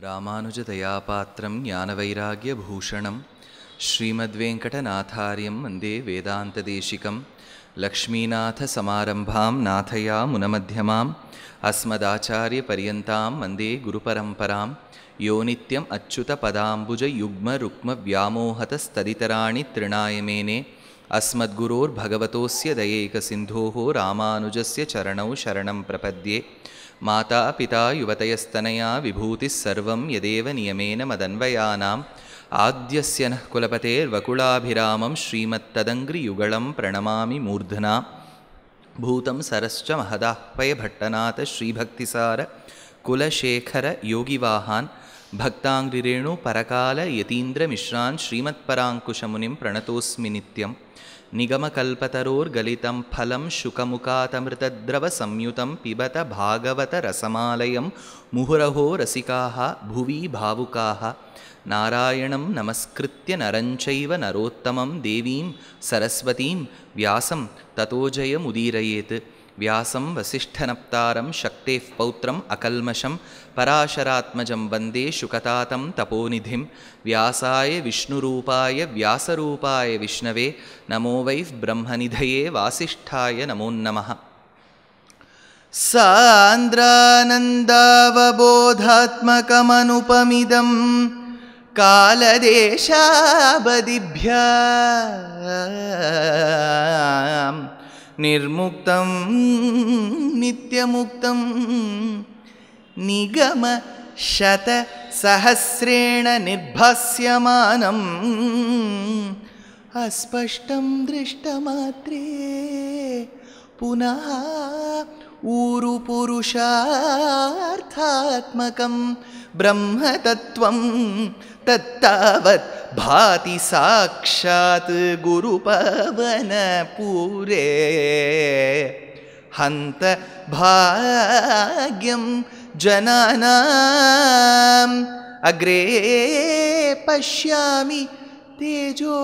पात्रं ज्ञानवैराग्यभूषणं श्रीमद्वेङ्कटनाथार्यं वन्दे वेदान्तदेशिकं लक्ष्मीनाथसमारम्भां मुनमध्यमाम् अस्मदाचार्यपर्यन्तां वन्दे गुरुपरम्परां नित्यम् अच्युतपदाम्बुजयुग्मरुक्मव्यामोहतस्तदितराणि तृणायमेने अस्मद्गुरोर्भगवतोऽस्य दयैकसिन्धोः रामानुजस्य चरणौ शरणं प्रपद्ये माता पिता युवतयस्तनया विभूतिस्सर्वं यदेव नियमेन मदन्वयानाम् आद्यस्य नः कुलपतेर्वकुलाभिरामं श्रीमत्तदङ्घ्रियुगलं प्रणमामि मूर्धना भूतं सरश्च योगिवाहान् भक्ताङ्ग्रिरेणुपरकालयतीन्द्रमिश्रान् श्रीमत्पराङ्कुशमुनिं प्रणतोऽस्मि नित्यं निगमकल्पतरोर्गलितं फलं शुकमुखातमृतद्रवसंयुतं पिबत भागवतरसमालयं मुहुरहो रसिकाः भुवि भावुकाः नारायणं नमस्कृत्य नरञ्चैव नरोत्तमं देवीं सरस्वतीं व्यासं ततोजयमुदीरयेत् व्यासं वसिष्ठनप्तारं शक्तेः पौत्रम् अकल्मषं पराशरात्मजं वन्दे शुकतातं तपोनिधिं व्यासाय विष्णुरूपाय व्यासरूपाय विष्णवे नमो वै ब्रह्मनिधये वासिष्ठाय नमोन्नमः सान्द्रानन्दावबोधात्मकमनुपमिदं कालदेशाबदिभ्या निर्मुक्तं नित्यमुक्तं निगम शत सहस्रेण निर्भास्यमानम् अस्पष्टं दृष्टमात्रे पुनः ऊरुपुरुषार्थात्मकं ब्रह्मतत्त्वं तत्तावत् भाति साक्षात् गुरुपवनपुरे हन्तभाग्यम् जनानाम् अग्रे पश्यामि तेजो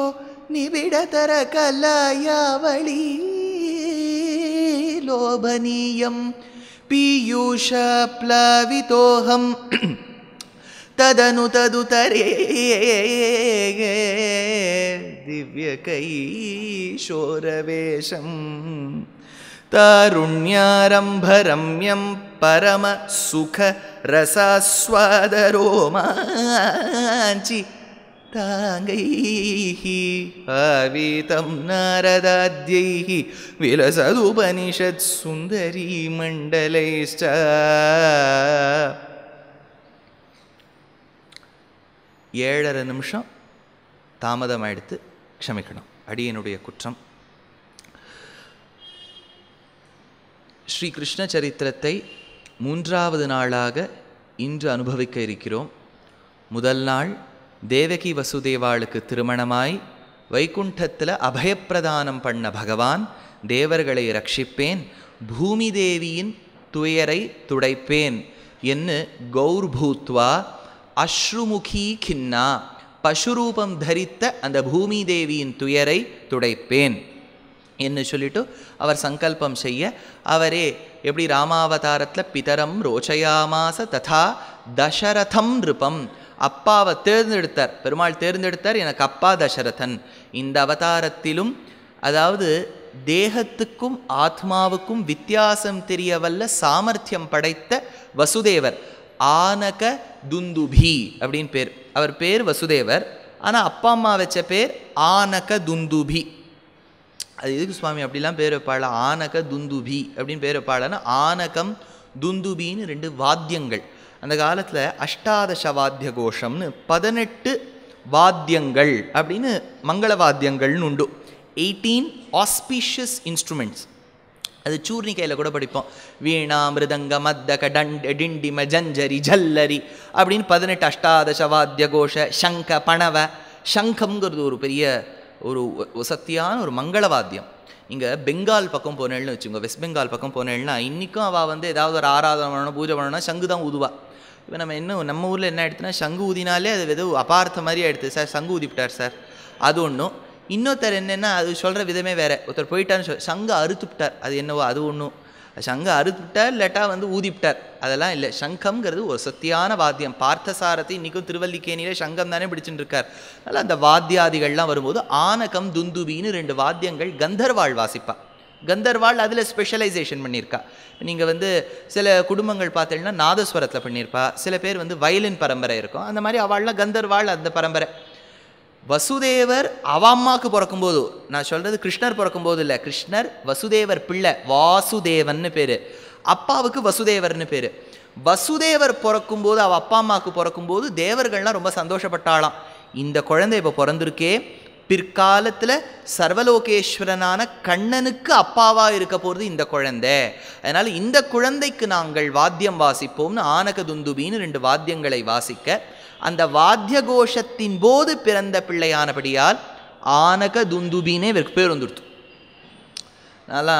निबिडतरकलायावळीलोभनीयं पीयूषप्लवितोऽहं तदनु तदुतरे दिव्यकैशोरवेशम् तारुण्यारम्भरम्यं परमसुखरसास्वादरोमाञ्चि ताङ्गैः आवीतं नारदाद्यैः विलसदुपनिषत्सुन्दरीमण्डलैश्च ஏழரை நிமிஷம் தாமதமாயிடுத்து க்ஷமிக்கணும் அடியனுடைய குற்றம் ஸ்ரீ கிருஷ்ண சரித்திரத்தை மூன்றாவது நாளாக இன்று அனுபவிக்க இருக்கிறோம் முதல் நாள் தேவகி வசுதேவாளுக்கு திருமணமாய் வைகுண்டத்தில் அபயப்பிரதானம் பண்ண பகவான் தேவர்களை ரட்சிப்பேன் பூமி தேவியின் துயரை துடைப்பேன் என்று கௌர் பூத்வா அஸ்ருமுகி கின்னா பசுரூபம் தரித்த அந்த பூமி தேவியின் துயரை துடைப்பேன் என்று சொல்லிட்டு அவர் சங்கல்பம் செய்ய அவரே எப்படி ராமாவதாரத்தில் பிதரம் ரோச்சயாமாச ததா தசரதம் நிருபம் அப்பாவை தேர்ந்தெடுத்தார் பெருமாள் தேர்ந்தெடுத்தார் எனக்கு அப்பா தசரதன் இந்த அவதாரத்திலும் அதாவது தேகத்துக்கும் ஆத்மாவுக்கும் வித்தியாசம் தெரியவல்ல சாமர்த்தியம் படைத்த வசுதேவர் ஆனக துந்துபி அப்படின்னு பேர் அவர் பேர் வசுதேவர் ஆனால் அப்பா அம்மா வச்ச பேர் ஆனக துந்துபி அது எதுக்கு சுவாமி அப்படிலாம் பேர் வைப்பாள் ஆனக துந்துபி அப்படின்னு பேர் வைப்பாளன்னா ஆனகம் துந்துபின்னு ரெண்டு வாத்தியங்கள் அந்த காலத்தில் அஷ்டாதச வாத்திய கோஷம்னு பதினெட்டு வாத்தியங்கள் அப்படின்னு மங்கள வாத்தியங்கள்னு உண்டு எயிட்டீன் ஆஸ்பீஷியஸ் இன்ஸ்ட்ருமெண்ட்ஸ் அது சூர்ணிக்கையில் கூட படிப்போம் வீணா மிருதங்க மத்தக டண்ட டிண்டிம ஜஞ்சரி ஜல்லரி அப்படின்னு பதினெட்டு அஷ்டாதச வாத்திய கோஷ சங்க பணவ சங்கம்ங்கிறது ஒரு பெரிய ஒரு வசத்தியான ஒரு மங்களவாத்தியம் இங்கே பெங்கால் பக்கம் போனேன்னு வச்சுக்கோங்க வெஸ்ட் பெங்கால் பக்கம் போனேன்னா இன்றைக்கும் அவள் வந்து ஏதாவது ஒரு ஆராதனை பண்ணணும் பூஜை பண்ணணும்னா சங்கு தான் உதுவா இப்போ நம்ம இன்னும் நம்ம ஊரில் என்ன எடுத்துனா சங்கு ஊதினாலே அது எதோ அபார்த்த மாதிரி எடுத்து சார் சங்கு ஊதிப்பிட்டார் சார் அது ஒன்றும் இன்னொருத்தர் என்னென்னா அது சொல்கிற விதமே வேறு ஒருத்தர் போயிட்டான்னு சொல் சங்கு அறுத்துப்பிட்டார் அது என்னவோ அது ஒன்றும் சங்க அறுத்துட்டார் இல்லாட்டா வந்து ஊதிப்பிட்டார் அதெல்லாம் இல்லை சங்கம்ங்கிறது ஒரு சத்தியான வாத்தியம் பார்த்தசாரத்தை இன்றைக்கும் திருவல்லிக்கேணியில் சங்கம் தானே பிடிச்சுட்டு இருக்கார் அதனால் அந்த வாத்தியாதிகள்லாம் வரும்போது ஆனகம் துந்துபின்னு ரெண்டு வாத்தியங்கள் கந்தர்வாள் வாசிப்பா கந்தர்வாள் அதில் ஸ்பெஷலைசேஷன் பண்ணியிருக்கா நீங்கள் வந்து சில குடும்பங்கள் பார்த்தீங்கன்னா நாதஸ்வரத்தில் பண்ணியிருப்பா சில பேர் வந்து வயலின் பரம்பரை இருக்கும் அந்த மாதிரி அவள்லாம் கந்தர்வாள் அந்த பரம்பரை வசுதேவர் அவ அம்மாவுக்கு பிறக்கும்போது நான் சொல்கிறது கிருஷ்ணர் பிறக்கும்போது இல்லை கிருஷ்ணர் வசுதேவர் பிள்ளை வாசுதேவன்னு பேர் அப்பாவுக்கு வசுதேவர்னு பேர் வசுதேவர் பிறக்கும்போது அவள் அப்பா அம்மாவுக்கு பிறக்கும்போது தேவர்கள்லாம் ரொம்ப சந்தோஷப்பட்டாளாம் இந்த குழந்தை இப்போ பிறந்திருக்கே பிற்காலத்தில் சர்வலோகேஸ்வரனான கண்ணனுக்கு அப்பாவாக இருக்க போகிறது இந்த குழந்தை அதனால் இந்த குழந்தைக்கு நாங்கள் வாத்தியம் வாசிப்போம்னு துந்துபின்னு ரெண்டு வாத்தியங்களை வாசிக்க அந்த வாத்திய கோஷத்தின் போது பிறந்த பிள்ளையானபடியால் ஆனக துந்துபின்னே இவருக்கு பேர் வந்துடுத்து நல்லா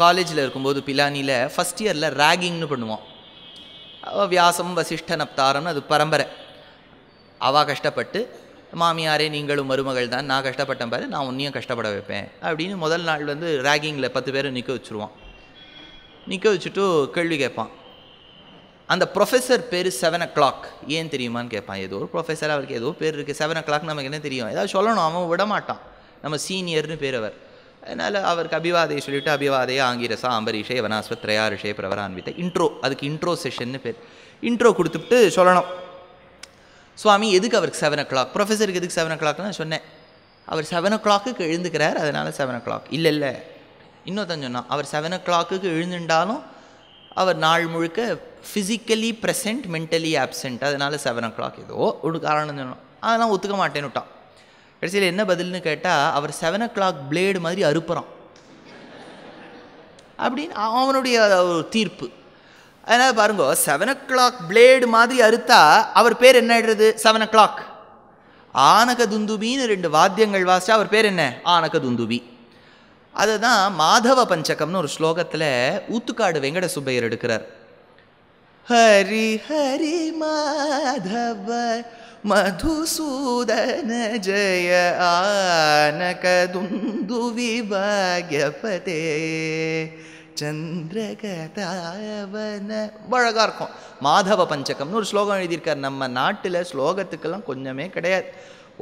காலேஜில் இருக்கும்போது பிலானியில் ஃபஸ்ட் இயரில் ராகிங்னு பண்ணுவோம் வியாசம் வசிஷ்ட நப்தாரம்னு அது பரம்பரை அவள் கஷ்டப்பட்டு மாமியாரே நீங்களும் மருமகள் தான் நான் கஷ்டப்பட்டேன் பாரு நான் ஒன்றையும் கஷ்டப்பட வைப்பேன் அப்படின்னு முதல் நாள் வந்து ராகிங்கில் பத்து பேரை நிற்க வச்சுருவான் நிற்க வச்சுட்டு கேள்வி கேட்பான் அந்த ப்ரொஃபஸர் பேர் செவன் ஓ கிளாக் ஏன் தெரியுமான்னு கேட்பான் ஏதோ ஒரு ப்ரொஃபஸர் அவருக்கு ஏதோ பேர் இருக்குது செவன் ஓ கிளாக் நமக்கு என்ன தெரியும் ஏதாவது சொல்லணும் அவன் விடமாட்டான் நம்ம சீனியர்னு பேர் அவர் அதனால் அவருக்கு அபிவாதையை சொல்லிவிட்டு அபிவாதையை ஆங்கிரசா அம்பரீஷே வனாஸ்வத் திரையாரிஷே பிரவரான்வித்த இன்ட்ரோ அதுக்கு இன்ட்ரோ செஷன்னு பேர் இன்ட்ரோ கொடுத்துட்டு சொல்லணும் சுவாமி எதுக்கு அவருக்கு செவன் ஓ கிளாக் ப்ரொஃபஸருக்கு எதுக்கு செவன் ஓ கிளாக்னு சொன்னேன் அவர் செவன் ஓ கிளாக்குக்கு எழுந்துக்கிறார் அதனால் செவன் ஓ கிளாக் இல்லை இல்லை இன்னொருத்தன் சொன்னான் அவர் செவன் ஓ கிளாக்குக்கு எழுந்துட்டாலும் அவர் நாள் முழுக்க ஃபிசிக்கலி ப்ரெசென்ட் மென்டலி ஆப்சென்ட் அதனால் செவன் ஓ கிளாக் ஏதோ ஒரு காரணம் சொன்னோம் அதெல்லாம் ஒத்துக்க மாட்டேன்னு விட்டான் கடைசியில் என்ன பதில்னு கேட்டால் அவர் செவன் ஓ கிளாக் பிளேடு மாதிரி அறுப்புறான் அப்படின்னு அவனுடைய தீர்ப்பு அதனால் பாருங்க செவன் ஓ கிளாக் பிளேடு மாதிரி அறுத்தா அவர் பேர் என்ன ஆயிடுறது செவன் ஓ கிளாக் ஆனக துந்துபின்னு ரெண்டு வாத்தியங்கள் வாசிச்சா அவர் பேர் என்ன ஆனக துந்துபி அதை தான் மாதவ பஞ்சகம்னு ஒரு ஸ்லோகத்தில் ஊத்துக்காடு வெங்கட சுப்பையர் எடுக்கிறார் ஹரி ஹரி மாதவ ஜய जय ஆனகதுந்துவிபாகியபதே சந்திரகதாவன அழகாக இருக்கும் மாதவ பஞ்சகம்னு ஒரு ஸ்லோகம் எழுதியிருக்கார் நம்ம நாட்டில் ஸ்லோகத்துக்கெல்லாம் கொஞ்சமே கிடையாது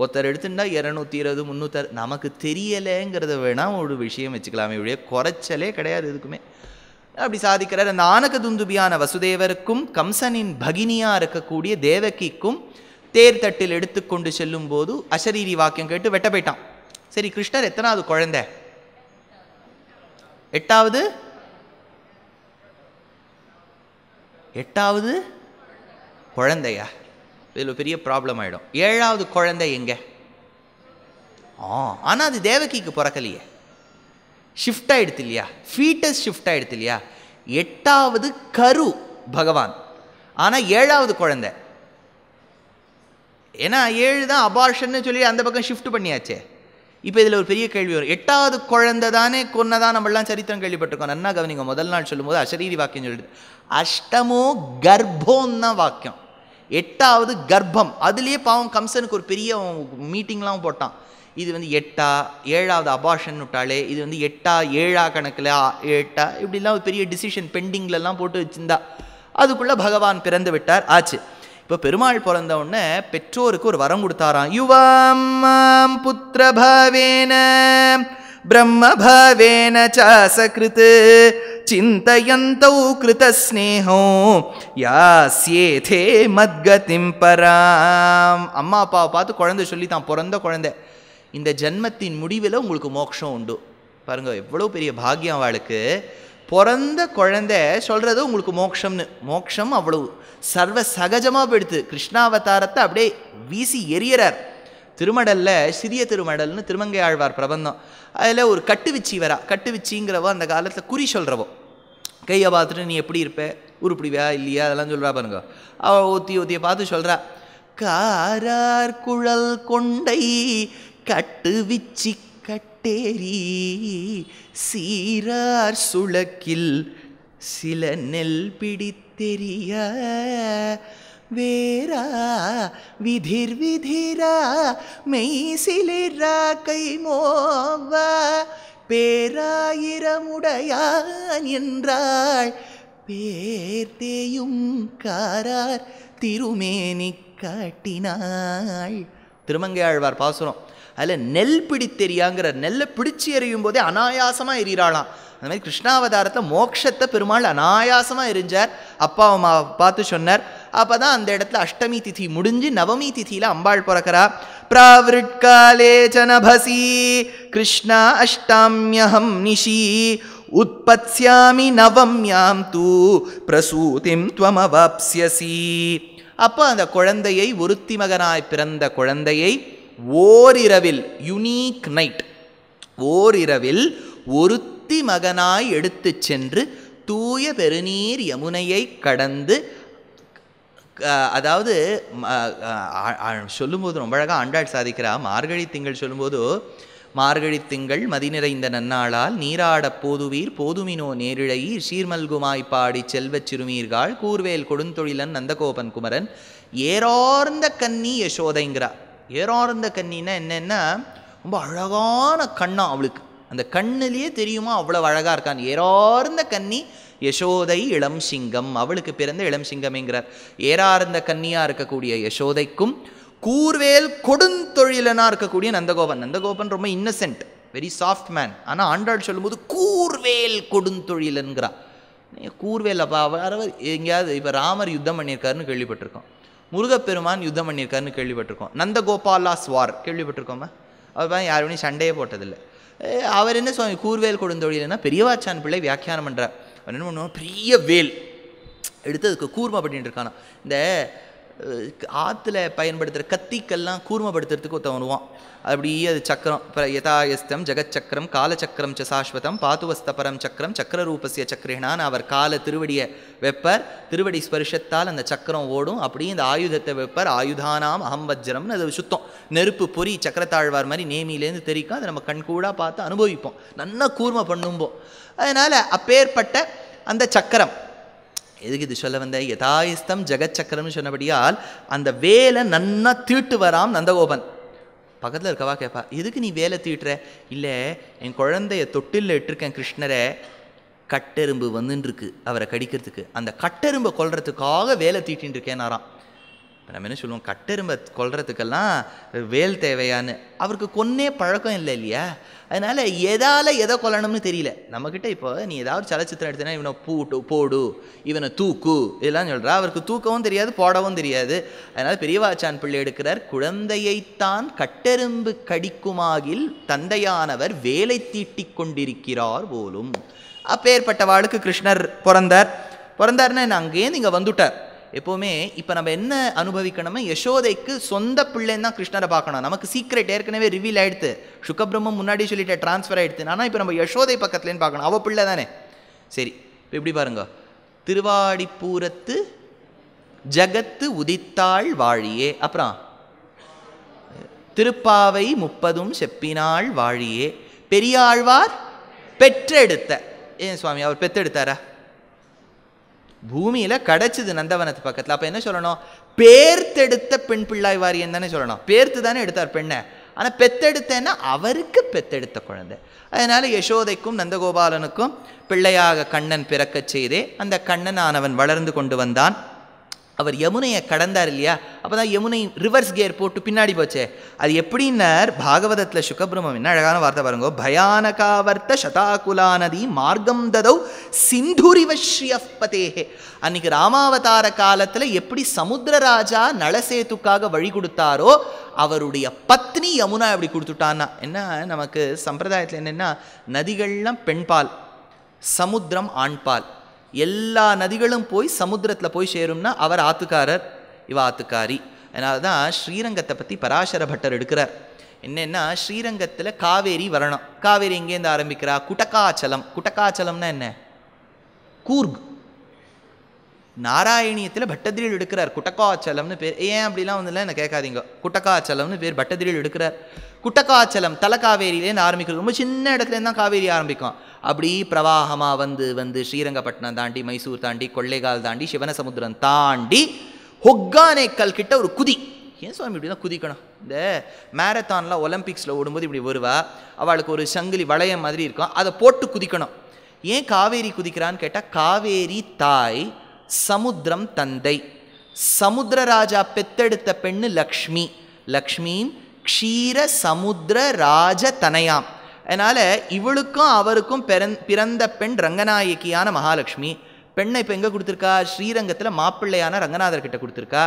ஒருத்தர் எடுத்துட்டா இரநூத்தி இருபது முந்நூற்றி நமக்கு தெரியலைங்கிறத வேணால் ஒரு விஷயம் வச்சுக்கலாமே இப்படியே குறைச்சலே கிடையாது எதுக்குமே அப்படி சாதிக்கிறார் அந்த ஆனகதுந்துபியான வசுதேவருக்கும் கம்சனின் பகினியாக இருக்கக்கூடிய தேவகிக்கும் தேர் தட்டில் எடுத்துக்கொண்டு செல்லும் போது அசரீரி வாக்கியம் கேட்டு வெட்ட போயிட்டான் சரி கிருஷ்ணர் எத்தனாவது குழந்தை எட்டாவது எட்டாவது குழந்தையா இதில் பெரிய ப்ராப்ளம் ஆகிடும் ஏழாவது குழந்தை எங்கே ஆ ஆனால் அது தேவகிக்கு பிறக்கலையே ஷிஃப்ட் ஆகிடுது இல்லையா ஃபீட்டஸ் ஷிஃப்ட் ஆகிடுது இல்லையா எட்டாவது கரு பகவான் ஆனால் ஏழாவது குழந்தை ஏன்னா ஏழு தான் அபார்ஷன்னு சொல்லி அந்த பக்கம் ஷிஃப்ட் பண்ணியாச்சே இப்போ இதில் ஒரு பெரிய கேள்வி வரும் எட்டாவது குழந்தை தானே கொன்னதான் நம்மளாம் சரித்திரம் கேள்விப்பட்டிருக்கோம் நன்னா கவனிங்க முதல் நாள் சொல்லும்போது அசரீரி வாக்கியம் சொல்லிடுது அஷ்டமோ கர்ப்போன்னா தான் வாக்கியம் எட்டாவது கர்ப்பம் அதுலேயே பாவம் கம்சனுக்கு ஒரு பெரிய மீட்டிங்லாம் போட்டான் இது வந்து எட்டா ஏழாவது அபார்ஷன் விட்டாலே இது வந்து எட்டா ஏழா கணக்கில் எட்டா இப்படிலாம் ஒரு பெரிய டிசிஷன் பெண்டிங்லலாம் போட்டு வச்சுருந்தா அதுக்குள்ளே பகவான் பிறந்து விட்டார் ஆச்சு இப்போ பெருமாள் பிறந்த உடனே பெற்றோருக்கு ஒரு வரம் கொடுத்தாராம் யுவாம் புத்திர பாவேன பிரம்மபாவேன சாசகிருத்து சிந்தையந்தௌ கிருத ஸ்நேகோ யாசியே அம்மா அப்பாவை பார்த்து குழந்தை சொல்லி தான் பிறந்த குழந்தை இந்த ஜென்மத்தின் முடிவில் உங்களுக்கு மோட்சம் உண்டு பாருங்கள் எவ்வளோ பெரிய பாக்யம் அவளுக்கு பிறந்த குழந்த சொல்கிறது உங்களுக்கு மோக்ஷம்னு மோக்ஷம் அவ்வளவு சர்வ சகஜமாக போயிடுத்து கிருஷ்ணாவதாரத்தை அப்படியே வீசி எரியறார் திருமடலில் சிறிய திருமடல்னு திருமங்கை ஆழ்வார் பிரபந்தம் அதில் ஒரு கட்டுவிச்சி வரா கட்டுவிச்சிங்கிறவோ அந்த காலத்தில் குறி சொல்கிறவோ கையை பார்த்துட்டு நீ எப்படி இருப்ப உருப்பிடிவியா இல்லையா அதெல்லாம் சொல்கிறா பாருங்க அவள் ஊற்றி ஊற்றியை பார்த்து சொல்கிறா காரார் குழல் கொண்டை கட்டு விச்சி கட்டேரி சீரார் சுளக்கில் சில நெல் பிடித்தெரிய வேரா விதிர் விதிரா மெய் சிலிரா கை மோவ பேராயிரமுடையான் என்றாள் பேர் தேயும் காரார் திருமேனி காட்டினாள் திருமங்கையாழ்வார் பாசுரம் அதில் நெல் பிடித்தெரியாங்கிற நெல்லை பிடிச்சி எறியும் போதே அனாயாசமாக எறிகிறாளாம் அந்த மாதிரி கிருஷ்ணாவதாரத்தை மோட்சத்தை பெருமாள் அனாயாசமாக எரிஞ்சார் அப்பா அம்மா பார்த்து சொன்னார் அப்போ தான் அந்த இடத்துல அஷ்டமி திதி முடிஞ்சு நவமி திதியில் அம்பாள் பிறக்கிறா பிராவிருட்காலே ஜனபசி கிருஷ்ணா அஷ்டாமியஹம் நிஷி உற்பத்தியாமி நவம்யாம் தூ பிரசூதிம் துவமவாப்சியசி அப்போ அந்த குழந்தையை ஒருத்தி மகனாய் பிறந்த குழந்தையை ஓரிரவில் யுனீக் நைட் ஓரிரவில் ஒருத்தி மகனாய் எடுத்து சென்று தூய பெருநீர் யமுனையை கடந்து அதாவது சொல்லும்போது ரொம்ப அழகாக ஆண்டாள் சாதிக்கிறா மார்கழி திங்கள் சொல்லும்போது மார்கழி திங்கள் மதிநிறைந்த நன்னாளால் நீராடப் போதுவீர் போதுமினோ நேரிழை சீர்மல்குமாய் பாடி செல்வச் சிறுமீர்கள் கூர்வேல் கொடுந்தொழிலன் நந்தகோபன் குமரன் ஏறார்ந்த கன்னி யசோதைங்கிறா ஏறார்ந்த கண்ணின்னா என்னென்னா ரொம்ப அழகான கண்ணா அவளுக்கு அந்த கண்ணிலேயே தெரியுமா அவ்வளோ அழகாக இருக்கான் ஏறார்ந்த கண்ணி யசோதை இளம் சிங்கம் அவளுக்கு பிறந்த இளம் சிங்கம்ங்கிறார் ஏறார்ந்த கன்னியாக இருக்கக்கூடிய யசோதைக்கும் கூர்வேல் கொடுந்தொழிலனாக இருக்கக்கூடிய நந்தகோபன் நந்தகோபன் ரொம்ப இன்னசென்ட் வெரி சாஃப்ட் மேன் ஆனால் ஆண்டாள் சொல்லும்போது கூர்வேல் கொடுந்தொழிலன்கிறார் கூர்வேல் அப்போ அவர் எங்கேயாவது இப்போ ராமர் யுத்தம் பண்ணியிருக்காருன்னு கேள்விப்பட்டிருக்கோம் முருகப்பெருமான் யுத்தம் பண்ணியிருக்காருன்னு கேள்விப்பட்டிருக்கோம் நந்தகோபாலா ஸ்வார் கேள்விப்பட்டிருக்கோமா அவர் யார் யாரும் சண்டையே போட்டதில்லை அவர் என்ன சுவாமி கூர்வேல் கொடுந்தொழிலன்னா பெரியவாச்சான் பிள்ளை வியாக்கியானம் பண்ணுறார் அவர் என்ன பண்ணுவோம் பெரிய வேல் எடுத்து அதுக்கு கூர்மை பண்ணிட்டு இருக்கானா இந்த ஆற்றுல பயன்படுத்துகிற கத்திக்கெல்லாம் கூர்மப்படுத்துறதுக்கு தோணுவான் அப்படி அப்படியே அது சக்கரம் யதாயஸ்தம் ஜெகச்சக்கரம் காலச்சக்கரம் ச சாஸ்வதம் பாத்துவஸ்தபரம் சக்கரம் சக்கரரூபசிய சக்கரேனான்னு அவர் கால திருவடியை வெப்பர் திருவடி ஸ்பர்ஷத்தால் அந்த சக்கரம் ஓடும் அப்படியே இந்த ஆயுதத்தை வெப்பர் ஆயுதானாம் அகம் வஜ்ரம்னு அது சுத்தம் நெருப்பு பொறி சக்கரத்தாழ்வார் மாதிரி நேமியிலேருந்து தெரிக்கும் அதை நம்ம கண்கூடாக பார்த்து அனுபவிப்போம் நல்லா கூர்மை பண்ணும்போம் அதனால் அப்பேற்பட்ட அந்த சக்கரம் எதுக்கு இது சொல்ல வந்த யதாயிஸ்தம் ஜெகச்சக்கரம்னு சொன்னபடியால் அந்த வேலை நன்னா தீட்டு வராம் நந்தகோபன் பக்கத்தில் இருக்கவா கேட்பா எதுக்கு நீ வேலை தீட்டுற இல்லை என் குழந்தைய தொட்டிலில் இட்டிருக்கேன் கிருஷ்ணரை கட்டெரும்பு வந்துட்டுருக்கு அவரை கடிக்கிறதுக்கு அந்த கட்டெரும்பை கொல்றதுக்காக வேலை தீட்டின்னு நாராம் இப்போ நம்ம என்ன சொல்லுவோம் கட்டெரும்பை கொள்றதுக்கெல்லாம் வேல் தேவையான்னு அவருக்கு கொன்னே பழக்கம் இல்லை இல்லையா அதனால் எதால் எதை கொல்லணும்னு தெரியல நம்மக்கிட்ட இப்போ நீ ஏதாவது சலச்சித்திரம் எடுத்தனா இவனை பூட்டு போடு இவனை தூக்கு இதெல்லாம் சொல்கிறா அவருக்கு தூக்கவும் தெரியாது போடவும் தெரியாது அதனால் பெரியவாச்சான் பிள்ளை எடுக்கிறார் குழந்தையைத்தான் கட்டெரும்பு கடிக்குமாகில் தந்தையானவர் வேலை தீட்டி கொண்டிருக்கிறார் போலும் அப்பேற்பட்டவாளுக்கு கிருஷ்ணர் பிறந்தார் பிறந்தார்னா நான் அங்கேயே நீங்கள் வந்துட்டார் எப்போவுமே இப்போ நம்ம என்ன அனுபவிக்கணுமோ யசோதைக்கு சொந்த பிள்ளைன்னு தான் கிருஷ்ணரை பார்க்கணும் நமக்கு சீக்ரெட் ஏற்கனவே ரிவீல் ஆகிடுது சுகபிரம்மம் முன்னாடி சொல்லிட்டு ட்ரான்ஸ்ஃபர் ஆகிடுது ஆனால் இப்போ நம்ம யசோதை பக்கத்துலேன்னு பார்க்கணும் அவள் பிள்ளை தானே சரி இப்போ எப்படி பாருங்க திருவாடிப்பூரத்து ஜகத்து உதித்தாள் வாழியே அப்புறம் திருப்பாவை முப்பதும் செப்பினாள் வாழியே பெரியாழ்வார் பெற்றெடுத்த ஏன் சுவாமி அவர் பெற்றெடுத்தாரா பூமியில் கிடச்சிது நந்தவனத்து பக்கத்தில் அப்போ என்ன சொல்லணும் பேர்த்தெடுத்த பெண் பிள்ளாய் வாரியன் தானே சொல்லணும் பேர்த்து தானே எடுத்தார் பெண்ணை ஆனால் பெத்தெடுத்தேன்னா அவருக்கு பெத்தெடுத்த குழந்தை அதனால் யசோதைக்கும் நந்தகோபாலனுக்கும் பிள்ளையாக கண்ணன் பிறக்கச் செய்தே அந்த கண்ணன் ஆனவன் வளர்ந்து கொண்டு வந்தான் அவர் யமுனையை கடந்தார் இல்லையா அப்போ தான் யமுனை ரிவர்ஸ் கியர் போட்டு பின்னாடி போச்சே அது எப்படின்னார் பாகவதத்தில் சுகபிரமம் என்ன அழகான வார்த்தை பாருங்கோ பயானகாவர்த்த சதாகுலா நதி மார்க்கம் ததௌ சிந்துரிவஸ்ரீயப்பதேஹே அன்னைக்கு ராமாவதார காலத்தில் எப்படி சமுத்திரராஜா நலசேத்துக்காக வழி கொடுத்தாரோ அவருடைய பத்னி யமுனா எப்படி கொடுத்துட்டான்னா என்ன நமக்கு சம்பிரதாயத்தில் என்னென்னா நதிகள்லாம் பெண்பால் சமுத்திரம் ஆண்பால் எல்லா நதிகளும் போய் சமுத்திரத்தில் போய் சேரும்னா அவர் ஆத்துக்காரர் இவ ஆத்துக்காரி அதனால தான் ஸ்ரீரங்கத்தை பற்றி பராசர பட்டர் எடுக்கிறார் என்னென்னா ஸ்ரீரங்கத்தில் காவேரி வரணும் காவேரி எங்கேருந்து ஆரம்பிக்கிறா குட்டக்காச்சலம் குட்டக்காச்சலம்னா என்ன கூர்க் நாராயணியத்தில் பட்டதிரியில் எடுக்கிறார் குட்டக்காச்சலம்னு பேர் ஏன் அப்படிலாம் வந்து என்ன கேட்காதீங்க குட்டக்காச்சலம்னு பேர் பட்டதிரியில் எடுக்கிறார் குட்டக்காச்சலம் தலை காவேரியிலேருந்து ஆரம்பிக்கிறது ரொம்ப சின்ன இடத்துலேருந்து தான் காவேரி ஆரம்பிக்கும் அப்படி பிரவாகமாக வந்து வந்து ஸ்ரீரங்கப்பட்டினம் தாண்டி மைசூர் தாண்டி கொள்ளைகால் தாண்டி சிவனசமுத்திரம் தாண்டி ஹொக்கானேக்கல் கிட்ட ஒரு குதி ஏன் சுவாமி இப்படி தான் குதிக்கணும் இந்த மேரத்தானில் ஒலிம்பிக்ஸில் ஓடும்போது இப்படி வருவா அவளுக்கு ஒரு சங்கிலி வளையம் மாதிரி இருக்கும் அதை போட்டு குதிக்கணும் ஏன் காவேரி குதிக்கிறான்னு கேட்டால் காவேரி தாய் சமுத்திரம் தந்தை சமுத்திரராஜா பெத்தெடுத்த பெண்ணு லக்ஷ்மி லக்ஷ்மியும் க்ஷீர சமுத்திர ராஜ தனையாம் அதனால் இவளுக்கும் அவருக்கும் பிறந் பிறந்த பெண் ரங்கநாயகியான மகாலட்சுமி பெண்ணை இப்போ எங்கே கொடுத்துருக்கா ஸ்ரீரங்கத்தில் மாப்பிள்ளையான ரங்கநாதர்கிட்ட கொடுத்துருக்கா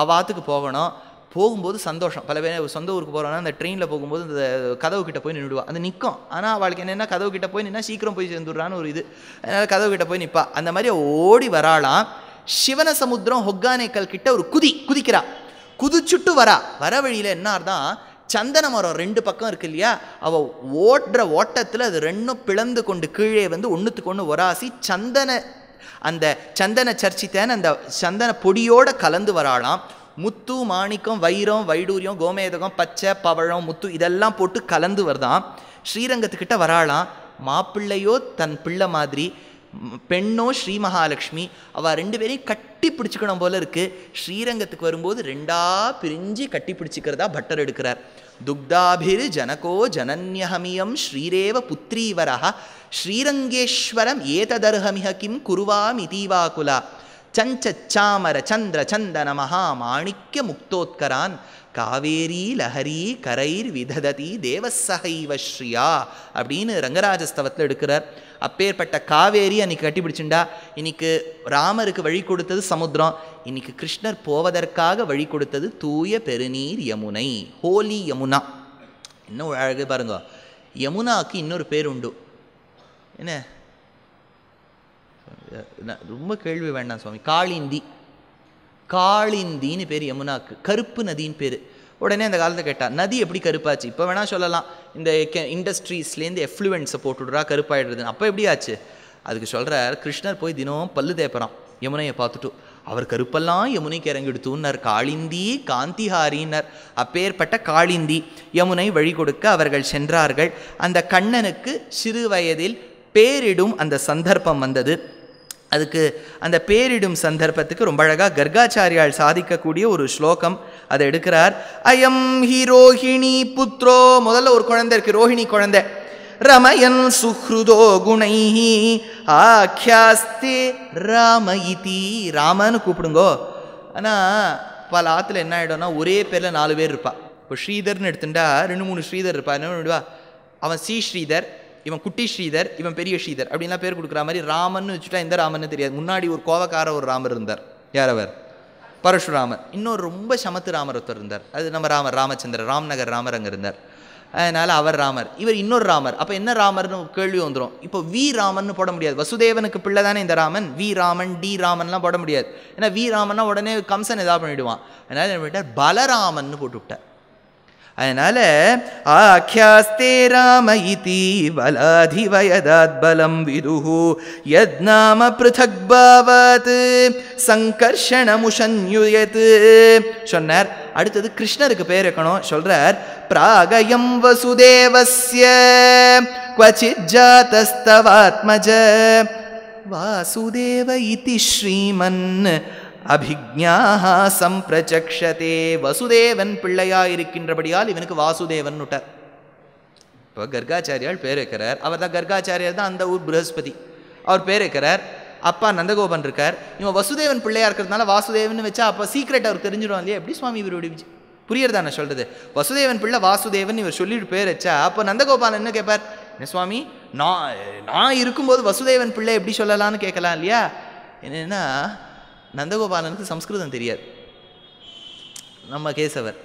அவாத்துக்கு போகணும் போகும்போது சந்தோஷம் பல பேர் சொந்த ஊருக்கு போகிறோம்னா அந்த ட்ரெயினில் போகும்போது அந்த கதவு கிட்ட போய் நின்றுடுவா அந்த நிற்கும் ஆனால் அவளுக்கு என்னென்னா கதவு கிட்ட போய் நின்னா சீக்கிரம் போய் சேர்ந்துடுறான்னு ஒரு இது அதனால் கதவு கிட்ட போய் நிற்பா அந்த மாதிரி ஓடி வராளாம் சிவன சமுத்திரம் ஹொக்கானேக்கல் கிட்ட ஒரு குதி குதிக்கிறா குதிச்சுட்டு வரா வர வழியில் என்னார்தான் சந்தன மரம் ரெண்டு பக்கம் இருக்கு இல்லையா அவள் ஓடுற ஓட்டத்தில் அது ரெண்டும் பிளந்து கொண்டு கீழே வந்து ஒன்றுத்துக்கு ஒன்று ஒராசி சந்தன அந்த சந்தன சர்ச்சித்தேன்னு அந்த சந்தன பொடியோடு கலந்து வராளாம் முத்து மாணிக்கம் வைரம் வைடூரியம் கோமேதகம் பச்சை பவழம் முத்து இதெல்லாம் போட்டு கலந்து வருதான் ஸ்ரீரங்கத்துக்கிட்ட வராளாம் மாப்பிள்ளையோ தன் பிள்ளை மாதிரி பெண்ணோ ஸ்ரீ மகாலட்சுமி அவள் ரெண்டு பேரையும் கட்டி பிடிச்சிக்கணும் போல இருக்குது ஸ்ரீரங்கத்துக்கு வரும்போது ரெண்டா பிரிஞ்சு கட்டி பிடிச்சிக்கிறதா பட்டர் எடுக்கிறார் துக்தாபிர் ஜனகோ ஜனன்யஹமியம் ஸ்ரீரேவ புத்திரீவரா ஸ்ரீரங்கேஸ்வரம் ஏததர்ஹமிஹ கிம் குருவாம் இதீவாகுலா சந்திர சந்தன மகா மாணிக்க முக்தோத்கரான் காவேரி லஹரி கரைர் விததி தேவசகைவ ஸ்ரீயா அப்படின்னு ரங்கராஜஸ்தவத்தில் எடுக்கிறார் அப்பேற்பட்ட காவேரி அன்னைக்கு கட்டிப்பிடிச்சுண்டா இன்னைக்கு ராமருக்கு வழி கொடுத்தது சமுத்திரம் இன்னைக்கு கிருஷ்ணர் போவதற்காக வழி கொடுத்தது தூய பெருநீர் யமுனை ஹோலி யமுனா இன்னும் அழகு பாருங்க யமுனாவுக்கு இன்னொரு பேர் உண்டு என்ன ரொம்ப கேள்வி வேண்டாம் சுவாமி காளிந்தி காளிந்தின்னு பேர் யமுனாக்கு கருப்பு நதின்னு பேர் உடனே அந்த காலத்தை கேட்டால் நதி எப்படி கருப்பாச்சு இப்போ வேணால் சொல்லலாம் இந்த இண்டஸ்ட்ரீஸ்லேருந்து எஃப்ளூவென்ஸை போட்டுடுறா கருப்பாயிடுறதுன்னு அப்போ எப்படி ஆச்சு அதுக்கு சொல்கிறார் கிருஷ்ணர் போய் தினம் பல்லு தேப்பறான் யமுனையை பார்த்துட்டு அவர் கருப்பெல்லாம் யமுனைக்கு இறங்கிடுத்துன்னார் காளிந்தி காந்திஹாரின்னர் அப்பேற்பட்ட காளிந்தி யமுனை வழி கொடுக்க அவர்கள் சென்றார்கள் அந்த கண்ணனுக்கு சிறு வயதில் பேரிடும் அந்த சந்தர்ப்பம் வந்தது அதுக்கு அந்த பேரிடும் சந்தர்ப்பத்துக்கு ரொம்ப அழகாக கர்காச்சாரியால் சாதிக்கக்கூடிய ஒரு ஸ்லோகம் அதை எடுக்கிறார் அயம் ஹி ரோஹிணி புத்ரோ முதல்ல ஒரு குழந்தை இருக்கு ரோஹிணி குழந்தை ரமயன் சுஹ்ருதோ குணைஹி ஆக்கியாஸ்தி ராம இதி ராமன்னு கூப்பிடுங்கோ ஆனால் பல ஆற்றுல என்ன ஆகிடும்னா ஒரே பேரில் நாலு பேர் இருப்பா இப்போ ஸ்ரீதர்னு எடுத்துட்டா ரெண்டு மூணு ஸ்ரீதர் இருப்பா என்ன பண்ணிடுவா அவன் சி ஸ்ரீதர் இவன் குட்டி ஸ்ரீதர் இவன் பெரிய ஸ்ரீதர் அப்படின்லாம் பேர் கொடுக்குற மாதிரி ராமன் வச்சுட்டா எந்த ராமன்னு தெரியாது முன்னாடி ஒரு கோவக்கார ஒரு ராமர் இருந்தார் யார் அவர் பரஷுராமர் இன்னொரு ரொம்ப சமத்து ராமர் ஒருத்தர் இருந்தார் அது நம்ம ராமர் ராமச்சந்திரர் ராம்நகர் ராமர் அங்கே இருந்தார் அதனால் அவர் ராமர் இவர் இன்னொரு ராமர் அப்போ என்ன ராமர்னு கேள்வி வந்துடும் இப்போ வி ராமன் போட முடியாது வசுதேவனுக்கு பிள்ளை தானே இந்த ராமன் வி ராமன் டி ராமன்லாம் போட முடியாது ஏன்னா வி ராமன்னா உடனே கம்சன் ஏதாவது பண்ணிவிடுவான் அதனால் என்ன பண்ணிட்டார் பலராமன் போட்டு விட்டார் அதனால் ஆக்கியாஸ்தே ராம இதி பலாதிவயதாத்பலம் விதுஹு யத் நாம பிருதக் பாவாத் சங்கர்ஷணமுஷன்யுயத் சொன்னார் அடுத்தது கிருஷ்ணருக்கு பேர் வைக்கணும் சொல்கிறார் பிராகயம் வசுதேவசிய क्वचित् जातस्तवात्मज वासुदेव इति श्रीमन् அபிஜாஹா சம்பிரச்சக்ஷதே வசுதேவன் பிள்ளையா இருக்கின்றபடியால் இவனுக்கு வாசுதேவன் விட்டார் இப்போ கர்காச்சாரியால் பேர் வைக்கிறார் அவர் தான் கர்காச்சாரியார் தான் அந்த ஊர் ப்ரஹஸ்பதி அவர் பேர் வைக்கிறார் அப்பா நந்தகோபன் இருக்கார் இவன் வசுதேவன் பிள்ளையா இருக்கிறதுனால வாசுதேவன் வச்சா அப்போ சீக்ரெட் அவர் தெரிஞ்சிடும் இல்லையா எப்படி சுவாமி இவருடைய புரியறதா நான் சொல்கிறது வசுதேவன் பிள்ளை வாசுதேவன் இவர் சொல்லிட்டு பேர் வச்சா அப்போ நந்தகோபால் என்ன கேட்பார் என்ன சுவாமி நான் நான் இருக்கும்போது வசுதேவன் பிள்ளை எப்படி சொல்லலான்னு கேட்கலாம் இல்லையா என்னென்னா நந்தகோபாலனுக்கு சம்ஸ்கிருதம் தெரியாது நம்ம கேசவர்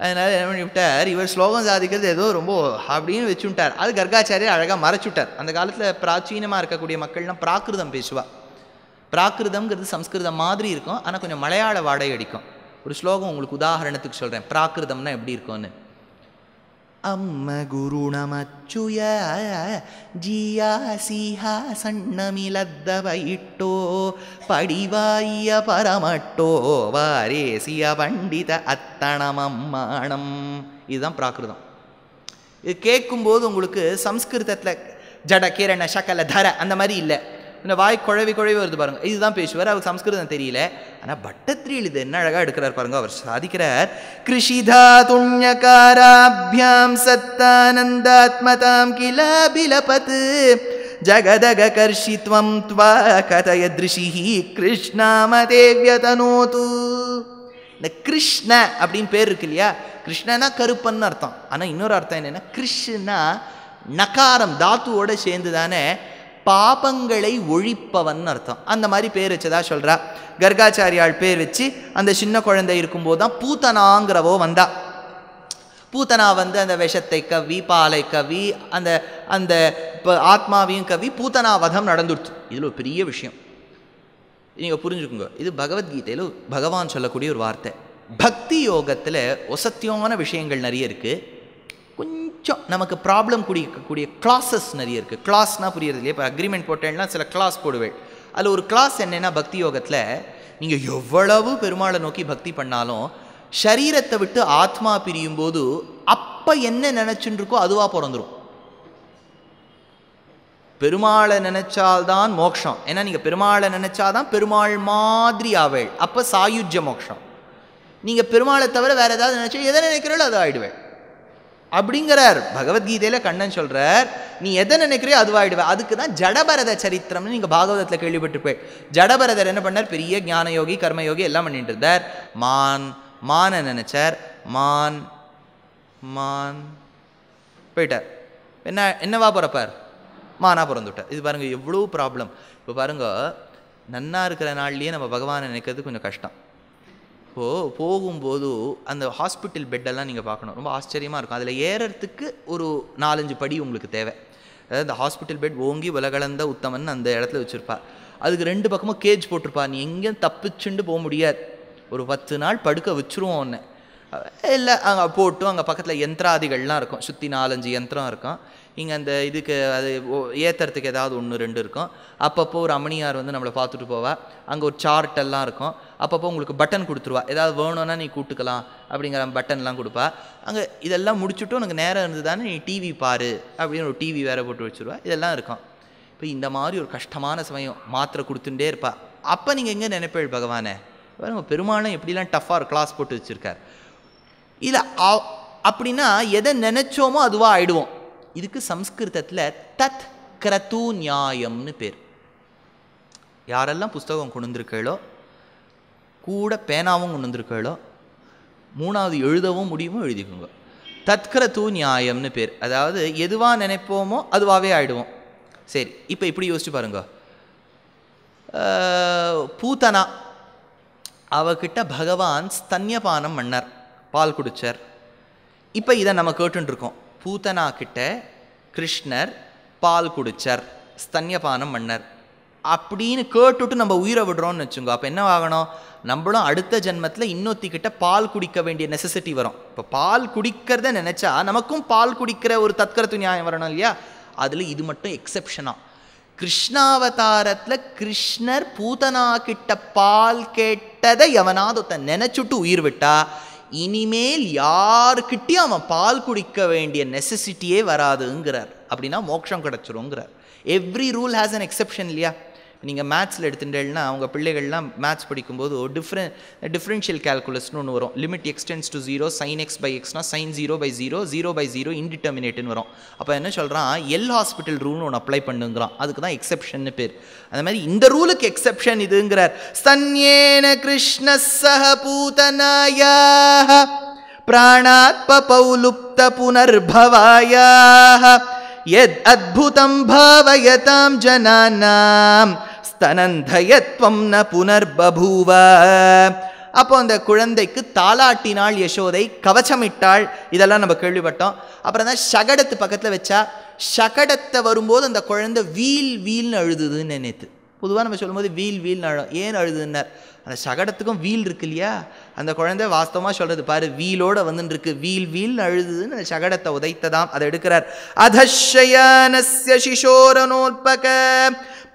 அதனால் என்ன பண்ணிவிட்டார் இவர் ஸ்லோகம் சாதிக்கிறது ஏதோ ரொம்ப அப்படின்னு வச்சுட்டார் அது கர்காச்சாரியர் அழகாக மறைச்சுட்டார் அந்த காலத்தில் பிராச்சீனமாக இருக்கக்கூடிய மக்கள்லாம் பிராகிருதம் பேசுவா பிராகிருதம்ங்கிறது சம்ஸ்கிருதம் மாதிரி இருக்கும் ஆனால் கொஞ்சம் மலையாள வாடகை அடிக்கும் ஒரு ஸ்லோகம் உங்களுக்கு உதாரணத்துக்கு சொல்கிறேன் பிராகிருதம்னா எப்படி இருக்கும்னு அம்ம குருணமச்சுய ஜியா சீஹா சண்ணமிலத்த வைட்டோ படிவாய பரமட்டோ சிய பண்டித அத்தனமம்மானம் இதுதான் பிராகிருதம் இது கேட்கும்போது உங்களுக்கு சம்ஸ்கிருதத்தில் ஜட கிரண சக்கல தர அந்த மாதிரி இல்லை இந்த வாய் குழவி குழவி வருது பாருங்க இதுதான் பேசுவார் அவருக்கு சம்ஸ்கிருதம் தெரியல ஆனால் பட்டத்திரியில் இது என்ன அழகாக எடுக்கிறார் பாருங்க அவர் சாதிக்கிறார் கிருஷிதா துண்யகாராபியாம் சத்தானந்தாத்மதாம் கிலாபிலபத்து ஜகதகர்ஷித்வம் துவா திருஷிஹி கிருஷ்ணாமதேவியதனோது இந்த கிருஷ்ண அப்படின்னு பேர் இருக்கு இல்லையா கிருஷ்ணனா கருப்பன்னு அர்த்தம் ஆனால் இன்னொரு அர்த்தம் என்னென்னா கிருஷ்ணா நகாரம் தாத்துவோட சேர்ந்து தானே பாபங்களை ஒழிப்பவன் அர்த்தம் அந்த மாதிரி பேர் வச்சதா சொல்கிறா கர்காச்சாரியால் பேர் வச்சு அந்த சின்ன குழந்தை இருக்கும்போது தான் பூத்தனாங்கிறவோ வந்தா பூத்தனா வந்து அந்த விஷத்தை கவி பாலை கவி அந்த அந்த ஆத்மாவையும் கவி பூத்தனா வதம் நடந்துடுச்சு இதில் ஒரு பெரிய விஷயம் நீங்கள் புரிஞ்சுக்கோங்க இது பகவத்கீதையில் பகவான் சொல்லக்கூடிய ஒரு வார்த்தை பக்தி யோகத்தில் ஒசத்தியமான விஷயங்கள் நிறைய இருக்குது கொஞ்சம் நமக்கு ப்ராப்ளம் குடிக்கக்கூடிய கிளாஸஸ் நிறைய இருக்குது கிளாஸ்னால் புரியறது இல்லையா இப்போ அக்ரிமெண்ட் போட்டேன்னா சில கிளாஸ் போடுவேன் அதில் ஒரு கிளாஸ் என்னென்னா பக்தி யோகத்தில் நீங்கள் எவ்வளவு பெருமாளை நோக்கி பக்தி பண்ணாலும் சரீரத்தை விட்டு ஆத்மா பிரியும் போது அப்போ என்ன நினச்சுன்னு இருக்கோ அதுவாக பிறந்துடும் பெருமாளை நினைச்சால்தான் மோக்ஷம் ஏன்னா நீங்கள் பெருமாளை நினைச்சாதான் பெருமாள் மாதிரி ஆவேள் அப்போ சாயுஜ மோக்ஷம் நீங்கள் பெருமாளை தவிர வேறு ஏதாவது நினச்சா எதை நினைக்கிறீங்களோ அது ஆயிடுவேள் அப்படிங்கிறார் பகவத்கீதையில் கண்ணன் சொல்கிறார் நீ எதை நினைக்கிறியோ அதுவாயிடுவ அதுக்கு தான் ஜடபரத சரித்திரம்னு நீங்கள் பாகவதத்தில் கேள்விப்பட்டிருப்பேன் ஜடபரதர் என்ன பண்ணார் பெரிய ஞான யோகி கர்மயோகி எல்லாம் பண்ணிட்டு இருந்தார் மான் மானை நினைச்சார் மான் மான் போயிட்டார் என்ன என்னவா பிறப்பார் மானா பிறந்துவிட்டார் இது பாருங்கள் எவ்வளோ ப்ராப்ளம் இப்போ பாருங்கள் நன்னா இருக்கிற நாள்லேயே நம்ம பகவானை நினைக்கிறது கொஞ்சம் கஷ்டம் இப்போது போகும்போது அந்த ஹாஸ்பிட்டல் பெட்டெல்லாம் நீங்கள் பார்க்கணும் ரொம்ப ஆச்சரியமாக இருக்கும் அதில் ஏறத்துக்கு ஒரு நாலஞ்சு படி உங்களுக்கு தேவை அதாவது அந்த ஹாஸ்பிட்டல் பெட் ஓங்கி உலகலந்த உத்தமன் அந்த இடத்துல வச்சுருப்பா அதுக்கு ரெண்டு பக்கமும் கேஜ் போட்டிருப்பா நீ எங்கேயும் தப்பிச்சுண்டு போக முடியாது ஒரு பத்து நாள் படுக்க வச்சுருவோம் ஒன்று இல்லை அங்கே போட்டும் அங்கே பக்கத்தில் யந்திராதிகள்லாம் இருக்கும் சுற்றி நாலஞ்சு யந்திரம் இருக்கும் இங்கே அந்த இதுக்கு அது ஏற்றுறதுக்கு ஏதாவது ஒன்று ரெண்டு இருக்கும் அப்பப்போ ஒரு அம்மணியார் வந்து நம்மளை பார்த்துட்டு போவா அங்கே ஒரு சார்ட் எல்லாம் இருக்கும் அப்பப்போ உங்களுக்கு பட்டன் கொடுத்துருவா ஏதாவது வேணும்னா நீ கூட்டுக்கலாம் அப்படிங்கிற பட்டன்லாம் கொடுப்பா அங்கே இதெல்லாம் முடிச்சுட்டும் உனக்கு நேரம் இருந்ததுதானே நீ டிவி பாரு அப்படின்னு ஒரு டிவி வேறு போட்டு வச்சுருவா இதெல்லாம் இருக்கும் இப்போ இந்த மாதிரி ஒரு கஷ்டமான சமயம் மாத்திரை கொடுத்துட்டே இருப்பா அப்போ நீங்கள் எங்கே நினைப்பேள் பகவானே உங்கள் பெருமானம் எப்படிலாம் டஃப்பாக ஒரு கிளாஸ் போட்டு வச்சுருக்கார் இல்லை அப்படின்னா எதை நினச்சோமோ அதுவாக ஆகிடுவோம் இதுக்கு சம்ஸ்கிருதத்தில் தத் கிரத்து நியாயம்னு பேர் யாரெல்லாம் புஸ்தகம் கொண்டு வந்திருக்கீளோ கூட பேனாவும் கொண்டு வந்திருக்கீளோ மூணாவது எழுதவும் முடியுமோ எழுதிக்கோங்க தத்கிரத்து நியாயம்னு பேர் அதாவது எதுவாக நினைப்போமோ அதுவாகவே ஆகிடுவோம் சரி இப்போ இப்படி யோசிச்சு பாருங்க பூத்தனா அவகிட்ட பகவான் ஸ்தன்யபானம் மன்னர் பால் குடித்தார் இப்போ இதை நம்ம கேட்டுருக்கோம் பூத்தனா கிட்ட கிருஷ்ணர் பால் குடிச்சர் ஸ்தன்யபானம் மன்னர் அப்படின்னு கேட்டுட்டு நம்ம உயிரை விடுறோம்னு வச்சுங்க அப்போ என்ன ஆகணும் நம்மளும் அடுத்த ஜென்மத்தில் இன்னொத்திக்கிட்ட பால் குடிக்க வேண்டிய நெசசிட்டி வரும் இப்போ பால் குடிக்கிறத நினச்சா நமக்கும் பால் குடிக்கிற ஒரு தற்கரத்து நியாயம் வரணும் இல்லையா அதில் இது மட்டும் எக்ஸெப்ஷனாக கிருஷ்ணாவதாரத்தில் கிருஷ்ணர் பூதனா கிட்ட பால் கேட்டதை எவனாவது ஒருத்தன் நினச்சுட்டு உயிர் விட்டா இனிமேல் யாருக்கிட்டேயும் அவன் பால் குடிக்க வேண்டிய நெசசிட்டியே வராதுங்கிறார் அப்படின்னா மோட்சம் கிடச்சிருங்கிறார் every rule has an exception இல்லையா நீங்கள் மேத்ஸில் எடுத்துட்டேன்னா அவங்க பிள்ளைகள்லாம் மேத்ஸ் படிக்கும்போது டிஃப்ரெண்ட் டிஃப்ரென்ஷியல் கேல்குலஸ்னு ஒன்று வரும் limit x tends to zero sine x by எக்ஸ்னா sine zero by zero zero by zero இன்டிட்டர்மினேட்னு வரும் அப்போ என்ன சொல்கிறான் எல் ஹாஸ்பிட்டல் ரூல்னு ஒன்று அப்ளை பண்ணுங்கிறான் அதுக்கு தான் எக்ஸப்ஷன்னு பேர் அந்த மாதிரி இந்த ரூலுக்கு எக்ஸப்ஷன் இதுங்கிறார் சன்யேன கிருஷ்ண சக பூதனாய பிராணாத்பபௌ லுப்த புனர்பவாயா அத்புதம் பாவயதாம் ஜனானாம் ஸ்தனந்தயத்வம் ந புனர்பபூவ அப்போ அந்த குழந்தைக்கு தாளாட்டினாள் யசோதை கவச்சமிட்டாள் இதெல்லாம் நம்ம கேள்விப்பட்டோம் அப்புறம் தான் சகடத்து பக்கத்தில் வச்சா சகடத்தை வரும்போது அந்த குழந்தை வீல் வீல்னு அழுதுதுன்னு நினைத்து பொதுவாக நம்ம சொல்லும்போது வீல் வீல்னு அழும் ஏன் அழுதுன்னார் அந்த சகடத்துக்கும் வீல் இருக்கு இல்லையா அந்த குழந்தை வாஸ்தவமாக சொல்கிறது பாரு வீலோட வந்துருக்கு வீல் வீல் அழுதுன்னு அந்த சகடத்தை உதைத்ததாம் அதை எடுக்கிறார் அதஷயானஸ்ய சிஷோரனோற்பக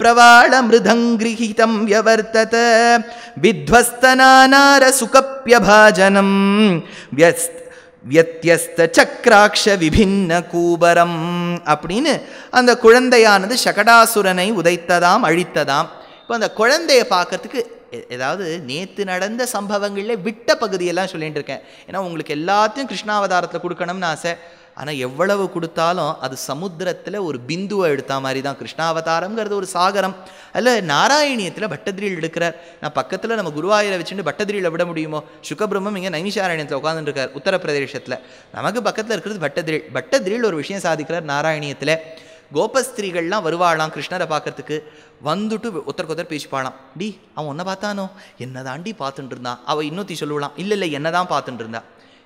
பிரவாள மிருதங்கிரகிதம் வியவர்த்தத வித்வஸ்தனானார சுகப்பியபாஜனம் வியஸ்த் வியத்தியஸ்த சக்கராட்ச விபின்ன கூபரம் அப்படின்னு அந்த குழந்தையானது சகடாசுரனை உதைத்ததாம் அழித்ததாம் இப்போ அந்த குழந்தையை பார்க்கறதுக்கு ஏதாவது நேற்று நடந்த சம்பவங்களில் விட்ட பகுதியெல்லாம் சொல்லிகிட்டு இருக்கேன் ஏன்னா உங்களுக்கு எல்லாத்தையும் கிருஷ்ணாவதாரத்தில் கொடுக்கணும்னு ஆசை ஆனால் எவ்வளவு கொடுத்தாலும் அது சமுத்திரத்தில் ஒரு பிந்துவை எடுத்த மாதிரி தான் கிருஷ்ணாவதாரங்கிறது ஒரு சாகரம் அல்ல நாராயணியத்தில் பட்டதிரியில் எடுக்கிறார் நான் பக்கத்தில் நம்ம குருவாயூரை வச்சுட்டு பட்டதிரியில் விட முடியுமோ சுகபிரம்மம் இங்கே நைமிஷாராயணத்தில் உட்காந்துருக்கார் உத்தரப்பிரதேசத்தில் நமக்கு பக்கத்தில் இருக்கிறது பட்டதிரில் பட்டதிரில் ஒரு விஷயம் சாதிக்கிறார் நாராயணியத்தில் கோபஸ்திரீகள்லாம் வருவாளாம் கிருஷ்ணரை பார்க்கறதுக்கு வந்துட்டு ஒருத்தருக்கு ஒருத்தர் பேசிப்பாளாம் டி அவன் ஒன்றை பார்த்தானோ என்ன பார்த்துட்டு இருந்தான் அவள் இன்னொத்தி சொல்லுவலாம் இல்லை இல்லை என்ன தான் பார்த்துட்டு இருந்தா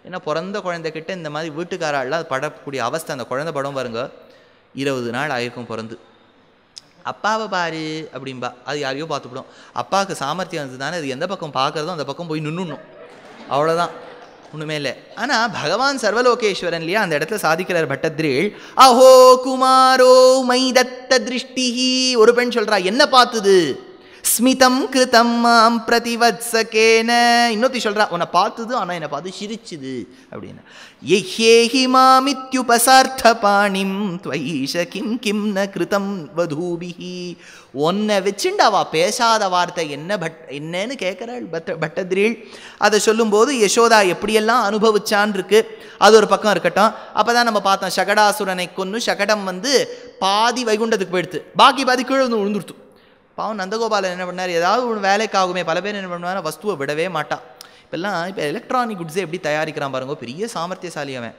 ஏன்னா பிறந்த குழந்தைக்கிட்ட இந்த மாதிரி வீட்டுக்காராலாம் படக்கூடிய அவஸ்தை அந்த குழந்தை படம் பாருங்க இருபது நாள் ஆயிருக்கும் பிறந்து அப்பாவை பாரு அப்படின்பா அது யாரையோ பார்த்துப்படும் அப்பாவுக்கு சாமர்த்தியம் தானே அது எந்த பக்கம் பார்க்குறதோ அந்த பக்கம் போய் நின்றுணும் அவ்வளோதான் ஒன்றுமே இல்லை ஆனால் பகவான் சர்வலோகேஸ்வரன் இல்லையா அந்த இடத்துல சாதிக்கிறார் பட்டத்ரீழ் அஹோ குமாரோ மைதத்த திருஷ்டி திருஷ்டிஹி ஒரு பெண் சொல்கிறா என்ன பார்த்துது ஸ்மிதம் கிருதம் மாம் பிரதிவத்சகேன இன்னொத்தி சொல்கிறா உன்னை பார்த்தது ஆனால் என்னை பார்த்து சிரிச்சுது அப்படின்னு எஹேஹி மாமித்யுபசார்த்த பாணிம் துவைஷ கிம் கிம் ந கிருதம் வதூபிஹி ஒன்னை வச்சுண்டு பேசாத வார்த்தை என்ன பட் என்னன்னு கேட்குறாள் பட்ட பட்டதிரீள் அதை சொல்லும்போது யசோதா எப்படியெல்லாம் அனுபவிச்சான் இருக்கு அது ஒரு பக்கம் இருக்கட்டும் அப்போ தான் நம்ம பார்த்தோம் சகடாசுரனை கொன்று சகடம் வந்து பாதி வைகுண்டத்துக்கு போயிடுத்து பாக்கி பாதி கீழே வந்து விழுந்துடுத்து பாவம் நந்தகோபாலன் என்ன பண்ணார் ஏதாவது ஒன்று வேலைக்காகுமே பல பேர் என்ன பண்ணுவாங்க வஸ்துவை விடவே மாட்டான் இப்போல்லாம் இப்போ எலக்ட்ரானிக் குட்ஸை எப்படி தயாரிக்கிறான் பாருங்க பெரிய சாமர்த்தியசாலி அவன்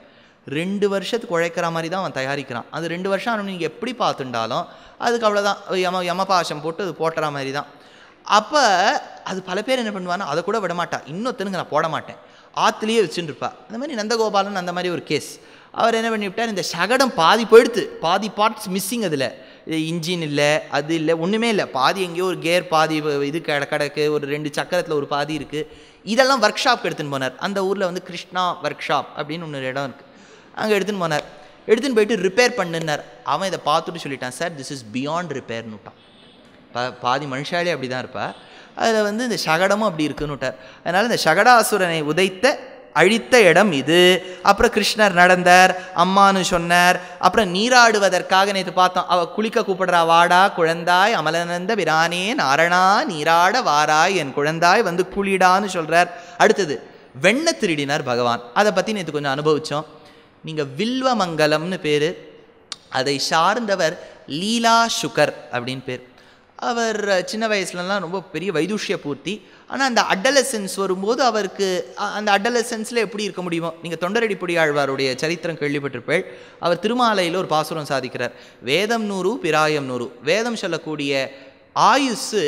ரெண்டு வருஷத்துக்கு உழைக்கிற மாதிரி தான் அவன் தயாரிக்கிறான் அது ரெண்டு வருஷம் ஆனால் நீங்கள் எப்படி பார்த்துட்டாலும் அதுக்கு அவ்வளோதான் யம யமபாஷம் போட்டு அது போட்டுற மாதிரி தான் அப்போ அது பல பேர் என்ன பண்ணுவாங்கன்னா அதை கூட விடமாட்டா இன்னொருத்தனுக்கு நான் போட மாட்டேன் ஆற்றுலேயே வச்சுட்டு இருப்பா அந்த மாதிரி நந்தகோபாலன் அந்த மாதிரி ஒரு கேஸ் அவர் என்ன பண்ணிவிட்டார் இந்த சகடம் பாதி போயிடுத்து பாதி பார்ட்ஸ் மிஸ்ஸிங் அதில் இன்ஜின் இல்லை அது இல்லை ஒன்றுமே இல்லை பாதி எங்கேயோ ஒரு கேர் பாதி இது கட கிடக்கு ஒரு ரெண்டு சக்கரத்தில் ஒரு பாதி இருக்குது இதெல்லாம் ஒர்க் ஷாப்க்கு எடுத்துன்னு போனார் அந்த ஊரில் வந்து கிருஷ்ணா ஒர்க் ஷாப் அப்படின்னு ஒன்று இடம் இருக்குது அங்கே எடுத்துன்னு போனார் எடுத்துன்னு போயிட்டு ரிப்பேர் பண்ணுனார் அவன் இதை பார்த்துட்டு சொல்லிட்டான் சார் திஸ் இஸ் பியாண்ட் ரிப்பேர்னுட்டான் பா பாதி மனுஷாலே அப்படி தான் இருப்பா அதில் வந்து இந்த சகடமும் அப்படி விட்டார் அதனால் இந்த சகடாசுரனை உதைத்த அழித்த இடம் இது அப்புறம் கிருஷ்ணர் நடந்தார் அம்மானு சொன்னார் அப்புறம் நீராடுவதற்காக நேற்று பார்த்தோம் அவ குளிக்க கூப்பிடுறா வாடா குழந்தாய் அமலனந்த பிரானே நாரணா நீராட வாராய் என் குழந்தாய் வந்து குளிடான்னு சொல்கிறார் அடுத்தது வெண்ண திருடினார் பகவான் அதை பற்றி நேற்று கொஞ்சம் அனுபவித்தோம் நீங்கள் வில்வமங்கலம்னு பேர் அதை சார்ந்தவர் லீலா சுகர் அப்படின்னு பேர் அவர் சின்ன வயசுலலாம் ரொம்ப பெரிய வைதுஷ்ய பூர்த்தி ஆனால் அந்த அடலசன்ஸ் வரும்போது அவருக்கு அந்த அடலசன்ஸில் எப்படி இருக்க முடியுமோ நீங்கள் தொண்டரடி பொடியாழ்வாருடைய சரித்திரம் கேள்விப்பட்டிருப்பேள் அவர் திருமாலையில் ஒரு பாசுரம் சாதிக்கிறார் வேதம் நூறு பிராயம் நூறு வேதம் சொல்லக்கூடிய ஆயுஸ்ஸு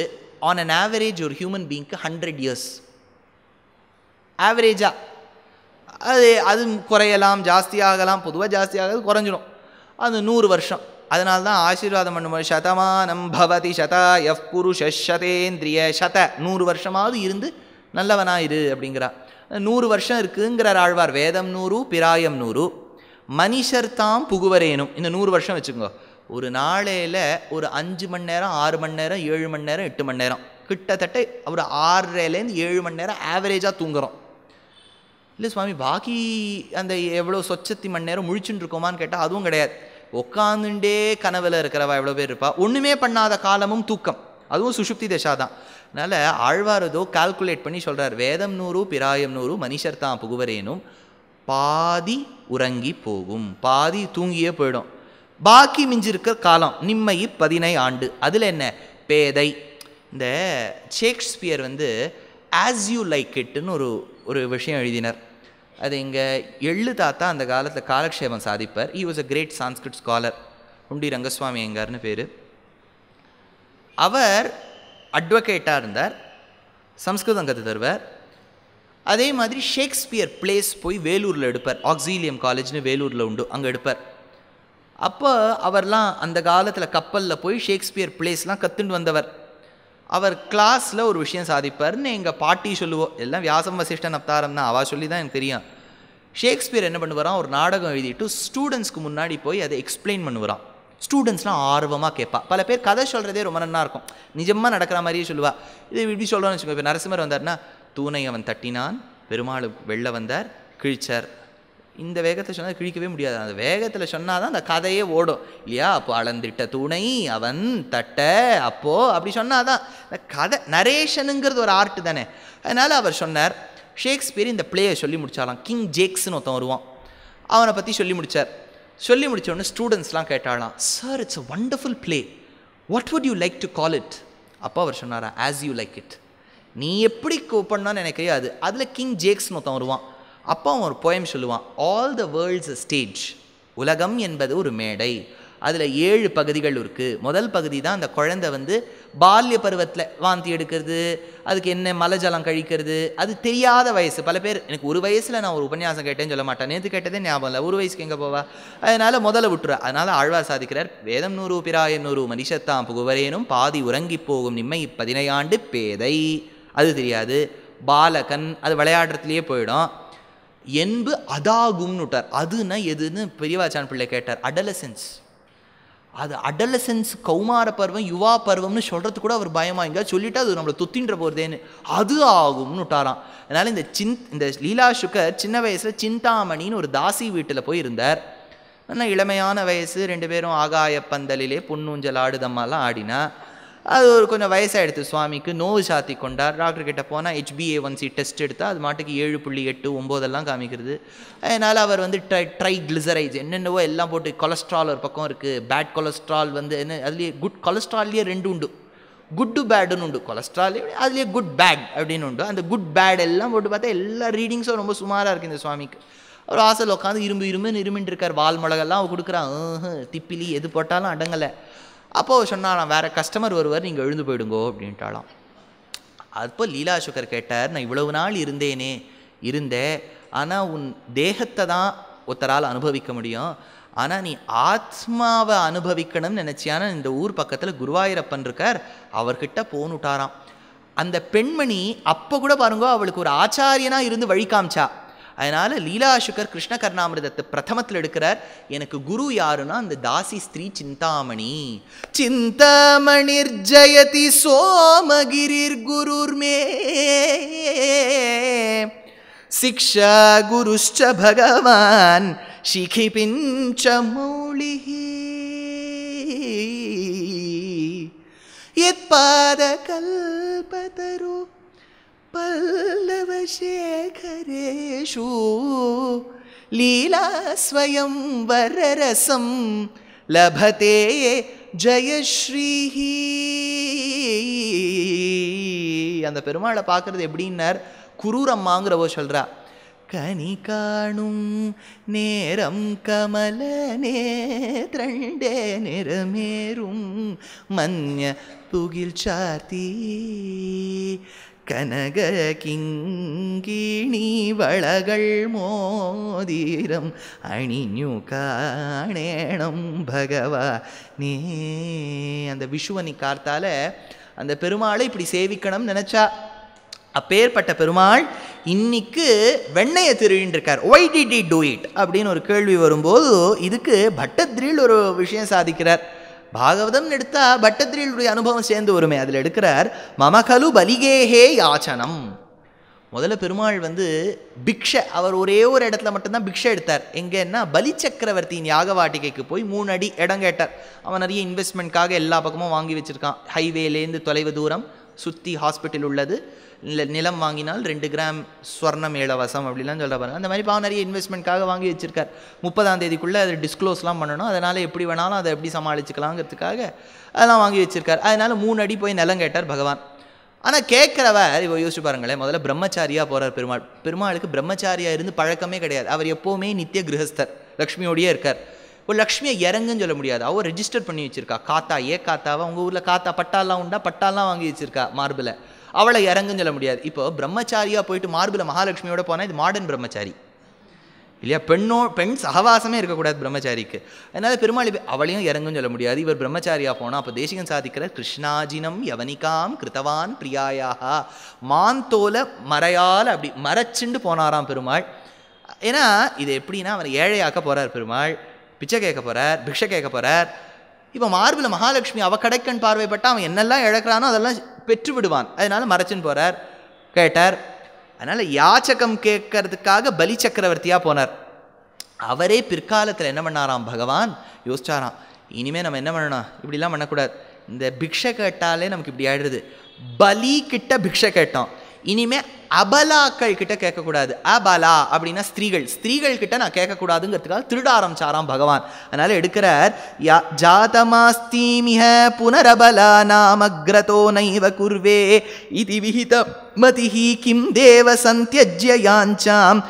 ஆன் அன் ஆவரேஜ் ஒரு ஹியூமன் பீங்க்கு ஹண்ட்ரட் இயர்ஸ் ஆவரேஜாக அது அது குறையலாம் ஜாஸ்தியாகலாம் பொதுவாக ஜாஸ்தியாகாது குறைஞ்சிடும் அது நூறு வருஷம் அதனால தான் ஆசீர்வாதம் பண்ணும்போது சதமானம் பவதி எஃப் புருஷ சதேந்திரிய சத நூறு வருஷமாவது இருந்து நல்லவனாயிரு அப்படிங்கிறா நூறு வருஷம் இருக்குங்கிறார் ஆழ்வார் வேதம் நூறு பிராயம் நூறு மனுஷர் தாம் புகுவரேனும் இந்த நூறு வருஷம் வச்சுக்கோங்க ஒரு நாளையில் ஒரு அஞ்சு மணி நேரம் ஆறு மணி நேரம் ஏழு மணி நேரம் எட்டு மணி நேரம் கிட்டத்தட்ட ஒரு ஆறரைலேருந்து ஏழு மணி நேரம் ஆவரேஜாக தூங்குறோம் இல்லை சுவாமி பாக்கி அந்த எவ்வளோ சொச்சத்தி மணி நேரம் முழிச்சுட்டு இருக்கோமான்னு கேட்டால் அதுவும் கிடையாது உட்காந்துண்டே கனவில் இருக்கிறவா எவ்வளோ பேர் இருப்பா ஒன்றுமே பண்ணாத காலமும் தூக்கம் அதுவும் சுஷுப்தி தசா தான் அதனால் ஆழ்வாரதோ கால்குலேட் பண்ணி சொல்கிறார் வேதம் நூறு பிராயம் நூறு மனுஷர் தான் புகுவரேனும் பாதி உறங்கி போகும் பாதி தூங்கியே போயிடும் பாக்கி மிஞ்சிருக்க காலம் நிம்மை பதினை ஆண்டு அதில் என்ன பேதை இந்த ஷேக்ஸ்பியர் வந்து ஆஸ் யூ லைக் இட்டுன்னு ஒரு ஒரு விஷயம் எழுதினார் அது இங்கே எள்ளு தாத்தா அந்த காலத்தில் காலக்ஷேபம் சாதிப்பார் he was a great Sanskrit scholar உண்டி ரங்கசுவாமி எங்கார்னு பேர் அவர் அட்வொகேட்டாக இருந்தார் சம்ஸ்கிருதம் கற்று தருவார் அதே மாதிரி ஷேக்ஸ்பியர் பிளேஸ் போய் வேலூரில் எடுப்பார் ஆக்சிலியம் காலேஜ்னு வேலூரில் உண்டு அங்கே எடுப்பார் அப்போ அவர்லாம் அந்த காலத்தில் கப்பலில் போய் ஷேக்ஸ்பியர் பிளேஸ்லாம் கற்றுண்டு வந்தவர் அவர் கிளாஸில் ஒரு விஷயம் சாதிப்பார்னு எங்கள் பாட்டி சொல்லுவோம் எல்லாம் வியாசம் வசிஷ்டன் அப்தாரம்னா தான் அவள் சொல்லி தான் எனக்கு தெரியும் ஷேக்ஸ்பியர் என்ன பண்ணுவாரான் ஒரு நாடகம் எழுதிட்டு ஸ்டூடெண்ட்ஸ்க்கு முன்னாடி போய் அதை எக்ஸ்பிளைன் பண்ணுவான் ஸ்டூடெண்ட்ஸ்லாம் ஆர்வமாக கேட்பா பல பேர் கதை சொல்கிறதே ரொம்ப நல்லா இருக்கும் நிஜமாக நடக்கிற மாதிரியே சொல்லுவா இது இப்படி சொல்கிறோன்னு வச்சுக்கோங்க இப்போ நரசிம்மர் வந்தார்னா தூணை அவன் தட்டினான் பெருமாள் வெளில வந்தார் கிழிச்சார் இந்த வேகத்தில் சொன்னால் கிழிக்கவே முடியாது அந்த வேகத்தில் சொன்னால் தான் அந்த கதையே ஓடும் இல்லையா அப்போ அளந்திட்ட துணை அவன் தட்ட அப்போ அப்படி சொன்னால் தான் இந்த கதை நரேஷனுங்கிறது ஒரு ஆர்ட் தானே அதனால் அவர் சொன்னார் ஷேக்ஸ்பியர் இந்த பிளேயை சொல்லி முடிச்சாலாம் கிங் ஜேக்ஸ்னு ஒருத்தன் வருவான் அவனை பற்றி சொல்லி முடித்தார் சொல்லி முடித்தோடனே ஸ்டூடெண்ட்ஸ்லாம் கேட்டாலாம் sir it's a wonderful play what would you like to call it அப்போ அவர் சொன்னாரா ஆஸ் யூ லைக் இட் நீ எப்படி பண்ணான்னு எனக்கு தெரியாது அதில் கிங் ஜேக்ஸ்னு ஒருத்தன் வருவான் அப்போ அவன் ஒரு போயம் சொல்லுவான் ஆல் த வேர்ல்ட்ஸ் ஸ்டேஜ் உலகம் என்பது ஒரு மேடை அதில் ஏழு பகுதிகள் இருக்குது முதல் பகுதி தான் அந்த குழந்தை வந்து பால்ய பருவத்தில் வாந்தி எடுக்கிறது அதுக்கு என்ன மலஜலம் கழிக்கிறது அது தெரியாத வயசு பல பேர் எனக்கு ஒரு வயசில் நான் ஒரு உபன்யாசம் கேட்டேன்னு சொல்ல மாட்டேன் நேற்று கேட்டதே ஞாபகம் இல்லை ஒரு வயசுக்கு எங்கே போவா அதனால் முதல்ல விட்டுருவா அதனால் ஆழ்வா சாதிக்கிறார் வேதம் நூறு பிராய நூறு மனிஷத்தாம் புகுவரேனும் பாதி உறங்கி போகும் நிம்மை பதினையாண்டு பேதை அது தெரியாது பாலகன் அது விளையாடுறதுலேயே போயிடும் என்பு அதாகும்னு விட்டார் அதுனா எதுன்னு பெரியவாச்சான் பிள்ளை கேட்டார் அடலசன்ஸ் அது அடலசன்ஸ் கௌமார பருவம் யுவா பருவம்னு சொல்கிறது கூட அவர் பயமாக எங்கே சொல்லிட்டு அது நம்மளை தொத்தின்ற போகிறதேன்னு அது ஆகும்னு விட்டாராம் அதனால் இந்த சின் இந்த லீலா சுகர் சின்ன வயசில் சிந்தாமணின்னு ஒரு தாசி வீட்டில் போய் இருந்தார் ஆனால் இளமையான வயசு ரெண்டு பேரும் ஆகாய பந்தலிலே பொன்னூஞ்சல் ஆடுதம்மாலாம் ஆடினா அது ஒரு கொஞ்சம் வயசாகிடுது சுவாமிக்கு நோவு சாத்தி கொண்டார் டாக்டர் கிட்ட போனால் ஹெச்பிஏ ஒன்சி டெஸ்ட் எடுத்தால் அது மாட்டுக்கு ஏழு புள்ளி எட்டு ஒம்போதெல்லாம் காமிக்கிறது அதனால் அவர் வந்து ட்ரை ட்ரை கிளிசரைஸ் என்னென்னவோ எல்லாம் போட்டு கொலஸ்ட்ரால் ஒரு பக்கம் இருக்குது பேட் கொலஸ்ட்ரால் வந்து என்ன அதுலேயே குட் கொலஸ்ட்ரால்லேயே ரெண்டு உண்டு குட்டு பேடுன்னு உண்டு கொலஸ்ட்ரால் அதுலேயே குட் பேட் அப்படின்னு உண்டு அந்த குட் பேட் எல்லாம் போட்டு பார்த்தா எல்லா ரீடிங்ஸும் ரொம்ப சுமாராக இருக்குது இந்த சுவாமிக்கு அவர் வாசல் உட்காந்து இரும்பு இரும்பு இருமின்னு இருக்கார் வால் மிளகெல்லாம் கொடுக்குறான் திப்பிலி எது போட்டாலும் அடங்கலை அப்போ அவர் சொன்னாலாம் வேறு கஸ்டமர் வருவார் நீங்கள் எழுந்து போயிடுங்கோ அப்படின்ட்டாலாம் அப்போ லீலா சுகர் கேட்டார் நான் இவ்வளவு நாள் இருந்தேனே இருந்தேன் ஆனால் உன் தேகத்தை தான் ஒருத்தரால் அனுபவிக்க முடியும் ஆனால் நீ ஆத்மாவை அனுபவிக்கணும்னு நினச்சியான இந்த ஊர் பக்கத்தில் குருவாயூரப்பன் இருக்கார் அவர்கிட்ட போனுட்டாராம் அந்த பெண்மணி அப்போ கூட பாருங்க அவளுக்கு ஒரு ஆச்சாரியனாக இருந்து வழி காமிச்சா அதனால் லீலாசுகர் கிருஷ்ணகர்ணாமிரதத்தை பிரதமத்தில் எடுக்கிறார் எனக்கு குரு யாருன்னா அந்த தாசி ஸ்திரீ சிந்தாமணி சிந்தாமணி ஜயதி சோமகிரிர் குருர்மே சிக்ஷா குருஷ்ச பகவான் சிகி பிஞ்ச மௌளிகி எத் பாத கல்பதரூப் पल्लवशेखरेषु लीलास्वयं वररसं लभते ஜெயஸ்ரீஹ அந்த பெருமாளை பார்க்கறது எப்படின்னார் குரூரம்மாங்கிறவோ சொல்கிறா கனி காணும் நேரம் கமல நேத்ரண்டே நிறமேறும் மஞ்ச துகில் சாத்தி கனக வளகள் மோதிரம் அணிஞ்சு അണിഞ്ഞു பகவா நீ அந்த விஷுவனை கார்த்தால அந்த பெருமாளை இப்படி சேவிக்கணும்னு நினச்சா அப்பேற்பட்ட பெருமாள் இன்னைக்கு வெண்ணையை திருடின்றிருக்கார் why did do it அப்படின்னு ஒரு கேள்வி வரும்போது இதுக்கு பட்டத்திரியில் ஒரு விஷயம் சாதிக்கிறார் பாகவதம் எடுத்தால் பட்டத்திரியுடைய அனுபவம் சேர்ந்து வருமே அதில் எடுக்கிறார் மமகலு பலிகேஹே யாச்சனம் முதல்ல பெருமாள் வந்து பிக்ஷை அவர் ஒரே ஒரு இடத்துல மட்டும்தான் பிக்ஷை எடுத்தார் எங்கன்னா பலி சக்கரவர்த்தியின் யாக வாட்டிகைக்கு போய் மூணு அடி இடம் கேட்டார் அவன் நிறைய இன்வெஸ்ட்மெண்ட்காக எல்லா பக்கமும் வாங்கி வச்சுருக்கான் ஹைவேலேருந்து தொலைவு தூரம் சுற்றி ஹாஸ்பிட்டல் உள்ளது இல்லை நிலம் வாங்கினால் ரெண்டு கிராம் ஸ்வர்ணம் இலவசம் அப்படிலாம் சொல்ல பாருங்க அந்த மாதிரி பாவம் நிறைய இன்வெஸ்ட்மெண்ட்காக வாங்கி வச்சிருக்கார் முப்பதாம் தேதிக்குள்ளே அதை டிஸ்க்ளோஸ்லாம் பண்ணணும் அதனால் எப்படி வேணாலும் அதை எப்படி சமாளிச்சுக்கலாங்கிறதுக்காக அதெல்லாம் வாங்கி வச்சுருக்கார் அதனால் மூணு அடி போய் நிலம் கேட்டார் பகவான் ஆனால் கேட்குறவர் இப்போ யோசிச்சு பாருங்களேன் முதல்ல பிரம்மச்சாரியாக போகிறார் பெருமாள் பெருமாளுக்கு பிரம்மச்சாரியாக இருந்து பழக்கமே கிடையாது அவர் எப்போவுமே நித்திய கிரகஸ்தர் லக்ஷ்மியோடையே இருக்கார் இப்போ லக்ஷ்மியை இறங்குன்னு சொல்ல முடியாது அவள் ரெஜிஸ்டர் பண்ணி வச்சுருக்கா காத்தா ஏ காத்தாவை உங்கள் ஊரில் காத்தா பட்டாலாம் உண்டா பட்டாலாம் வாங்கி வச்சிருக்கா மார்பிளை அவளை இறங்குன்னு சொல்ல முடியாது இப்போ பிரம்மச்சாரியாக போயிட்டு மார்பிளை மகாலட்சுமியோட போனால் இது மாடர்ன் பிரம்மச்சாரி இல்லையா பெண்ணோ பெண் சகவாசமே இருக்கக்கூடாது பிரம்மச்சாரிக்கு அதனால பெருமாள் அவளையும் இறங்குன்னு சொல்ல முடியாது இவர் பிரம்மச்சாரியாக போனால் அப்போ தேசிகன் சாதிக்கிற கிருஷ்ணாஜினம் யவனிகாம் கிருத்தவான் பிரியாயாக மாந்தோல மறையால் அப்படி மறைச்சுண்டு போனாராம் பெருமாள் ஏன்னா இது எப்படின்னா அவர் ஏழையாக்க போகிறார் பெருமாள் பிச்சை கேட்க போகிறார் பிக்ஷை கேட்க போகிறார் இப்போ மார்பில் மகாலட்சுமி அவ கடைக்கண் பார்வைப்பட்டு அவன் என்னெல்லாம் இழக்கிறானோ அதெல்லாம் பெற்று விடுவான் அதனால் மறைச்சின்னு போகிறார் கேட்டார் அதனால் யாச்சகம் கேட்கறதுக்காக பலி சக்கரவர்த்தியாக போனார் அவரே பிற்காலத்தில் என்ன பண்ணாராம் பகவான் யோசிச்சாராம் இனிமேல் நம்ம என்ன பண்ணணும் இப்படிலாம் பண்ணக்கூடாது இந்த பிக்ஷை கேட்டாலே நமக்கு இப்படி ஆயிடுறது பலி கிட்ட பிக்ஷை கேட்டோம் இனிமே அபலாக்கள் கிட்ட கேட்கக்கூடாது அபலா அப்படின்னா ஸ்திரீகள் ஸ்திரீகள் கிட்ட நான் கேட்கக்கூடாதுங்கிறதுக்காக திருட ஆரம்பிச்சாராம் பகவான் அதனால எடுக்கிறார் ஜாதமாஸ்தீமிக புனரபலா நாமக்ரதோ நைவ குர்வே இது விஹித மதிஹி கிம் தேவ சந்தியஜ்ய யாஞ்சாம்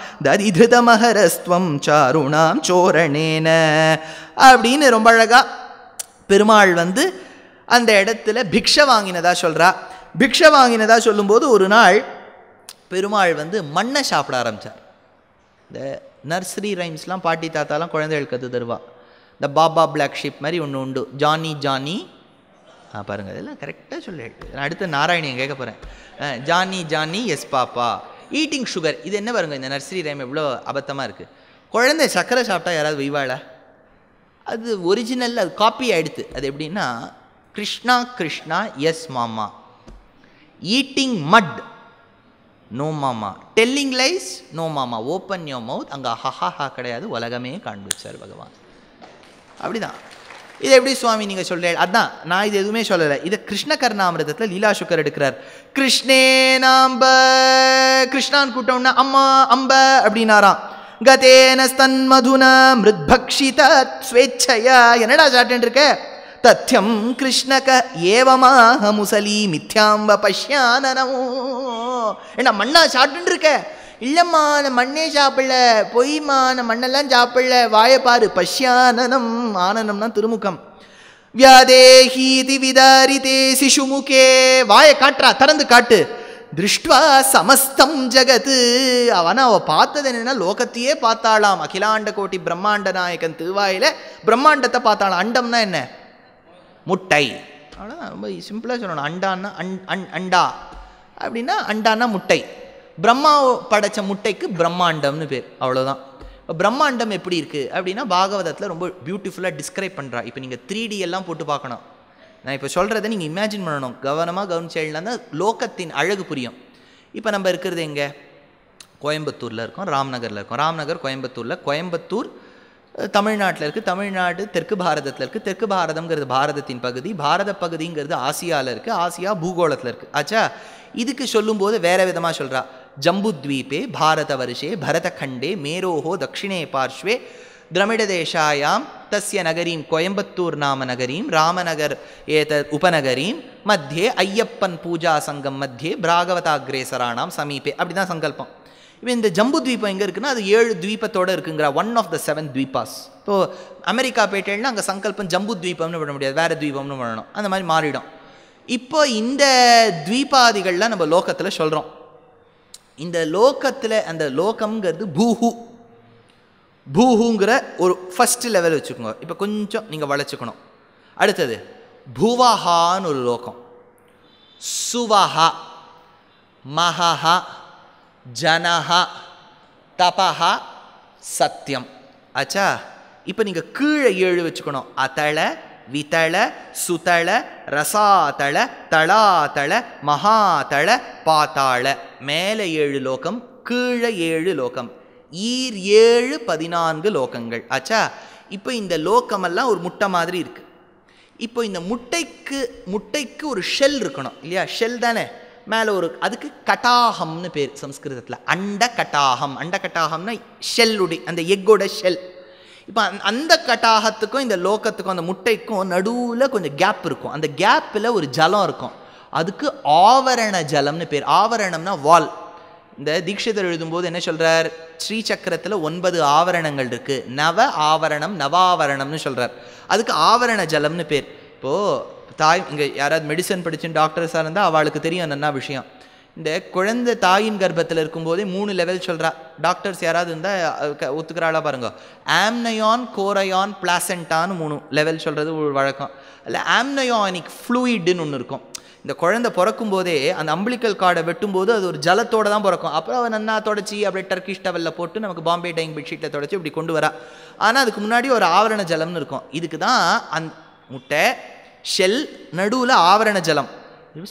மகரஸ்துவம் சாருணாம் சோரணேன அப்படின்னு ரொம்ப அழகா பெருமாள் வந்து அந்த இடத்துல பிக்ஷ வாங்கினதா சொல்கிறா பிக்ஷை வாங்கினதாக சொல்லும்போது ஒரு நாள் பெருமாள் வந்து மண்ணை சாப்பிட ஆரம்பித்தார் இந்த நர்சரி ரைம்ஸ்லாம் பாட்டி தாத்தாலாம் குழந்தைகள் கற்று தருவா இந்த பாபா பிளாக் ஷிப் மாதிரி ஒன்று உண்டு ஜானி ஜானி ஆ பாருங்கள் அதெல்லாம் கரெக்டாக சொல்லி நான் அடுத்து நாராயணியை கேட்க போகிறேன் Johnny Johnny yes papa eating sugar இது என்ன பாருங்க இந்த நர்சரி ரைம் எவ்வளோ அபத்தமாக இருக்குது குழந்தை சர்க்கரை சாப்பிட்டா யாராவது வைவாள அது ஒரிஜினல் அது காப்பி ஆகிடுது அது எப்படின்னா Krishna Krishna yes mama eating mud no mama telling lies no mama open your mouth அங்கே ஹா கிடையாது உலகமே காண்பிச்சார் பகவான் அப்படிதான் இது எப்படி சுவாமி நீங்கள் சொல்கிறேன் அதான் நான் இது எதுவுமே சொல்லலை இதை கிருஷ்ண கர்ணாமிரதத்தில் லீலா சுக்கர் எடுக்கிறார் கிருஷ்ணே நாம்ப கிருஷ்ணான் கூட்டம்னா அம்மா அம்ப அப்படின்னாராம் கதேன மதுன மிருத்பக்ஷித ஸ்வேச்சையா என்னடா சாட்டேன் இருக்க தத்யம் கிருஷ்ணக ஏவமாக முசலி மித்யாம்ப பஷ்யானனமோ என்ன மண்ணா சாப்பிட்டுன்னு இருக்க இல்லைம்மா நான் மண்ணே சாப்பிடல பொய்மா நான் மண்ணெல்லாம் சாப்பிடல வாயப்பாரு பஷ்யானனம் ஆனனம்னா திருமுகம் வியாதேஹீதி விதாரிதே சிசுமுகே வாய காட்டுறா திறந்து காட்டு திருஷ்டுவா சமஸ்தம் ஜகத்து அவனை அவள் பார்த்தது என்னென்னா லோகத்தையே பார்த்தாளாம் அகிலாண்ட கோட்டி பிரம்மாண்ட நாயகன் திருவாயில பிரம்மாண்டத்தை பார்த்தாளாம் அண்டம்னா என்ன முட்டை அவ்வளோதான் ரொம்ப சிம்பிளாக சொல்லணும் அண்டான்னா அண் அண் அண்டா அப்படின்னா அண்டான்னா முட்டை பிரம்மா படைத்த முட்டைக்கு பிரம்மாண்டம்னு பேர் அவ்வளோதான் பிரம்மாண்டம் எப்படி இருக்குது அப்படின்னா பாகவதத்தில் ரொம்ப பியூட்டிஃபுல்லாக டிஸ்கிரைப் பண்ணுறா இப்போ நீங்கள் த்ரீ டி எல்லாம் போட்டு பார்க்கணும் நான் இப்போ சொல்கிறத நீங்கள் இமேஜின் பண்ணணும் கவனமாக கவனிச்சேன்னா தான் லோகத்தின் அழகு புரியும் இப்போ நம்ம இருக்கிறது எங்கே கோயம்புத்தூரில் இருக்கோம் ராம்நகரில் இருக்கோம் ராம்நகர் கோயம்புத்தூரில் கோயம்புத்தூர் தமிழ்நாட்டில் இருக்குது தமிழ்நாடு தெற்கு பாரதத்தில் இருக்குது தெற்கு பாரதம்ங்கிறது பாரதத்தின் பகுதி பாரத பகுதிங்கிறது ஆசியாவில் இருக்குது ஆசியா பூகோளத்தில் இருக்குது ஆச்சா இதுக்கு சொல்லும்போது வேறு விதமாக சொல்கிறா ஜம்புத்வீபே பாரத வருஷே பரதகண்டே மேரோஹோ தட்சிணே பார்ஷ்வே தேசாயாம் தஸ்ய நகரீம் கோயம்புத்தூர் நாம நகரீம் ராமநகர் ஏத உபநகரீம் மத்தியே ஐயப்பன் பூஜா சங்கம் மத்தியே பிராகவதாகிரேசராணாம் சமீபே அப்படி தான் சங்கல்பம் இப்போ இந்த ஜம்பு தீபம் எங்கே இருக்குன்னா அது ஏழு தீபத்தோடு இருக்குங்கிற ஒன் ஆஃப் த செவன் தீபாஸ் இப்போ அமெரிக்கா போயிட்டேன்னா அங்கே சங்கல்பம் ஜம்பு தீபம்னு பண்ண முடியாது வேறு தீபம்னு விடணும் அந்த மாதிரி மாறிடும் இப்போ இந்த தீபாதிகள்லாம் நம்ம லோகத்தில் சொல்கிறோம் இந்த லோகத்தில் அந்த லோகம்ங்கிறது பூஹு பூஹுங்கிற ஒரு ஃபஸ்ட் லெவல் வச்சுக்கோங்க இப்போ கொஞ்சம் நீங்கள் வளைச்சிக்கணும் அடுத்தது பூவாஹான்னு ஒரு லோகம் சுவஹா மஹஹா ஜனஹா தபஹா சத்தியம் ஆச்சா இப்போ நீங்கள் கீழே ஏழு வச்சுக்கணும் அத்தள விதள சுதள ரசாதள தளாதள மகாத்தள பாத்தாள மேலே ஏழு லோகம் கீழே ஏழு லோகம் ஈர் ஏழு பதினான்கு லோகங்கள் ஆச்சா இப்போ இந்த லோக்கமெல்லாம் ஒரு முட்டை மாதிரி இருக்குது இப்போ இந்த முட்டைக்கு முட்டைக்கு ஒரு ஷெல் இருக்கணும் இல்லையா ஷெல் தானே மேலே ஒரு அதுக்கு கட்டாகம்னு பேர் சம்ஸ்கிருதத்தில் அண்ட கட்டாகம் அண்ட கட்டாகம்னா ஷெல்லுடி அந்த எக்கோட ஷெல் இப்போ அந்த கட்டாகத்துக்கும் இந்த லோக்கத்துக்கும் அந்த முட்டைக்கும் நடுவில் கொஞ்சம் கேப் இருக்கும் அந்த கேப்பில் ஒரு ஜலம் இருக்கும் அதுக்கு ஆவரண ஜலம்னு பேர் ஆவரணம்னா வால் இந்த தீட்சிதர் எழுதும்போது என்ன சொல்கிறார் ஸ்ரீ சக்கரத்தில் ஒன்பது ஆவரணங்கள் இருக்குது நவ ஆவரணம் நவாவரணம்னு சொல்கிறார் அதுக்கு ஆவரண ஜலம்னு பேர் இப்போது தாய் இங்கே யாராவது மெடிசன் படிச்சு டாக்டர்ஸாக இருந்தால் அவளுக்கு தெரியும் நன்னா விஷயம் இந்த குழந்தை தாயின் கர்ப்பத்தில் இருக்கும்போதே மூணு லெவல் சொல்கிறா டாக்டர்ஸ் யாராவது இருந்தால் ஒத்துக்கிறாளா பாருங்க ஆம்னயான் கோரயான் பிளாசென்டான்னு மூணு லெவல் சொல்கிறது ஒரு வழக்கம் இல்லை ஆம்னயானிக் ஃப்ளூயிடுன்னு ஒன்று இருக்கும் இந்த குழந்தை பிறக்கும் போதே அந்த அம்பிளிக்கல் கார்டை வெட்டும்போது அது ஒரு ஜலத்தோடு தான் பிறக்கும் அப்புறம் அவன் நன்னா தொடச்சி அப்படியே டர்க்கிஷ் டவலில் போட்டு நமக்கு பாம்பே டைங் பெட்ஷீட்டில் தொடச்சி இப்படி கொண்டு வரா ஆனால் அதுக்கு முன்னாடி ஒரு ஆவரண ஜலம்னு இருக்கும் இதுக்கு தான் அந் முட்டை ஷெல் நடுவில் ஆவரண ஜலம்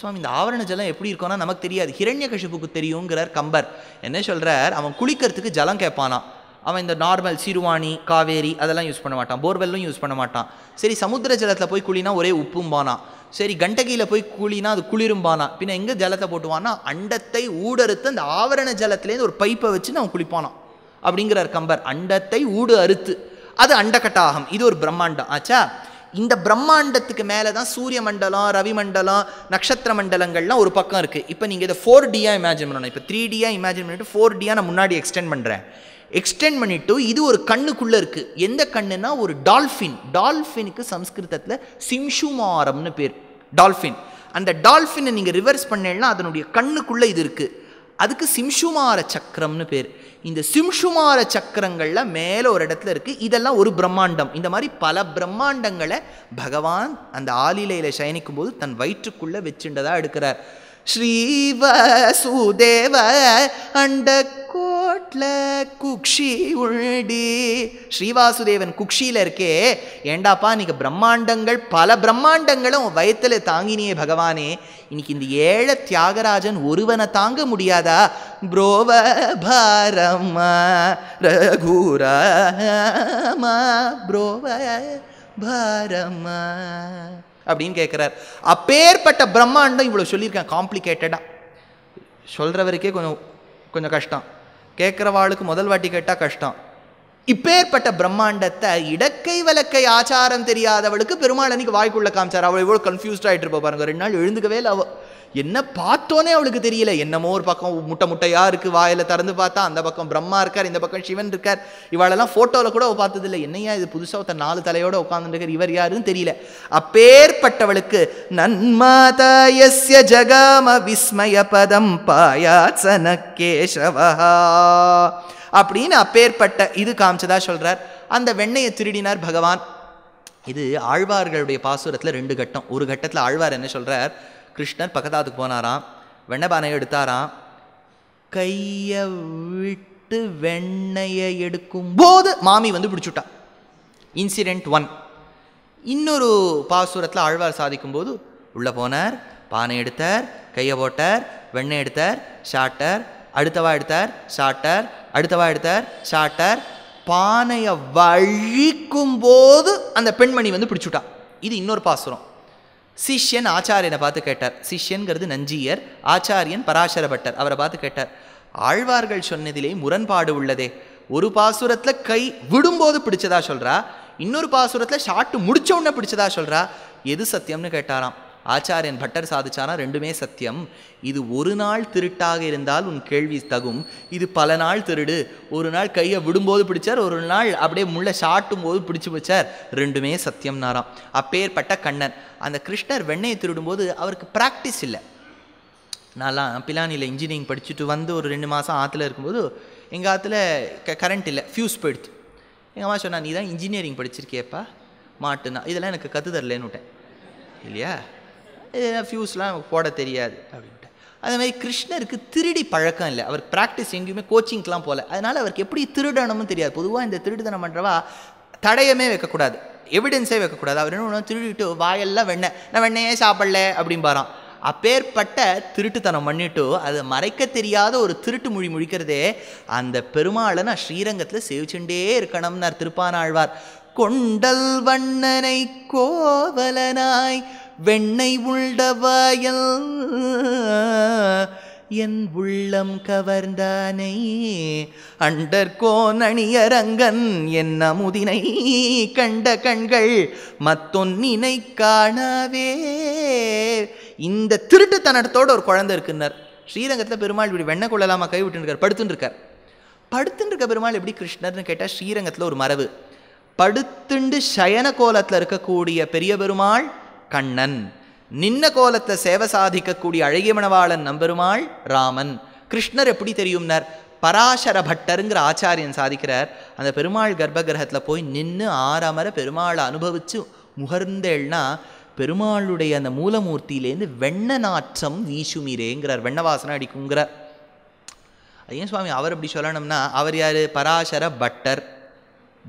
சுவாமி இந்த ஆவரண ஜலம் எப்படி இருக்கும்னா நமக்கு தெரியாது ஹிரண்ய கஷிப்புக்கு தெரியுங்கிறார் கம்பர் என்ன சொல்கிறார் அவன் குளிக்கிறதுக்கு ஜலம் கேட்பானான் அவன் இந்த நார்மல் சிறுவாணி காவேரி அதெல்லாம் யூஸ் பண்ண மாட்டான் போர்வெல்லும் யூஸ் பண்ண மாட்டான் சரி சமுத்திர ஜலத்தில் போய் குளினா ஒரே உப்பும்பானா சரி கண்டகியில் போய் குளினா அது குளிரும்பானா பின்ன எங்கே ஜலத்தை போட்டுவானா அண்டத்தை ஊடறுத்து அந்த ஆவரண ஜலத்துலேருந்து ஒரு பைப்பை வச்சு அவன் குளிப்பானான் அப்படிங்கிறார் கம்பர் அண்டத்தை ஊடு அறுத்து அது அண்டக்கட்டாகம் இது ஒரு பிரம்மாண்டம் ஆச்சா இந்த பிரம்மாண்டத்துக்கு மேலே தான் சூரிய மண்டலம் ரவி மண்டலம் நட்சத்திர மண்டலங்கள்லாம் ஒரு பக்கம் இருக்குது இப்போ நீங்கள் இதை ஃபோர் டியாக இமேஜின் பண்ணணும் இப்போ த்ரீ டியாக இமேஜின் பண்ணிவிட்டு ஃபோர் டியாக நான் முன்னாடி எக்ஸ்டெண்ட் பண்ணுறேன் எக்ஸ்டெண்ட் பண்ணிவிட்டு இது ஒரு கண்ணுக்குள்ளே இருக்குது எந்த கண்ணுனா ஒரு டால்ஃபின் டால்ஃபினுக்கு சம்ஸ்கிருதத்தில் சிம்ஷுமாரம்னு பேர் டால்ஃபின் அந்த டால்ஃபினை நீங்கள் ரிவர்ஸ் பண்ணேன்னா அதனுடைய கண்ணுக்குள்ளே இது இருக்குது அதுக்கு சிம்ஷுமார சக்கரம்னு பேர் இந்த சிம்ஷுமார சக்கரங்களில் மேலே ஒரு இடத்துல இருக்குது இதெல்லாம் ஒரு பிரம்மாண்டம் இந்த மாதிரி பல பிரம்மாண்டங்களை பகவான் அந்த ஆலிலையில் சயனிக்கும் போது தன் வயிற்றுக்குள்ளே வச்சுண்டதாக எடுக்கிறார் அண்ட கோட்ல குக்ஷி உள்டி ஸ்ரீவாசுதேவன் குக்ஷியில் இருக்கே ஏண்டாப்பா இன்னைக்கு பிரம்மாண்டங்கள் பல பிரம்மாண்டங்களும் வயத்தில் தாங்கினியே பகவானே இன்னைக்கு இந்த ஏழ தியாகராஜன் ஒருவனை தாங்க முடியாதா புரோவ பாரம்மா ரகுரமா புரோவ பாரம்மா அப்படின்னு கேட்குறார் அப்பேற்பட்ட பிரம்மாண்டம் இவ்வளோ சொல்லியிருக்கேன் காம்ப்ளிகேட்டடாக சொல்கிறவருக்கே கொஞ்சம் கொஞ்சம் கஷ்டம் கேட்குறவாளுக்கு முதல் வாட்டி கேட்டால் கஷ்டம் இப்பேற்பட்ட பிரம்மாண்டத்தை இடக்கை வலக்கை ஆச்சாரம் தெரியாதவளுக்கு பெருமாள் அன்னைக்கு வாய்க்குள்ள காமிச்சார் அவள் எவ்வளோ கன்ஃபியூஸ்டாகிட்டு இருப்போம் பாருங்கள் ரெண்டு நாள் எழுந்துக்கவே இல்லை அவள் என்ன பார்த்தோன்னே அவளுக்கு தெரியல என்னமோ ஒரு பக்கம் முட்டை முட்டையாக இருக்குது வாயில் திறந்து பார்த்தா அந்த பக்கம் பிரம்மா இருக்கார் இந்த பக்கம் சிவன் இருக்கார் இவாளெல்லாம் ஃபோட்டோவில் கூட பார்த்ததில்லை என்னையா இது புதுசாக ஒருத்தர் நாலு தலையோடு உட்காந்துருக்கார் இவர் யாருன்னு தெரியல அப்பேற்பட்டவளுக்கு நன்மாதாயஸ்ய ஜகாம விஸ்மய பதம் பாயாசன அப்படின்னு அப்பேற்பட்ட இது காமிச்சதா சொல்கிறார் அந்த வெண்ணையை திருடினார் பகவான் இது ஆழ்வார்களுடைய பாசுரத்தில் ரெண்டு கட்டம் ஒரு கட்டத்தில் ஆழ்வார் என்ன சொல்கிறார் கிருஷ்ணர் பக்கத்தாத்துக்கு போனாராம் வெண்ணபானையை எடுத்தாராம் கையை விட்டு வெண்ணையை எடுக்கும் போது மாமி வந்து பிடிச்சுட்டான் இன்சிடெண்ட் ஒன் இன்னொரு பாசுரத்தில் ஆழ்வார் சாதிக்கும்போது உள்ளே போனார் பானை எடுத்தார் கையை போட்டார் வெண்ணெய் எடுத்தார் ஷார்ட்டர் அடுத்தவா எடுத்தார் ஷார்ட்டர் அடுத்தவா எடுத்தார் ஷார்ட்டர் பானையை வழிக்கும் போது அந்த பெண்மணி வந்து பிடிச்சுட்டான் இது இன்னொரு பாசுரம் சிஷ்யன் ஆச்சாரியனை பார்த்து கேட்டார் சிஷ்யன்கிறது நஞ்சியர் ஆச்சாரியன் பராசரபட்டர் அவரை பார்த்து கேட்டார் ஆழ்வார்கள் சொன்னதிலே முரண்பாடு உள்ளதே ஒரு பாசுரத்தில் கை விடும்போது பிடிச்சதா சொல்கிறா இன்னொரு பாசுரத்தில் ஷாட்டு முடிச்ச உடனே பிடிச்சதா சொல்கிறா எது சத்தியம்னு கேட்டாராம் ஆச்சாரியன் பட்டர் சாதிச்சானா ரெண்டுமே சத்தியம் இது ஒரு நாள் திருட்டாக இருந்தால் உன் கேள்வி தகும் இது பல நாள் திருடு ஒரு நாள் கையை விடும்போது பிடிச்சார் ஒரு நாள் அப்படியே முள்ள சாட்டும் போது பிடிச்சி வச்சார் ரெண்டுமே சத்தியம் நாராம் அப்பேற்பட்ட கண்ணன் அந்த கிருஷ்ணர் வெண்ணையை திருடும்போது அவருக்கு ப்ராக்டிஸ் இல்லை நான்லாம் பிலானியில் இன்ஜினியரிங் படிச்சுட்டு வந்து ஒரு ரெண்டு மாதம் ஆற்றுல இருக்கும்போது எங்கள் ஆற்றுல க கரண்ட் இல்லை ஃப்யூஸ் போயிடுச்சு எங்கள் அம்மா சொன்னா நீ தான் இன்ஜினியரிங் படிச்சிருக்கியப்பா மாட்டுனா இதெல்லாம் எனக்கு கற்று தரலன்னு விட்டேன் இல்லையா ஃபியூஸ்லாம் போட தெரியாது அப்படின்ட்டு மாதிரி கிருஷ்ணருக்கு திருடி பழக்கம் இல்லை அவர் ப்ராக்டிஸ் எங்கேயுமே கோச்சிங்க்கெலாம் போகல அதனால் அவருக்கு எப்படி திருடணும்னு தெரியாது பொதுவாக இந்த திருடுதனம் பண்ணுறவா தடையமே வைக்கக்கூடாது எவிடென்ஸே வைக்கக்கூடாது அவர் என்ன திருடிட்டு வாயெல்லாம் வெண்ணெய் நான் வெண்ணையே சாப்பிடல அப்படிம்பாரான் அப்பேற்பட்ட திருட்டுத்தனம் பண்ணிட்டு அது மறைக்க தெரியாத ஒரு திருட்டு மொழி முழிக்கிறதே அந்த பெருமாளை நான் ஸ்ரீரங்கத்தில் சேவிச்சுட்டே இருக்கணும்னார் திருப்பானாழ்வார் கொண்டல் வண்ணனை கோவலனாய் வெண்ணை உள்ளவாயல் என் உள்ளம் கவர்ந்தானே நணியரங்கன் என் அமுதினை கண்ட கண்கள் மத்தொன்னினை காணாவே இந்த திருட்டுத்தனத்தோடு ஒரு குழந்தை இருக்குன்னார் ஸ்ரீரங்கத்தில் பெருமாள் இப்படி வெண்ணை கொள்ளலாமா கைவிட்டுருக்கார் படுத்துட்டுருக்கார் படுத்துட்டுருக்க இருக்கார் பெருமாள் எப்படி கிருஷ்ணர்னு கேட்டால் ஸ்ரீரங்கத்தில் ஒரு மரபு படுத்துண்டு சயன கோலத்தில் இருக்கக்கூடிய பெரிய பெருமாள் கண்ணன் நின்ன கோலத்தை சேவை சாதிக்கக்கூடிய அழகியமணவாளன் நம்பெருமாள் ராமன் கிருஷ்ணர் எப்படி தெரியும்னார் பராசர பட்டருங்கிற ஆச்சாரியன் சாதிக்கிறார் அந்த பெருமாள் கர்ப்பகிரகத்தில் போய் நின்று ஆறாமற பெருமாளை அனுபவித்து முகர்ந்தேள்னா பெருமாளுடைய அந்த மூலமூர்த்தியிலேருந்து வெண்ண நாற்றம் வீசுமிரேங்கிறார் வெண்ண வாசனை அடிக்குங்கிறார் ஐயன் சுவாமி அவர் அப்படி சொல்லணும்னா அவர் யார் பராசர பட்டர்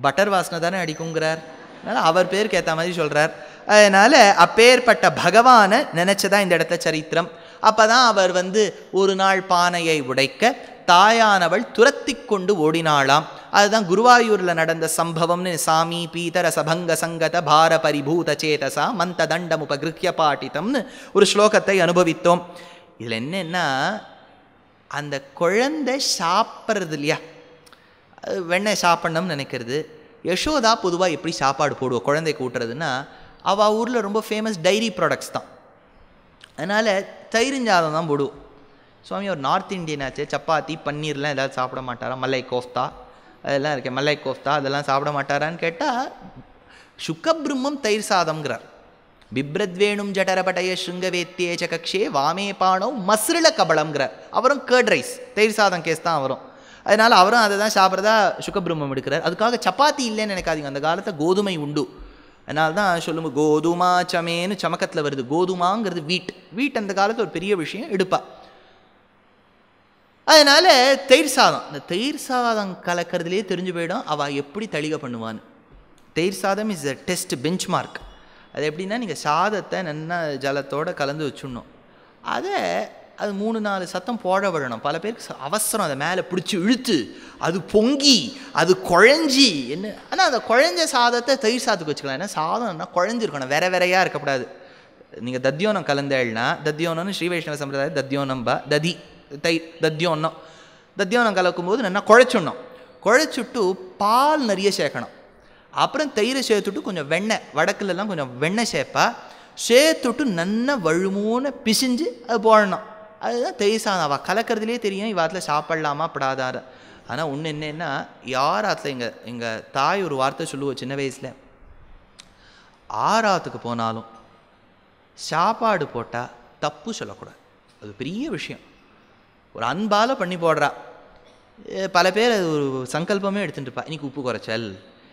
பட்டர் வாசனை தானே அடிக்குங்கிறார் அதனால் அவர் பேருக்கு ஏற்ற மாதிரி சொல்கிறார் அதனால் அப்பேற்பட்ட பகவானை நினச்சதான் இந்த இடத்த சரித்திரம் அப்போ தான் அவர் வந்து ஒரு நாள் பானையை உடைக்க தாயானவள் துரத்தி கொண்டு ஓடினாளாம் அதுதான் குருவாயூரில் நடந்த சம்பவம்னு சாமி பீதர சபங்க சங்கத பார பரிபூத சேதசா மந்த தண்டம் உபகிருக்கிய பாட்டித்தம்னு ஒரு ஸ்லோகத்தை அனுபவித்தோம் இதில் என்னென்னா அந்த குழந்தை சாப்பிட்றது இல்லையா வெண்ணெய் சாப்பிட்ணும்னு நினைக்கிறது யசோதா பொதுவாக எப்படி சாப்பாடு போடுவோம் குழந்தை கூட்டுறதுன்னா அவள் ஊரில் ரொம்ப ஃபேமஸ் டைரி ப்ராடக்ட்ஸ் தான் அதனால் தயிரிஞ்சாதம் தான் போடுவோம் சுவாமி ஒரு நார்த் இந்தியனாச்சே ஆச்சு சப்பாத்தி பன்னீர்லாம் ஏதாவது சாப்பிட மாட்டாரா மலை கோஃப்தா அதெல்லாம் இருக்கேன் மலை கோஃப்தா அதெல்லாம் சாப்பிட மாட்டாரான்னு கேட்டால் சுக்கபிரம்மம் தயிர் சாதம்ங்கிறார் பிப்ரத்வேணும் ஜடரபடைய சுங்கவேத்தியே கக்ஷே வாமே பானோ மஸ்ரில கபளம்ங்கிறார் அவரும் கேர்ட் ரைஸ் தயிர் சாதம் கேஸ் தான் வரும் அதனால் அவரும் அதை தான் சாப்பிட்றதா சுக்கபிரம்மம் எடுக்கிறார் அதுக்காக சப்பாத்தி இல்லைன்னு நினைக்காதீங்க அந்த காலத்தை கோதுமை உண்டு அதனால தான் சொல்லும்போது கோதுமா சமேன்னு சமக்கத்தில் வருது கோதுமாங்கிறது வீட் வீட் அந்த காலத்தில் ஒரு பெரிய விஷயம் எடுப்பா அதனால் தயிர் சாதம் இந்த தயிர் சாதம் கலக்கிறதுலே தெரிஞ்சு போயிடும் அவள் எப்படி தளிக பண்ணுவான்னு தயிர் சாதம் is a test benchmark அது எப்படின்னா நீங்கள் சாதத்தை நல்லா ஜலத்தோடு கலந்து வச்சுடணும் அதை அது மூணு நாலு சத்தம் போட வரணும் பல பேருக்கு அவசரம் அதை மேலே பிடிச்சி இழுத்து அது பொங்கி அது குழஞ்சி என்ன ஆனால் அந்த குழஞ்ச சாதத்தை தயிர் சாதத்துக்கு வச்சுக்கலாம் ஏன்னா சாதம்னா குழஞ்சிருக்கணும் வேற வேறையாக இருக்கக்கூடாது நீங்கள் தத்தியோனம் கலந்தேள்னா தத்தியோனம்னு ஸ்ரீ வைஷ்ணவ சம்பிரதாய பா ததி தை தத்தியோனம் கலக்கும் கலக்கும்போது நல்லா குழைச்சுடணும் குழைச்சுட்டு பால் நிறைய சேர்க்கணும் அப்புறம் தயிரை சேர்த்துட்டு கொஞ்சம் வெண்ணெய் வடக்குலலாம் கொஞ்சம் வெண்ணெய் சேர்ப்பா சேர்த்துட்டு நல்லா வழுமூன பிசிஞ்சு அது போடணும் அதுதான் தெரிசான் அவள் கலக்கிறதுலேயே தெரியும் இவ அதில் சாப்பிட்லாமா படாதார ஆனால் ஒன்று என்னென்னா யாராத்தில் எங்கள் எங்கள் தாய் ஒரு வார்த்தை சொல்லுவோம் சின்ன வயசில் ஆறாத்துக்கு போனாலும் சாப்பாடு போட்டால் தப்பு சொல்லக்கூடாது அது பெரிய விஷயம் ஒரு அன்பால் பண்ணி போடுறா பல பேர் அது ஒரு சங்கல்பமே எடுத்துட்டுப்பா இன்றைக்கி உப்பு குறைச்சல்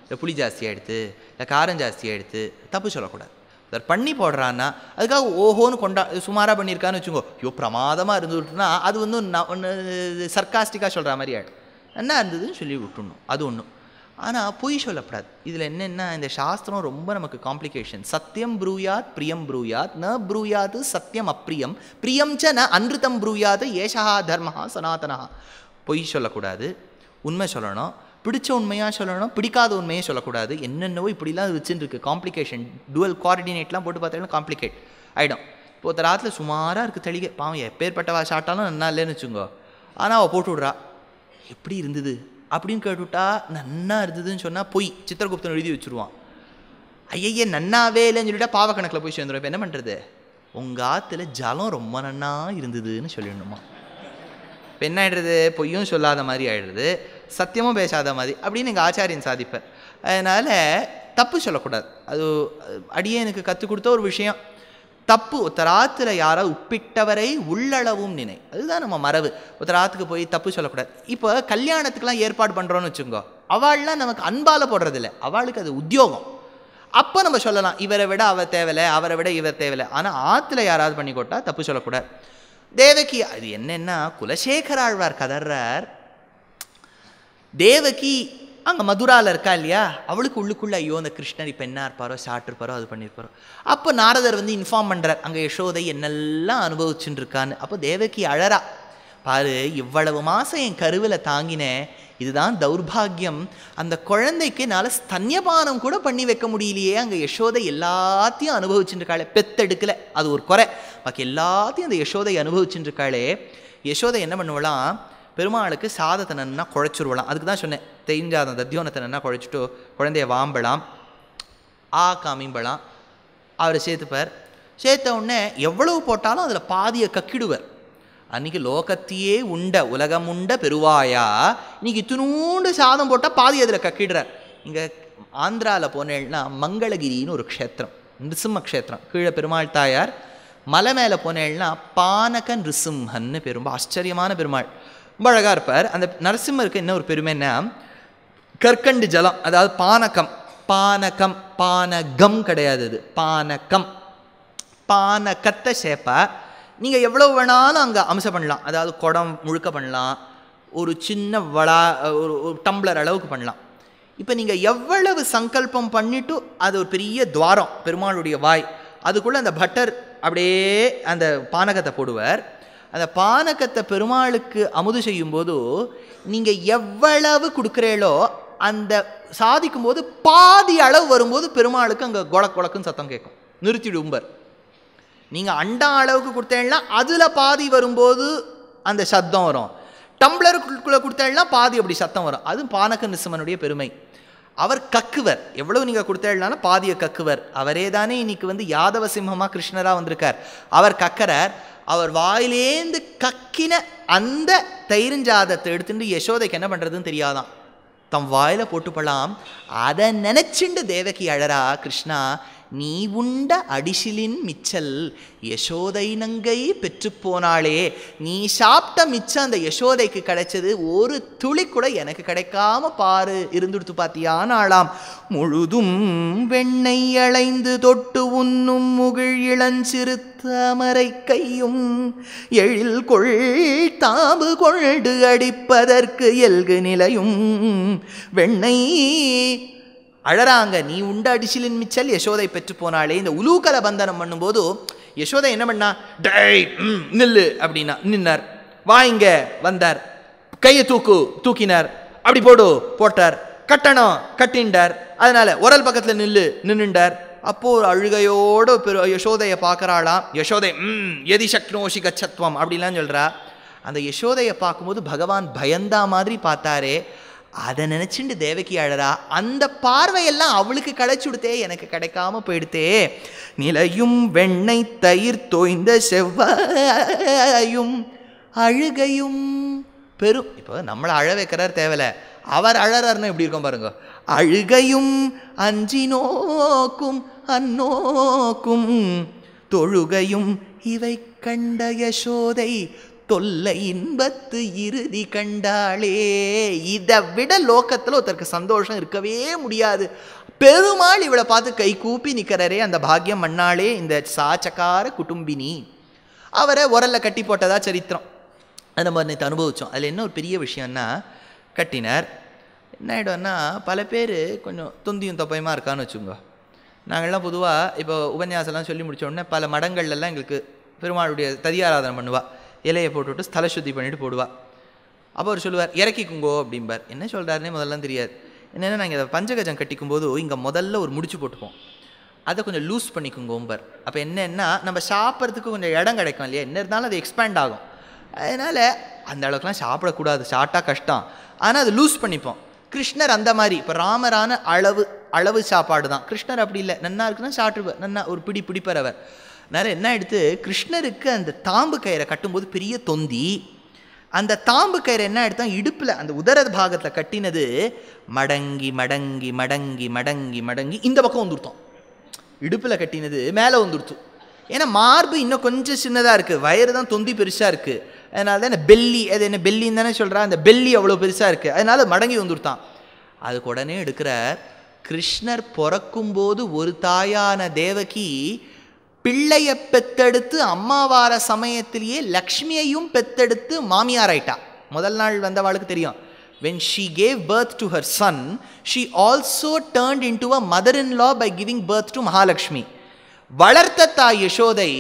இல்லை புளி ஜாஸ்தியாக எடுத்து இல்லை காரம் ஜாஸ்தியாக எடுத்து தப்பு சொல்லக்கூடாது சார் பண்ணி போடுறான்னா அதுக்காக ஓஹோன்னு கொண்டா சுமாராக பண்ணியிருக்கான்னு வச்சுக்கோ ஐயோ பிரமாதமாக இருந்துட்டுனா அது வந்து ஒன்று சர்க்காஸ்டிக்காக சொல்கிற மாதிரி ஆகிடும் என்ன இருந்ததுன்னு சொல்லி விட்டுணும் அது ஒன்றும் ஆனால் பொய் சொல்லப்படாது இதில் என்னென்னா இந்த சாஸ்திரம் ரொம்ப நமக்கு காம்ப்ளிகேஷன் சத்தியம் ப்ரூயாத் பிரியம் ப்ரூயாத் ந ப்ரூயாது சத்தியம் அப்ரியம் பிரியம் ச ந அன்ருத்தம் ப்ரூயாது ஏஷா தர்மஹா சனாதனஹா பொய் சொல்லக்கூடாது உண்மை சொல்லணும் பிடிச்ச உண்மையாக சொல்லணும் பிடிக்காத உண்மையே சொல்லக்கூடாது என்னென்னவோ இப்படிலாம் வச்சுருக்கு காம்ப்ளிகேஷன் டுவல் கோஆர்டினேட்லாம் போட்டு பார்த்தீங்கன்னா காம்ப்ளிகேட் ஆகிடும் இப்போ ஒருத்தர் ஆற்றுல சுமாராக இருக்குது தெளிக்க பாவம் எப்பேற்பட்டவா சாட்டாலும் நல்லா இல்லைன்னு வச்சுங்கோ ஆனால் அவள் போட்டு விட்றா எப்படி இருந்தது அப்படின்னு கேட்டுவிட்டா நன்னா இருந்ததுன்னு சொன்னால் பொய் சித்திரகுப்தன் எழுதி வச்சுருவான் ஐயையே நன்னாவே இல்லைன்னு சொல்லிட்டா பாவக்கணக்கில் போய் சேர்ந்துடும் இப்போ என்ன பண்ணுறது உங்கள் ஆற்றுல ஜலம் ரொம்ப நன்னா இருந்ததுன்னு சொல்லிடணுமா இப்போ என்ன ஆகிடுறது பொய்யும் சொல்லாத மாதிரி ஆகிடுறது சத்தியமும் பேசாத மாதிரி அப்படின்னு எங்கள் ஆச்சாரியன் சாதிப்பார் அதனால் தப்பு சொல்லக்கூடாது அது அடியே எனக்கு கற்றுக் கொடுத்த ஒரு விஷயம் தப்பு ஒருத்தர் ஆற்றுல யாராவது உப்பிட்டவரை உள்ளளவும் நினை அதுதான் நம்ம மரபு ஒருத்தர் ஆற்றுக்கு போய் தப்பு சொல்லக்கூடாது இப்போ கல்யாணத்துக்கெலாம் ஏற்பாடு பண்ணுறோன்னு வச்சுக்கோங்க அவள்லாம் நமக்கு அன்பால் போடுறதில்ல அவளுக்கு அது உத்தியோகம் அப்போ நம்ம சொல்லலாம் இவரை விட அவர் தேவையில்லை அவரை விட இவர் தேவையில்லை ஆனால் ஆற்றுல யாராவது பண்ணி கொட்டா தப்பு சொல்லக்கூடாது தேவகி அது என்னென்னா குலசேகராழ்வார் கதர்றார் தேவகி அங்கே மதுராவில் இருக்கா இல்லையா அவளுக்கு உள்ளுக்குள்ளே ஐயோ அந்த கிருஷ்ணர் இப்போ என்ன இருப்பாரோ சாட்டிருப்பாரோ அது பண்ணியிருப்பாரோ அப்போ நாரதர் வந்து இன்ஃபார்ம் பண்ணுறார் அங்கே யசோதை என்னெல்லாம் அனுபவிச்சுன்னு இருக்கான்னு அப்போ தேவகி அழறா பாரு இவ்வளவு மாதம் என் கருவில் தாங்கினேன் இதுதான் தௌர்பாகியம் அந்த குழந்தைக்கு என்னால் ஸ்தன்யபானம் கூட பண்ணி வைக்க முடியலையே அங்கே யசோதை எல்லாத்தையும் அனுபவிச்சுட்டுருக்காளே பெத்தெடுக்கலை பெத்தெடுக்கல அது ஒரு குறை பாக்கி எல்லாத்தையும் அந்த யசோதை அனுபவிச்சுட்டுருக்காளே யசோதை என்ன பண்ணுவலாம் பெருமாளுக்கு சாதத்தை நன்னா குழைச்சிருவலாம் அதுக்கு தான் சொன்னேன் தெரிஞ்சாத நன்னா குழைச்சிட்டு குழந்தைய வாம்பலாம் ஆ காமிம்பலாம் அவரை சேர்த்துப்பார் சேர்த்த உடனே எவ்வளவு போட்டாலும் அதில் பாதியை கக்கிடுவர் அன்றைக்கி லோகத்தையே உண்ட உலகம் உண்ட பெருவாயா இன்னைக்கு துணூண்டு சாதம் போட்டால் பாதி அதில் கக்கிடுறார் இங்கே ஆந்திராவில் போனேன்னா மங்களகிரின்னு ஒரு க்ஷேத்திரம் நிருசிம்ம க்ஷேத்திரம் கீழே பெருமாள் தாயார் மலை மேலே போனேன்னா பானக நிருசிம்ஹன்னு பெரும்ப ஆச்சரியமான பெருமாள் ரொம்ப அழகாக இருப்பார் அந்த நரசிம்மருக்கு என்ன ஒரு பெருமை என்ன கற்கண்டு ஜலம் அதாவது பானகம் பானகம் பானகம் கிடையாது அது பானகம் பானகத்தை சேப்பா நீங்கள் எவ்வளோ வேணாலும் அங்கே அம்சம் பண்ணலாம் அதாவது குடம் முழுக்க பண்ணலாம் ஒரு சின்ன வளா ஒரு ஒரு டம்ளர் அளவுக்கு பண்ணலாம் இப்போ நீங்கள் எவ்வளவு சங்கல்பம் பண்ணிவிட்டு அது ஒரு பெரிய துவாரம் பெருமாளுடைய வாய் அதுக்குள்ளே அந்த பட்டர் அப்படியே அந்த பானகத்தை போடுவார் அந்த பானகத்தை பெருமாளுக்கு அமுது செய்யும்போது நீங்கள் எவ்வளவு கொடுக்குறீளோ அந்த சாதிக்கும்போது பாதி அளவு வரும்போது பெருமாளுக்கு அங்கே கொலக் கொலக்குன்னு சத்தம் கேட்கும் நிறுத்திடும்பர் நீங்கள் அண்டா அளவுக்கு கொடுத்தேன்னா அதில் பாதி வரும்போது அந்த சத்தம் வரும் டம்ளருக்குள்ளே கொடுத்தேன்னா பாதி அப்படி சத்தம் வரும் அதுவும் பானக நிசுமனுடைய பெருமை அவர் கக்குவர் எவ்வளவு நீங்கள் கொடுத்தேன்னாலும் பாதியை கக்குவர் அவரே தானே இன்னைக்கு வந்து யாதவ சிம்மமாக கிருஷ்ணராக வந்திருக்கார் அவர் கக்கரார் அவர் வாயிலேந்து கக்கின அந்த ஜாதத்தை எடுத்துட்டு யசோதைக்கு என்ன பண்ணுறதுன்னு தெரியாதான் தம் வாயில் போட்டுப்படலாம் அதை நினச்சிண்டு தேவகி அழறா கிருஷ்ணா நீ உண்ட அடிசிலின் மிச்சல் யசோதை நங்கை பெற்றுப்போனாளே நீ சாப்பிட்ட மிச்சம் அந்த யசோதைக்கு கிடைச்சது ஒரு துளி கூட எனக்கு கிடைக்காம பாரு இருந்துடுத்து பார்த்தியானாளாம் ஆளாம் முழுதும் வெண்ணை அலைந்து தொட்டு உண்ணும் முகிழ் இளஞ்சிறுத்த கையும் எழில் கொள் தாம்பு கொண்டு அடிப்பதற்கு எல்கு நிலையும் வெண்ணை அழறாங்க நீ உண்ட அடிசிலின் மிச்சல் யசோதை பெற்று போனாலே இந்த உலூக்கலை பந்தனம் பண்ணும்போது யசோதை என்ன பண்ணா டேய் நில்லு அப்படின்னா நின்னார் வாங்க வந்தார் கையை தூக்கு தூக்கினார் அப்படி போடு போட்டார் கட்டணம் கட்டின்றார் அதனால உரல் பக்கத்தில் நில்லு நின்றுண்டார் அப்போ ஒரு அழுகையோடு பெரு யசோதையை பார்க்குறாளாம் யசோதை ம் எதி சக்னோஷி கச்சத்வம் அப்படிலாம் சொல்கிறா அந்த யசோதையை பார்க்கும்போது பகவான் பயந்தா மாதிரி பார்த்தாரே அதை நினச்சிண்டு தேவகி அழறா அந்த பார்வையெல்லாம் அவளுக்கு விடுத்தே எனக்கு கிடைக்காம போயிடுத்தே நிலையும் வெண்ணெய் தயிர் தோய்ந்த செவ்வாயும் அழுகையும் பெரும் இப்போ நம்மளை அழ வைக்கிறார் தேவையில்ல அவர் அழறாருன்னு எப்படி இருக்கும் பாருங்க அழுகையும் அஞ்சி நோக்கும் அந்நோக்கும் தொழுகையும் இவை கண்ட யசோதை தொல்லை இன்பத்து இறுதி கண்டாளே இதை விட லோக்கத்தில் ஒருத்தருக்கு சந்தோஷம் இருக்கவே முடியாது பெருமாள் இவளை பார்த்து கை கூப்பி நிற்கிறாரே அந்த பாக்கியம் மண்ணாளே இந்த சாச்சக்கார குடும்பினி அவரை உரலில் கட்டி போட்டதா சரித்திரம் அந்த மாதிரி நேற்று அனுபவித்தோம் அதில் என்ன ஒரு பெரிய விஷயம்னா கட்டினார் என்ன ஆகிடும்னா பல பேர் கொஞ்சம் தொந்தியும் தொப்பையுமா இருக்கான்னு வச்சுக்கோங்க நாங்கள்லாம் பொதுவாக இப்போ உபன்யாசம்லாம் சொல்லி முடித்தோடனே பல மடங்கள்லாம் எங்களுக்கு பெருமாளுடைய ததியாராதனை பண்ணுவாள் இலையை போட்டுவிட்டு ஸ்தல சுத்தி பண்ணிட்டு போடுவா அப்போ அவர் சொல்லுவார் இறக்கிக்குங்கோ அப்படிம்பார் என்ன சொல்கிறாருன்னே முதல்லாம் தெரியாது என்னென்னா நாங்கள் இதை பஞ்சகஜம் போது இங்கே முதல்ல ஒரு முடிச்சு போட்டுப்போம் அதை கொஞ்சம் லூஸ் பண்ணிக்குங்கோம்பர் அப்போ என்னென்னா நம்ம சாப்பிட்றதுக்கு கொஞ்சம் இடம் கிடைக்கும் இல்லையா என்ன இருந்தாலும் அது எக்ஸ்பேண்ட் ஆகும் அதனால் அந்த அளவுக்குலாம் சாப்பிடக்கூடாது சாப்பிட்டா கஷ்டம் ஆனால் அது லூஸ் பண்ணிப்போம் கிருஷ்ணர் அந்த மாதிரி இப்போ ராமரான அளவு அளவு சாப்பாடு தான் கிருஷ்ணர் அப்படி இல்லை நன்னா இருக்குன்னா சாப்பிட்டுருவார் நன்னா ஒரு பிடி பிடிப்பறவர் நிறைய என்ன எடுத்து கிருஷ்ணருக்கு அந்த தாம்பு கயிறை கட்டும்போது பெரிய தொந்தி அந்த தாம்பு கயிறு என்ன எடுத்தா இடுப்பில் அந்த உதர பாகத்தில் கட்டினது மடங்கி மடங்கி மடங்கி மடங்கி மடங்கி இந்த பக்கம் வந்துருத்தோம் இடுப்பில் கட்டினது மேலே வந்துருத்தோம் ஏன்னா மார்பு இன்னும் கொஞ்சம் சின்னதாக இருக்குது வயிறு தான் தொந்தி பெருசாக இருக்குது அதனால தான் பெல்லி அது என்ன பெல்லின்னு தானே சொல்கிறா அந்த பெல்லி அவ்வளோ பெருசாக இருக்குது அதனால் மடங்கி வந்துருத்தான் அதுக்கு உடனே எடுக்கிற கிருஷ்ணர் பிறக்கும்போது ஒரு தாயான தேவகி பிள்ளையை பெத்தெடுத்து அம்மாவார சமயத்திலேயே லக்ஷ்மியையும் பெத்தெடுத்து மாமியார் ஆயிட்டா முதல் நாள் வந்தவாளுக்கு தெரியும் when she gave birth to her son she also turned into a mother in law by giving birth to Mahalakshmi வளர்த்த தாய் யசோதை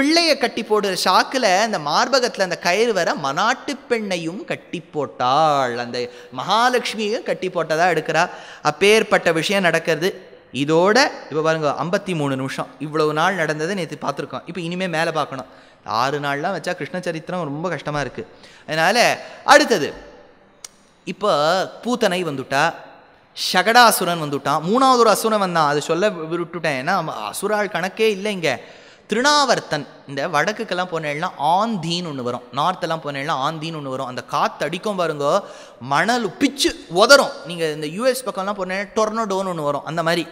பிள்ளையை கட்டி போடுற ஷாக்கில் அந்த மார்பகத்தில் அந்த கயிறு வர மனாட்டு பெண்ணையும் கட்டி போட்டாள் அந்த மகாலட்சுமியும் கட்டி போட்டதாக எடுக்கிறா அப்பேற்பட்ட விஷயம் நடக்கிறது இதோட இப்போ பாருங்க ஐம்பத்தி மூணு நிமிஷம் இவ்வளவு நாள் நடந்ததை நேற்று பார்த்துருக்கோம் இப்போ இனிமேல் மேலே பார்க்கணும் ஆறு நாள்லாம் வச்சா கிருஷ்ண சரித்திரம் ரொம்ப கஷ்டமாக இருக்குது அதனால் அடுத்தது இப்போ பூத்தனை வந்துட்டா சகடாசுரன் வந்துட்டான் மூணாவது ஒரு அசுரன் வந்தான் அது சொல்ல விட்டுட்டேன் ஏன்னா அசுரால் கணக்கே இல்லை இங்கே திருநாவர்த்தன் இந்த வடக்குக்கெல்லாம் போனேன்னா ஆந்தின்னு ஒன்று வரும் நார்த்தெல்லாம் போனேன்னா ஆந்தின்னு ஒன்று வரும் அந்த காற்று அடிக்கும் பாருங்க மணல் பிச்சு உதறும் நீங்கள் இந்த யூஎஸ் பக்கம்லாம் போனேன்னா டொர்னடோன்னு ஒன்று வரும் அந்த மாதிரி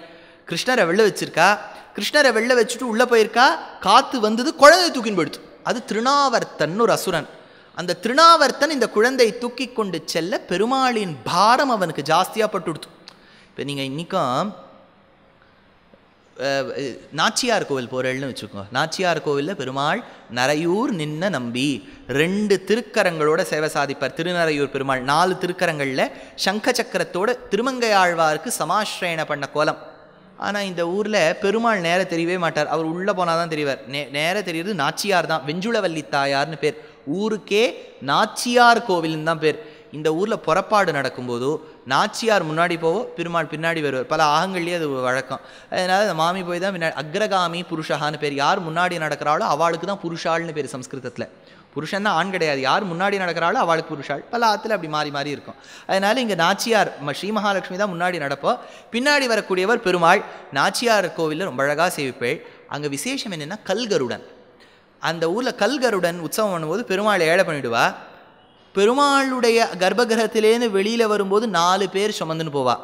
கிருஷ்ணரை வெளில வச்சிருக்கா கிருஷ்ணரை வெளில வச்சுட்டு உள்ளே போயிருக்கா காற்று வந்தது குழந்தை தூக்கின்னு போயிடுச்சு அது திருநாவர்த்தன் ஒரு அசுரன் அந்த திருநாவர்த்தன் இந்த குழந்தையை தூக்கி கொண்டு செல்ல பெருமாளின் பாரம் அவனுக்கு ஜாஸ்தியாக பட்டுடுத்து இப்போ நீங்கள் இன்றைக்கும் நாச்சியார் கோவில் போகிறேன்னு வச்சுக்கோங்க நாச்சியார் கோவிலில் பெருமாள் நரையூர் நின்ன நம்பி ரெண்டு திருக்கரங்களோட சேவை சாதிப்பார் திருநரையூர் பெருமாள் நாலு திருக்கரங்களில் சங்க சக்கரத்தோட திருமங்கையாழ்வாருக்கு சமாஸ்ரயண பண்ண கோலம் ஆனால் இந்த ஊரில் பெருமாள் நேர தெரியவே மாட்டார் அவர் உள்ளே போனால் தான் தெரிவார் நே நேர தெரியுது நாச்சியார் தான் வெஞ்சுளவல்லி தாயார்னு பேர் ஊருக்கே நாச்சியார் கோவில்னு தான் பேர் இந்த ஊரில் புறப்பாடு நடக்கும்போதோ நாச்சியார் முன்னாடி போவோ பெருமாள் பின்னாடி வருவார் பல ஆகங்கள்லேயே அது வழக்கம் அதனால் அந்த மாமி போய் தான் பின்னாடி அக்ரகாமி புருஷகான்னு பேர் யார் முன்னாடி நடக்கிறாளோ அவளுக்கு தான் புருஷாள்னு பேர் சம்ஸ்கிருதத்தில் புருஷன் தான் ஆண் கிடையாது யார் முன்னாடி நடக்கிறாளோ அவளுக்கு புருஷாள் பல ஆற்றுல அப்படி மாறி மாறி இருக்கும் அதனால் இங்கே நாச்சியார் ஸ்ரீ மகாலட்சுமி தான் முன்னாடி நடப்போம் பின்னாடி வரக்கூடியவர் பெருமாள் நாச்சியார் கோவிலில் ரொம்ப அழகாக சேவிப்பேள் அங்கே விசேஷம் என்னென்னா கல்கருடன் அந்த ஊரில் கல்கருடன் உற்சவம் பண்ணும்போது பெருமாள் ஏழை பண்ணிவிடுவா பெருமாளுடைய கர்ப்பகிரகத்திலேருந்து வெளியில் வரும்போது நாலு பேர் சுமந்துன்னு போவா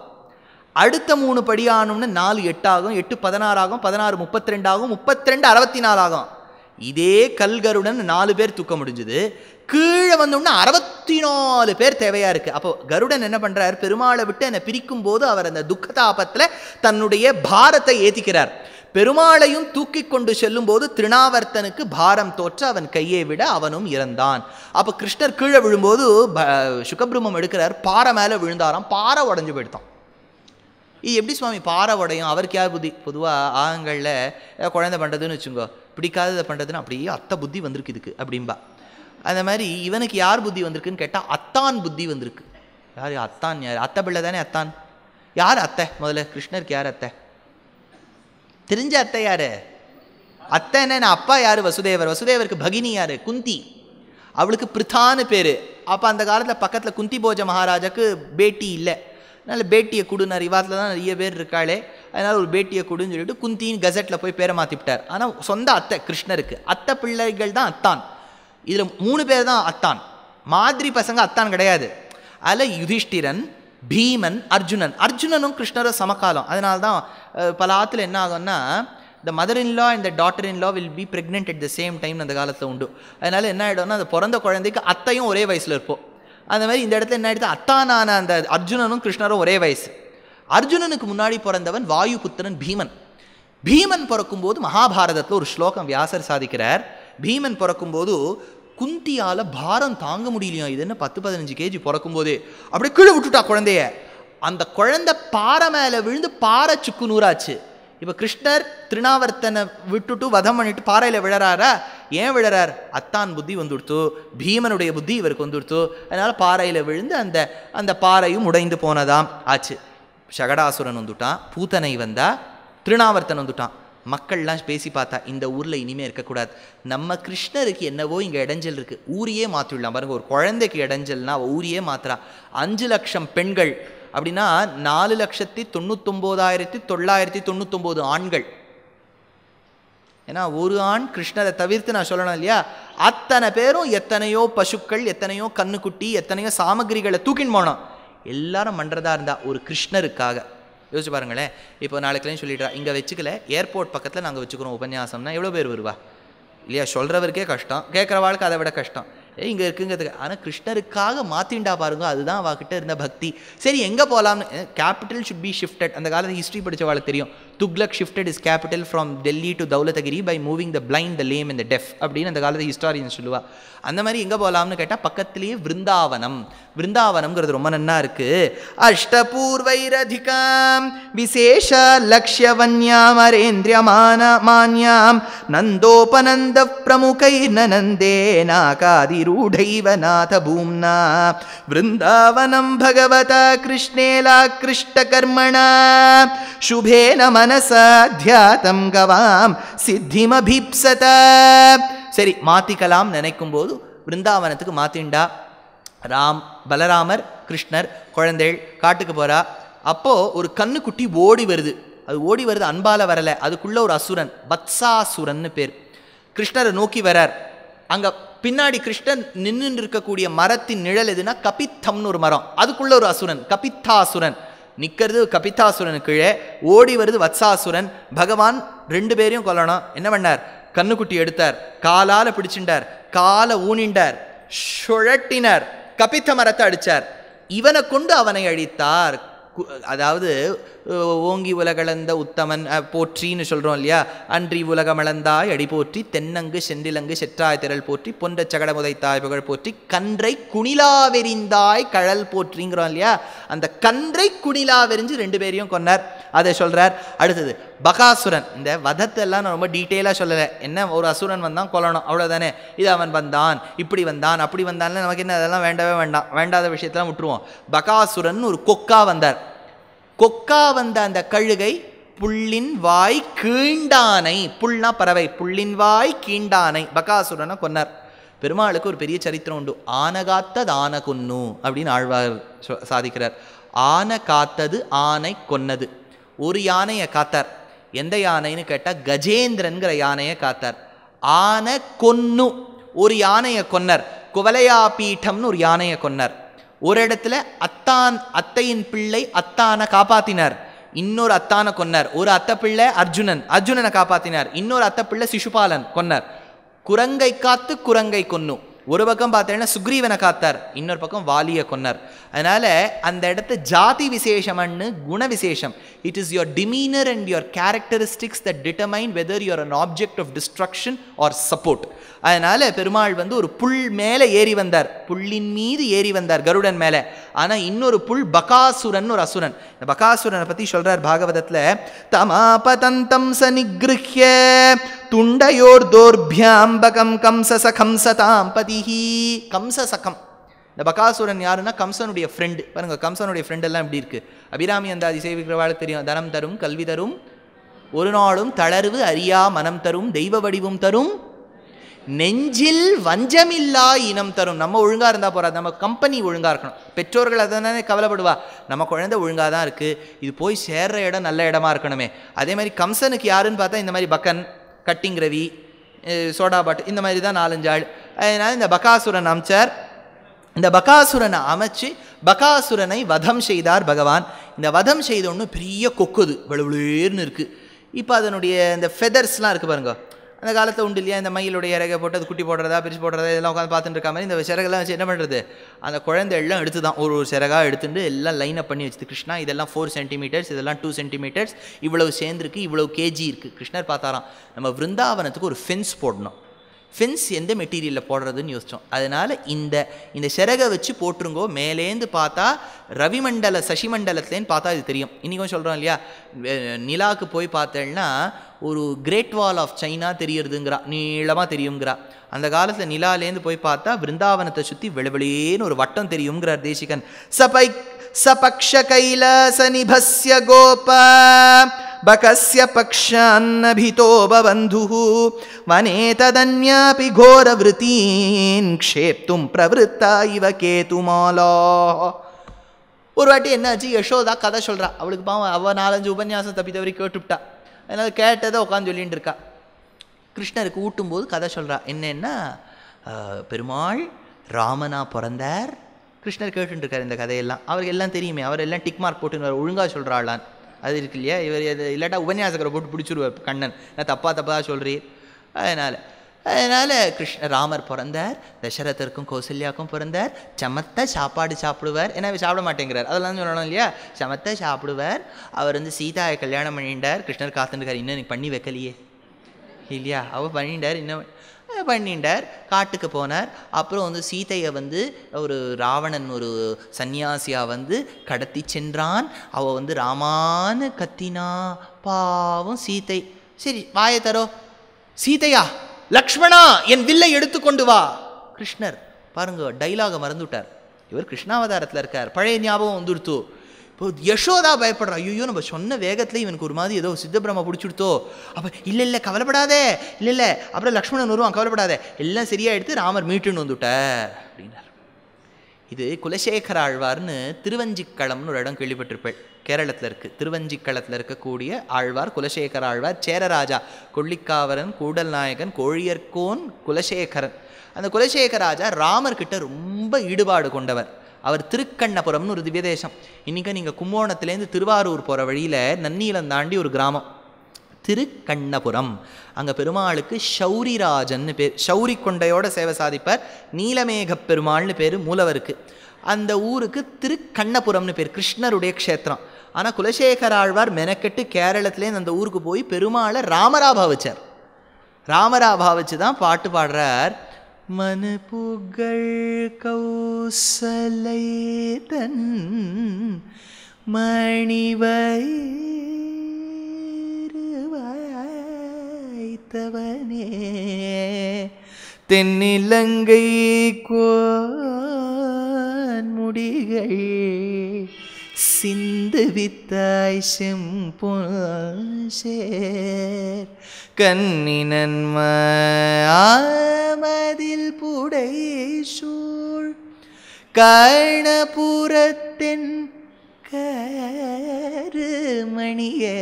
அடுத்த மூணு படியானோம்னு நாலு எட்டாகும் எட்டு பதினாறாகும் பதினாறு முப்பத்தி ரெண்டாகும் முப்பத்தி ரெண்டு அறுபத்தி நாலாகும் இதே கல்கருடன் நாலு பேர் தூக்க முடிஞ்சுது கீழே வந்தோம்னா அறுபத்தி நாலு பேர் தேவையாக இருக்குது அப்போ கருடன் என்ன பண்ணுறார் பெருமாளை விட்டு என்னை பிரிக்கும் போது அவர் அந்த துக்கதாபத்தில் தன்னுடைய பாரத்தை ஏற்றிக்கிறார் பெருமாளையும் தூக்கி கொண்டு செல்லும் போது திருணாவர்த்தனுக்கு பாரம் தோற்ற அவன் கையை விட அவனும் இறந்தான் அப்போ கிருஷ்ணர் கீழே விழும்போது சுகபிரம்மம் எடுக்கிறார் பாறை மேலே விழுந்தாராம் பாறை உடஞ்சு போயிட்டான் இது எப்படி சுவாமி பாறை உடையும் அவருக்கு யார் புத்தி பொதுவாக ஆகங்களில் குழந்தை பண்ணுறதுன்னு வச்சுங்கோ பிடிக்காததை பண்ணுறதுன்னு அப்படியே அத்தை புத்தி வந்திருக்கு இதுக்கு அப்படின்பா அந்த மாதிரி இவனுக்கு யார் புத்தி வந்திருக்குன்னு கேட்டால் அத்தான் புத்தி வந்திருக்கு யார் அத்தான் யார் அத்தை பிள்ளை தானே அத்தான் யார் அத்தை முதல்ல கிருஷ்ணருக்கு யார் அத்தை தெரிஞ்ச அத்தை யார் அத்தை என்ன அப்பா யார் வசுதேவர் வசுதேவருக்கு பகினி யார் குந்தி அவளுக்கு பிரித்தான்னு பேர் அப்போ அந்த காலத்தில் பக்கத்தில் குந்தி போஜ மகாராஜாக்கு பேட்டி இல்லை அதனால் பேட்டியை கொடுனார் இவாத்தில் தான் நிறைய பேர் இருக்காளே அதனால் ஒரு பேட்டியை கொடுன்னு சொல்லிட்டு குந்தின் கசட்டில் போய் பேரை மாற்றிவிட்டார் ஆனால் சொந்த அத்தை கிருஷ்ணருக்கு அத்தை பிள்ளைகள் தான் அத்தான் இதில் மூணு பேர் தான் அத்தான் மாதிரி பசங்க அத்தான் கிடையாது அதில் யுதிஷ்டிரன் பீமன் அர்ஜுனன் அர்ஜுனனும் கிருஷ்ணரும் சமகாலம் அதனால தான் பல ஆற்றுல என்ன ஆகும்னா இந்த mother in law daughter in law will be pregnant at the same time அந்த காலத்தில் உண்டு அதனால் என்ன ஆகிடும்னா அந்த பிறந்த குழந்தைக்கு அத்தையும் ஒரே வயசில் இருப்போம் அந்த மாதிரி இந்த இடத்துல என்ன ஆகிடுது அத்தானான அந்த அர்ஜுனனும் கிருஷ்ணரும் ஒரே வயசு அர்ஜுனனுக்கு முன்னாடி பிறந்தவன் வாயு புத்திரன் பீமன் பீமன் பிறக்கும்போது மகாபாரதத்தில் ஒரு ஸ்லோகம் வியாசர் சாதிக்கிறார் பீமன் பிறக்கும்போது குந்தியால் பாரம் தாங்க முடியலையா இது என்ன பத்து பதினஞ்சு கேஜி பிறக்கும்போது அப்படியே கீழே விட்டுட்டா குழந்தைய அந்த குழந்தை பாறை மேலே விழுந்து பாறை சுக்கு நூறாச்சு இப்போ கிருஷ்ணர் திருநாவர்த்தனை விட்டுட்டு வதம் பண்ணிட்டு பாறையில் விழறாரா ஏன் விழறார் அத்தான் புத்தி வந்துடுத்து பீமனுடைய புத்தி இவருக்கு வந்துடுத்து அதனால் பாறையில் விழுந்து அந்த அந்த பாறையும் உடைந்து போனதாம் ஆச்சு சகடாசுரன் வந்துட்டான் பூத்தனை வந்தா திருநாவர்த்தன் வந்துட்டான் மக்கள்லாம் பேசி பார்த்தா இந்த ஊரில் இனிமேல் இருக்கக்கூடாது நம்ம கிருஷ்ணருக்கு என்னவோ இங்கே இடைஞ்சல் இருக்குது ஊரையே மாற்றிடலாம் பாருங்கள் ஒரு குழந்தைக்கு இடைஞ்சல்னா ஊரையே மாத்திரா அஞ்சு லட்சம் பெண்கள் அப்படின்னா நாலு லட்சத்தி தொண்ணூத்தொம்போதாயிரத்தி தொள்ளாயிரத்தி தொண்ணூத்தொம்போது ஆண்கள் ஏன்னா ஒரு ஆண் கிருஷ்ணரை தவிர்த்து நான் சொல்லணும் இல்லையா அத்தனை பேரும் எத்தனையோ பசுக்கள் எத்தனையோ கண்ணுக்குட்டி எத்தனையோ சாமகிரிகளை தூக்கின்னு போனோம் எல்லாரும் பண்ணுறதா இருந்தால் ஒரு கிருஷ்ணருக்காக யோசிச்சு பாருங்களேன் இப்போ நாளைக்குலேயும் சொல்லிடுறா இங்கே வச்சுக்கல ஏர்போர்ட் பக்கத்தில் நாங்கள் வச்சுக்கிறோம் உபன்யாசம்னா எவ்வளோ பேர் வருவா இல்லையா சொல்கிறவருக்கே கஷ்டம் கேட்குற வாழ்க்கை அதை விட கஷ்டம் ஏ இங்கே இருக்குங்கிறதுக்கு ஆனால் கிருஷ்ணருக்காக மாற்றிண்டா பாருங்க அதுதான் அவகிட்ட இருந்த பக்தி சரி எங்கே போகலாம்னு கேபிட்டல் ஷுட் பி ஷிஃப்டட் அந்த காலத்தில் ஹிஸ்ட்ரி படித்தவாளுக்கு தெரியும் Tughlaq shifted is capital from Delhi to Daulatagiri by moving the blind the lame இந்த டெஃப் அப்படின்னு அந்த காலத்து ஹிஸ்டாரியன் சொல்லுவா அந்த மாதிரி எங்கே போகலாம்னு கேட்டால் பக்கத்துலேயே விருந்தாவனம் விருந்தாவனம்ங்கிறது ரொம்ப நன்னா இருக்கு அஷ்டபூர்வைரதிகாம் விசேஷ லக்ஷவன்யாம் அரேந்திரியமான மான்யாம் நந்தோபநந்த பிரமுகை நனந்தே நாகாதிரூடைவ நாத பூம்னா விருந்தாவனம் பகவதா கிருஷ்ணேலா கர்மணா சுபே நம மனசாத்தியாதம் கவாம் சித்திமபீப்சத சரி மாத்திக்கலாம் நினைக்கும் போது பிருந்தாவனத்துக்கு மாத்திண்டா ராம் பலராமர் கிருஷ்ணர் குழந்தைகள் காட்டுக்கு போறா அப்போது ஒரு கண்ணுக்குட்டி ஓடி வருது அது ஓடி வருது அன்பால் வரலை அதுக்குள்ள ஒரு அசுரன் பத்சாசுரன்னு பேர் கிருஷ்ணரை நோக்கி வரார் அங்கே பின்னாடி கிருஷ்ணன் நின்னு இருக்கக்கூடிய மரத்தின் நிழல் எதுனா கபித்தம்னு ஒரு மரம் அதுக்குள்ள ஒரு அசுரன் கபித்தாசுரன் நிற்கிறது கபித்தாசுரனு கீழே ஓடி வருது வத்சாசுரன் பகவான் ரெண்டு பேரையும் கொல்லணும் என்ன பண்ணார் கண்ணுக்குட்டி எடுத்தார் காலால் பிடிச்சிண்டார் காலை ஊனின்றார் சுழட்டினார் கபித்த மரத்தை அடித்தார் இவனை கொண்டு அவனை அழித்தார் அதாவது ஓங்கி உலகளந்த உத்தமன் போற்றின்னு சொல்கிறோம் இல்லையா அன்றி உலகமளந்தாய் அடி போற்றி தென்னங்கு சென்றிலங்கு செற்றாய் திரள் போற்றி பொன்ற சகட முதைத்தாய் புகழ் போற்றி கன்றை குணிலாவெறிந்தாய் கழல் போற்றிங்கிறோம் இல்லையா அந்த கன்றை குணிலாவெறிஞ்சு ரெண்டு பேரையும் கொன்னார் அதை சொல்கிறார் அடுத்தது பகாசுரன் இந்த வதத்தெல்லாம் நான் ரொம்ப டீட்டெயிலாக சொல்லலை என்ன ஒரு அசுரன் வந்தான் கொல்லணும் அவ்வளோதானே இது அவன் வந்தான் இப்படி வந்தான் அப்படி வந்தான்னு நமக்கு என்ன அதெல்லாம் வேண்டவே வேண்டாம் வேண்டாத விஷயத்தெல்லாம் விட்டுருவோம் பகாசுரன் ஒரு கொக்கா வந்தார் கொக்கா வந்த அந்த கழுகை புள்ளின் வாய் கீண்டானை புல்னா பறவை புள்ளின் வாய் கீண்டானை பகாசுரனை கொன்னார் பெருமாளுக்கு ஒரு பெரிய சரித்திரம் உண்டு ஆன காத்தது ஆன கொன்னு அப்படின்னு ஆழ்வார் சாதிக்கிறார் ஆனை காத்தது ஆனை கொன்னது ஒரு யானையை காத்தார் எந்த யானைன்னு கேட்டால் கஜேந்திரன்கிற யானையை காத்தார் ஆனை கொன்னு ஒரு யானையை கொன்னர் குவலையா பீட்டம்னு ஒரு யானையை கொன்னர் ஒரு இடத்துல அத்தான் அத்தையின் பிள்ளை அத்தானை காப்பாத்தினார் இன்னொரு அத்தானை கொன்னார் ஒரு அத்தை பிள்ளை அர்ஜுனன் அர்ஜுனனை காப்பாத்தினார் இன்னொரு அத்தை பிள்ளை சிசுபாலன் கொன்னார் குரங்கை காத்து குரங்கை கொன்னும் ஒரு பக்கம் பார்த்தீங்கன்னா சுக்ரீவனை காத்தார் இன்னொரு பக்கம் வாலிய கொன்னார் அதனால் அந்த இடத்த ஜாதி விசேஷம்னு குண விசேஷம் it is your demeanour and your characteristics that determine whether your an object of destruction or support அதனால் பெருமாள் வந்து ஒரு புல் மேலே ஏறி வந்தார் புல்லின் மீது ஏறி வந்தார் கருடன் மேலே ஆனால் இன்னொரு புல் பகாசுரன் ஒரு அசுரன் இந்த பகாசுரனை பற்றி சொல்றார் பாகவதத்தில் தமாபதந்தம் ச துண்டையோர் தோர்பியாம்பகம் கம்சச கம்சதாம் பதிஹி கம்சசகம் இந்த பகாசுரன் யாருன்னா கம்சனுடைய ஃப்ரெண்டு பாருங்கள் கம்சனுடைய ஃப்ரெண்டெல்லாம் எப்படி இருக்குது அபிராமி அந்தாதி சேவிக்கிறவாள் தெரியும் தனம் தரும் கல்வி தரும் ஒரு நாளும் தளர்வு அறியா மனம் தரும் தெய்வ வடிவும் தரும் நெஞ்சில் வஞ்சமில்லா இனம் தரும் நம்ம ஒழுங்காக இருந்தால் போகிறாது நம்ம கம்பெனி ஒழுங்காக இருக்கணும் பெற்றோர்கள் தானே கவலைப்படுவா நம்ம குழந்தை ஒழுங்காக தான் இருக்குது இது போய் சேர்ற இடம் நல்ல இடமா இருக்கணுமே அதே மாதிரி கம்சனுக்கு யாருன்னு பார்த்தா இந்த மாதிரி பக்கன் கட்டிங் ரவி சோடா பாட்டு இந்த மாதிரி தான் நாலஞ்சு ஆள் அதனால் இந்த பகாசுரன் அமைச்சார் இந்த பகாசுரனை அமைச்சு பகாசுரனை வதம் செய்தார் பகவான் இந்த வதம் செய்த ஒன்று பெரிய கொக்குது வலுவலுன்னு இருக்குது இப்போ அதனுடைய இந்த ஃபெதர்ஸ்லாம் இருக்குது பாருங்கள் அந்த காலத்தை உண்டு இல்லையா இந்த மயிலுடைய இறகை போட்டு அது குட்டி போடுறதா பிரித்து போடுறதா இதெல்லாம் உட்காந்து பார்த்துட்டு இருக்க மாதிரி இந்த சிறகெல்லாம் வச்சு என்ன பண்ணுறது அந்த குழந்தை எல்லாம் எடுத்து தான் ஒரு ஒரு சிறகாக எடுத்துட்டு எல்லாம் லைனப் பண்ணி வச்சுது கிருஷ்ணா இதெல்லாம் ஃபோர் சென்டிமீட்டர்ஸ் இதெல்லாம் டூ சென்டிமீட்டர்ஸ் இவ்வளவு சேர்ந்துருக்கு இவ்வளவு கேஜி இருக்குது கிருஷ்ணர் பார்த்தாராம் நம்ம விருந்தாவனத்துக்கு ஒரு ஃபென்ஸ் போடணும் ஃபென்ஸ் எந்த மெட்டீரியலில் போடுறதுன்னு யோசித்தோம் அதனால் இந்த இந்த சிறகை வச்சு போட்டுருங்கோ மேலேந்து பார்த்தா ரவிமண்டல சசிமண்டலத்துலேன்னு பார்த்தா இது தெரியும் இன்றைக்கும் சொல்கிறோம் இல்லையா நிலாவுக்கு போய் பார்த்தேன்னா ஒரு கிரேட் வால் ஆஃப் சைனா தெரியறதுங்கிறா நீளமாக தெரியுங்கிறா அந்த காலத்தில் நிலாலேருந்து போய் பார்த்தா பிருந்தாவனத்தை சுற்றி வெளிவெளியேன்னு ஒரு வட்டம் தெரியுங்கிறார் தேசிகன் சபை सपक्षकैलासनिभस्य गोप बकस्य பகஸ்ய बबन्धुः वने तदन्यापि घोरवृतीन् க்ஷேப்தும் பிரவருத்தா இவ கேதுமாலா ஒரு வாட்டி என்னாச்சு யசோதா கதை சொல்கிறா அவளுக்கு பாவம் அவள் நாலஞ்சு உபன்யாசம் தப்பி தவறி கேட்டுவிட்டா அதனால் கேட்டதை உட்காந்து சொல்லிகிட்டு இருக்கா கிருஷ்ணருக்கு ஊட்டும்போது கதை சொல்கிறா என்னென்னா பெருமாள் ராமனா பிறந்தார் கிருஷ்ணர் கேட்டுருக்கார் இந்த கதையெல்லாம் அவருக்கு எல்லாம் தெரியுமே அவர் எல்லாம் டிக் மார்க் போட்டுன்னு ஒழுங்காக சொல்கிறாளான் அது இருக்கு இல்லையா இவர் இல்லாட்டா உபன்யாசகரை போட்டு பிடிச்சிருவார் கண்ணன் நான் தப்பாக தப்பாக சொல்கிறீர் அதனால் அதனால் கிருஷ்ண ராமர் பிறந்தார் தசரத்திற்கும் கௌசல்யாவுக்கும் பிறந்தார் சமத்த சாப்பாடு சாப்பிடுவார் ஏன்னா சாப்பிட மாட்டேங்கிறார் அதெல்லாம் சொல்லணும் இல்லையா சமத்த சாப்பிடுவார் அவர் வந்து சீதாவை கல்யாணம் பண்ணிட்டார் கிருஷ்ணர் காத்துருக்கார் இன்னும் எனக்கு பண்ணி வைக்கலையே இல்லையா அவள் பண்ணிட்டார் இன்னும் பண்ணிட்டார் காட்டுக்கு போனார் அப்புறம் வந்து சீதையை வந்து ஒரு ராவணன் ஒரு சன்னியாசியாக வந்து கடத்தி சென்றான் அவள் வந்து ராமானு கத்தினா பாவம் சீத்தை சரி வாயை தரோ சீதையா லக்ஷ்மணா என் வில்லை எடுத்துக்கொண்டு வா கிருஷ்ணர் பாருங்க டைலாக மறந்துவிட்டார் இவர் கிருஷ்ணாவதாரத்தில் இருக்கார் பழைய ஞாபகம் வந்துடுத்து இப்போ யசோதா பயப்படுறான் ஐயோ நம்ம சொன்ன வேகத்தில் இவனுக்கு ஒரு மாதிரி ஏதோ சித்தப்பிரம பிடிச்சிடுத்தோ அப்போ இல்லை இல்லை கவலைப்படாதே இல்லை இல்லை அப்புறம் லக்ஷ்மணன் வருவான் கவலைப்படாதே எல்லாம் சரியாக எடுத்து ராமர் மீட்டுன்னு வந்துட்டார் அப்படின்னார் இது குலசேகர ஆழ்வார்னு திருவஞ்சிக்களம்னு ஒரு இடம் கேள்விப்பட்டிருப்பேள் கேரளத்தில் இருக்குது திருவஞ்சிக்களத்தில் இருக்கக்கூடிய ஆழ்வார் குலசேகர ஆழ்வார் சேரராஜா கொள்ளிக்காவரன் கூடல் நாயகன் கோழியர்கோன் குலசேகரன் அந்த குலசேகராஜா ராமர்கிட்ட ரொம்ப ஈடுபாடு கொண்டவர் அவர் திருக்கண்ணபுரம்னு ஒரு திவ்ய தேசம் இன்றைக்கி நீங்கள் கும்போணத்துலேருந்து திருவாரூர் போகிற வழியில் நன்னீலம் தாண்டி ஒரு கிராமம் திருக்கண்ணபுரம் அங்கே பெருமாளுக்கு சௌரிராஜன்னு பேர் சௌரி கொண்டையோட சேவை சாதிப்பார் நீலமேக பெருமாள்னு பேர் மூலவருக்கு அந்த ஊருக்கு திருக்கண்ணபுரம்னு பேர் கிருஷ்ணருடைய க்ஷேத்திரம் ஆனால் குலசேகராழ்வார் மெனக்கெட்டு கேரளத்துலேருந்து அந்த ஊருக்கு போய் பெருமாளை ராமராபா வச்சார் ராமராபா வச்சு தான் பாட்டு பாடுறார் மனப்புகழ் கௌசலைதன் மணிவயிறுவாய்த்தவனே தென்னிலங்கை கோன்முடிகள் சிந்து வித்தாய் செம்பொன்சேர் கண்ணினன்மதில் புடை சூழ் கணபுரத்தென் மணியே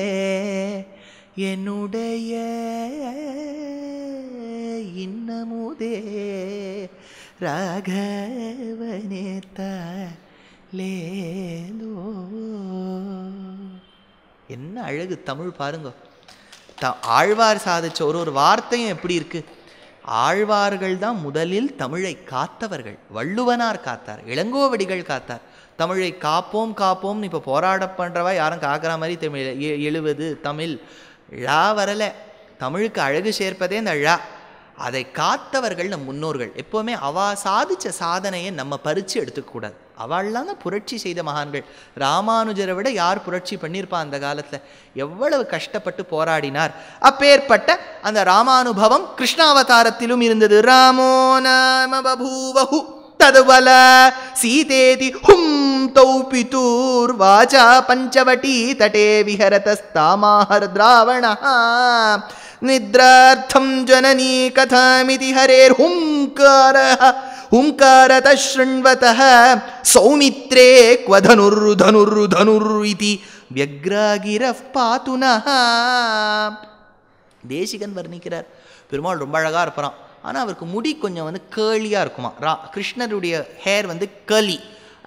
என்னுடைய இன்னமுதே ராகவனே தாய் லேலோ என்ன அழகு தமிழ் பாருங்க த ஆழ்வார் சாதிச்ச ஒரு ஒரு வார்த்தையும் எப்படி இருக்கு ஆழ்வார்கள் தான் முதலில் தமிழை காத்தவர்கள் வள்ளுவனார் காத்தார் இளங்கோவடிகள் காத்தார் தமிழை காப்போம் காப்போம்னு இப்போ போராட பண்ணுறவா யாரும் காக்கிற மாதிரி தமிழ் எழுவது தமிழ் ழா வரலை தமிழுக்கு அழகு சேர்ப்பதே இந்த ழா அதை காத்தவர்கள் நம் முன்னோர்கள் எப்போவுமே அவா சாதித்த சாதனையை நம்ம பறித்து எடுத்துக்கக்கூடாது அவள்லாம் தான் புரட்சி செய்த மகான்கள் ராமானுஜரை விட யார் புரட்சி பண்ணியிருப்பா அந்த காலத்தில் எவ்வளவு கஷ்டப்பட்டு போராடினார் அப்பேற்பட்ட அந்த ராமானுபவம் கிருஷ்ணாவதாரத்திலும் இருந்தது ராமோ நாம பபூவஹு ததுவல சீதேதி ஹும் தௌ வாஜா பஞ்சவட்டி தடே விஹரதஸ்தாமாஹர் திராவணா निद्रार्थं ஜனனி கதாமிதி ஹரேர் हुङ्कारतः शृण्वतः சௌமித்ரே क्व தனுர் தனுர் व्यग्रागिरः पातु नः தேசிகன் வர்ணிக்கிறார் பெருமாள் ரொம்ப அழகாக இருப்பான் ஆனால் அவருக்கு முடி கொஞ்சம் வந்து கேளியாக இருக்குமா ரா கிருஷ்ணருடைய ஹேர் வந்து களி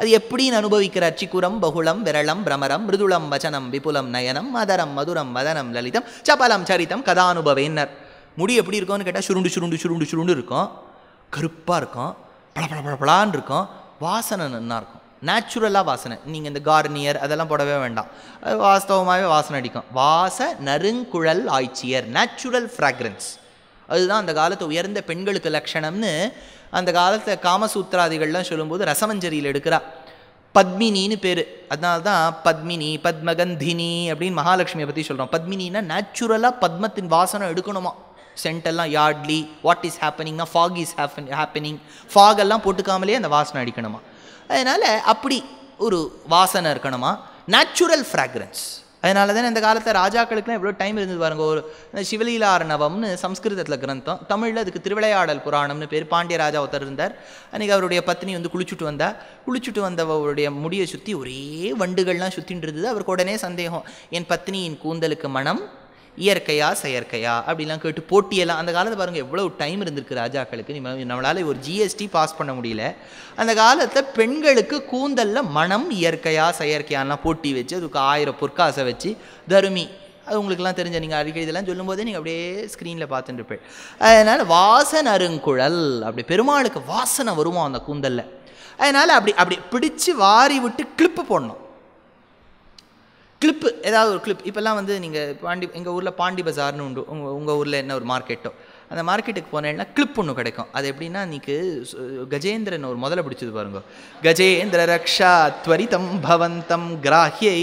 அது எப்படின்னு அனுபவிக்கிறார் சிக்குரம் பகுளம் விரளம் பிரமரம் மிருதுளம் வச்சனம் விபுலம் நயனம் மதரம் மதுரம் மதனம் லலிதம் சபலம் சரித்தம் கதானுபவேன்னர் முடி எப்படி இருக்கும்னு கேட்டால் சுருண்டு சுருண்டு சுருண்டு சுருண்டு இருக்கும் கருப்பாக இருக்கும் பல பல இருக்கும் வாசனை நல்லா இருக்கும் நேச்சுரலாக வாசனை நீங்கள் இந்த கார்னியர் அதெல்லாம் போடவே வேண்டாம் வாஸ்தவமாகவே வாசனை அடிக்கும் வாச நறுங்குழல் ஆய்ச்சியர் நேச்சுரல் ஃப்ராக்ரன்ஸ் அதுதான் அந்த காலத்து உயர்ந்த பெண்களுக்கு லட்சணம்னு அந்த காலத்தில் காமசூத்ராதிகள்லாம் சொல்லும்போது ரசமஞ்சரியில் எடுக்கிறா பத்மினின்னு பேர் அதனால தான் பத்மினி பத்மகந்தினி அப்படின்னு மகாலட்சுமியை பற்றி சொல்கிறோம் பத்மினின்னா நேச்சுரலாக பத்மத்தின் வாசனம் எடுக்கணுமா சென்டெல்லாம் யார்ட்லி வாட் இஸ் ஹேப்பனிங்னா Fogg is happen happening Fogg எல்லாம் போட்டுக்காமலே அந்த வாசனை அடிக்கணுமா அதனால் அப்படி ஒரு வாசனை இருக்கணுமா நேச்சுரல் ஃப்ராக்ரன்ஸ் அதனால தானே இந்த காலத்தில் ராஜாக்களுக்குலாம் எவ்வளோ டைம் இருந்தது பாருங்க ஒரு சிவலீலாரணவம்னு சம்ஸ்கிருதத்தில் கிரந்தம் தமிழில் அதுக்கு திருவிளையாடல் புராணம்னு பேர் பாண்டிய ராஜா ஒருத்தர் இருந்தார் அன்றைக்கி அவருடைய பத்னி வந்து குளிச்சுட்டு வந்தா குளிச்சுட்டு வந்தவருடைய முடியை சுற்றி ஒரே வண்டுகள்லாம் சுற்றின்னு அவருக்கு உடனே சந்தேகம் என் பத்னியின் கூந்தலுக்கு மனம் இயற்கையா செயற்கையா அப்படிலாம் கேட்டு போட்டியெல்லாம் அந்த காலத்தில் பாருங்கள் எவ்வளோ டைம் இருந்திருக்கு ராஜாக்களுக்கு நம்மளால் ஒரு ஜிஎஸ்டி பாஸ் பண்ண முடியல அந்த காலத்தில் பெண்களுக்கு கூந்தலில் மனம் இயற்கையா செயற்கையானலாம் போட்டி வச்சு அதுக்கு ஆயிரம் பொற்காசை வச்சு தருமி அது உங்களுக்குலாம் தெரிஞ்ச நீங்கள் அடிக்கடி இதெல்லாம் சொல்லும்போதே நீங்கள் அப்படியே ஸ்க்ரீனில் பார்த்துட்டுருப்பேன் அதனால் வாசன் அருங்குழல் அப்படி பெருமாளுக்கு வாசனை வருமா அந்த கூந்தலில் அதனால் அப்படி அப்படி பிடிச்சு வாரி விட்டு கிளிப்பு போடணும் கிளிப்பு ஏதாவது ஒரு கிளிப் இப்போல்லாம் வந்து நீங்கள் பாண்டி எங்கள் ஊரில் பாண்டி பஜார்னு உண்டு உங்கள் உங்கள் ஊரில் என்ன ஒரு மார்க்கெட்டோ அந்த மார்க்கெட்டுக்கு போனேன்னா கிளிப் ஒன்று கிடைக்கும் அது எப்படின்னா நீக்கு கஜேந்திரன் ஒரு முதல்ல பிடிச்சது பாருங்க கஜேந்திர ரக்ஷா துவரிதம் பவந்தம் கிராஹியை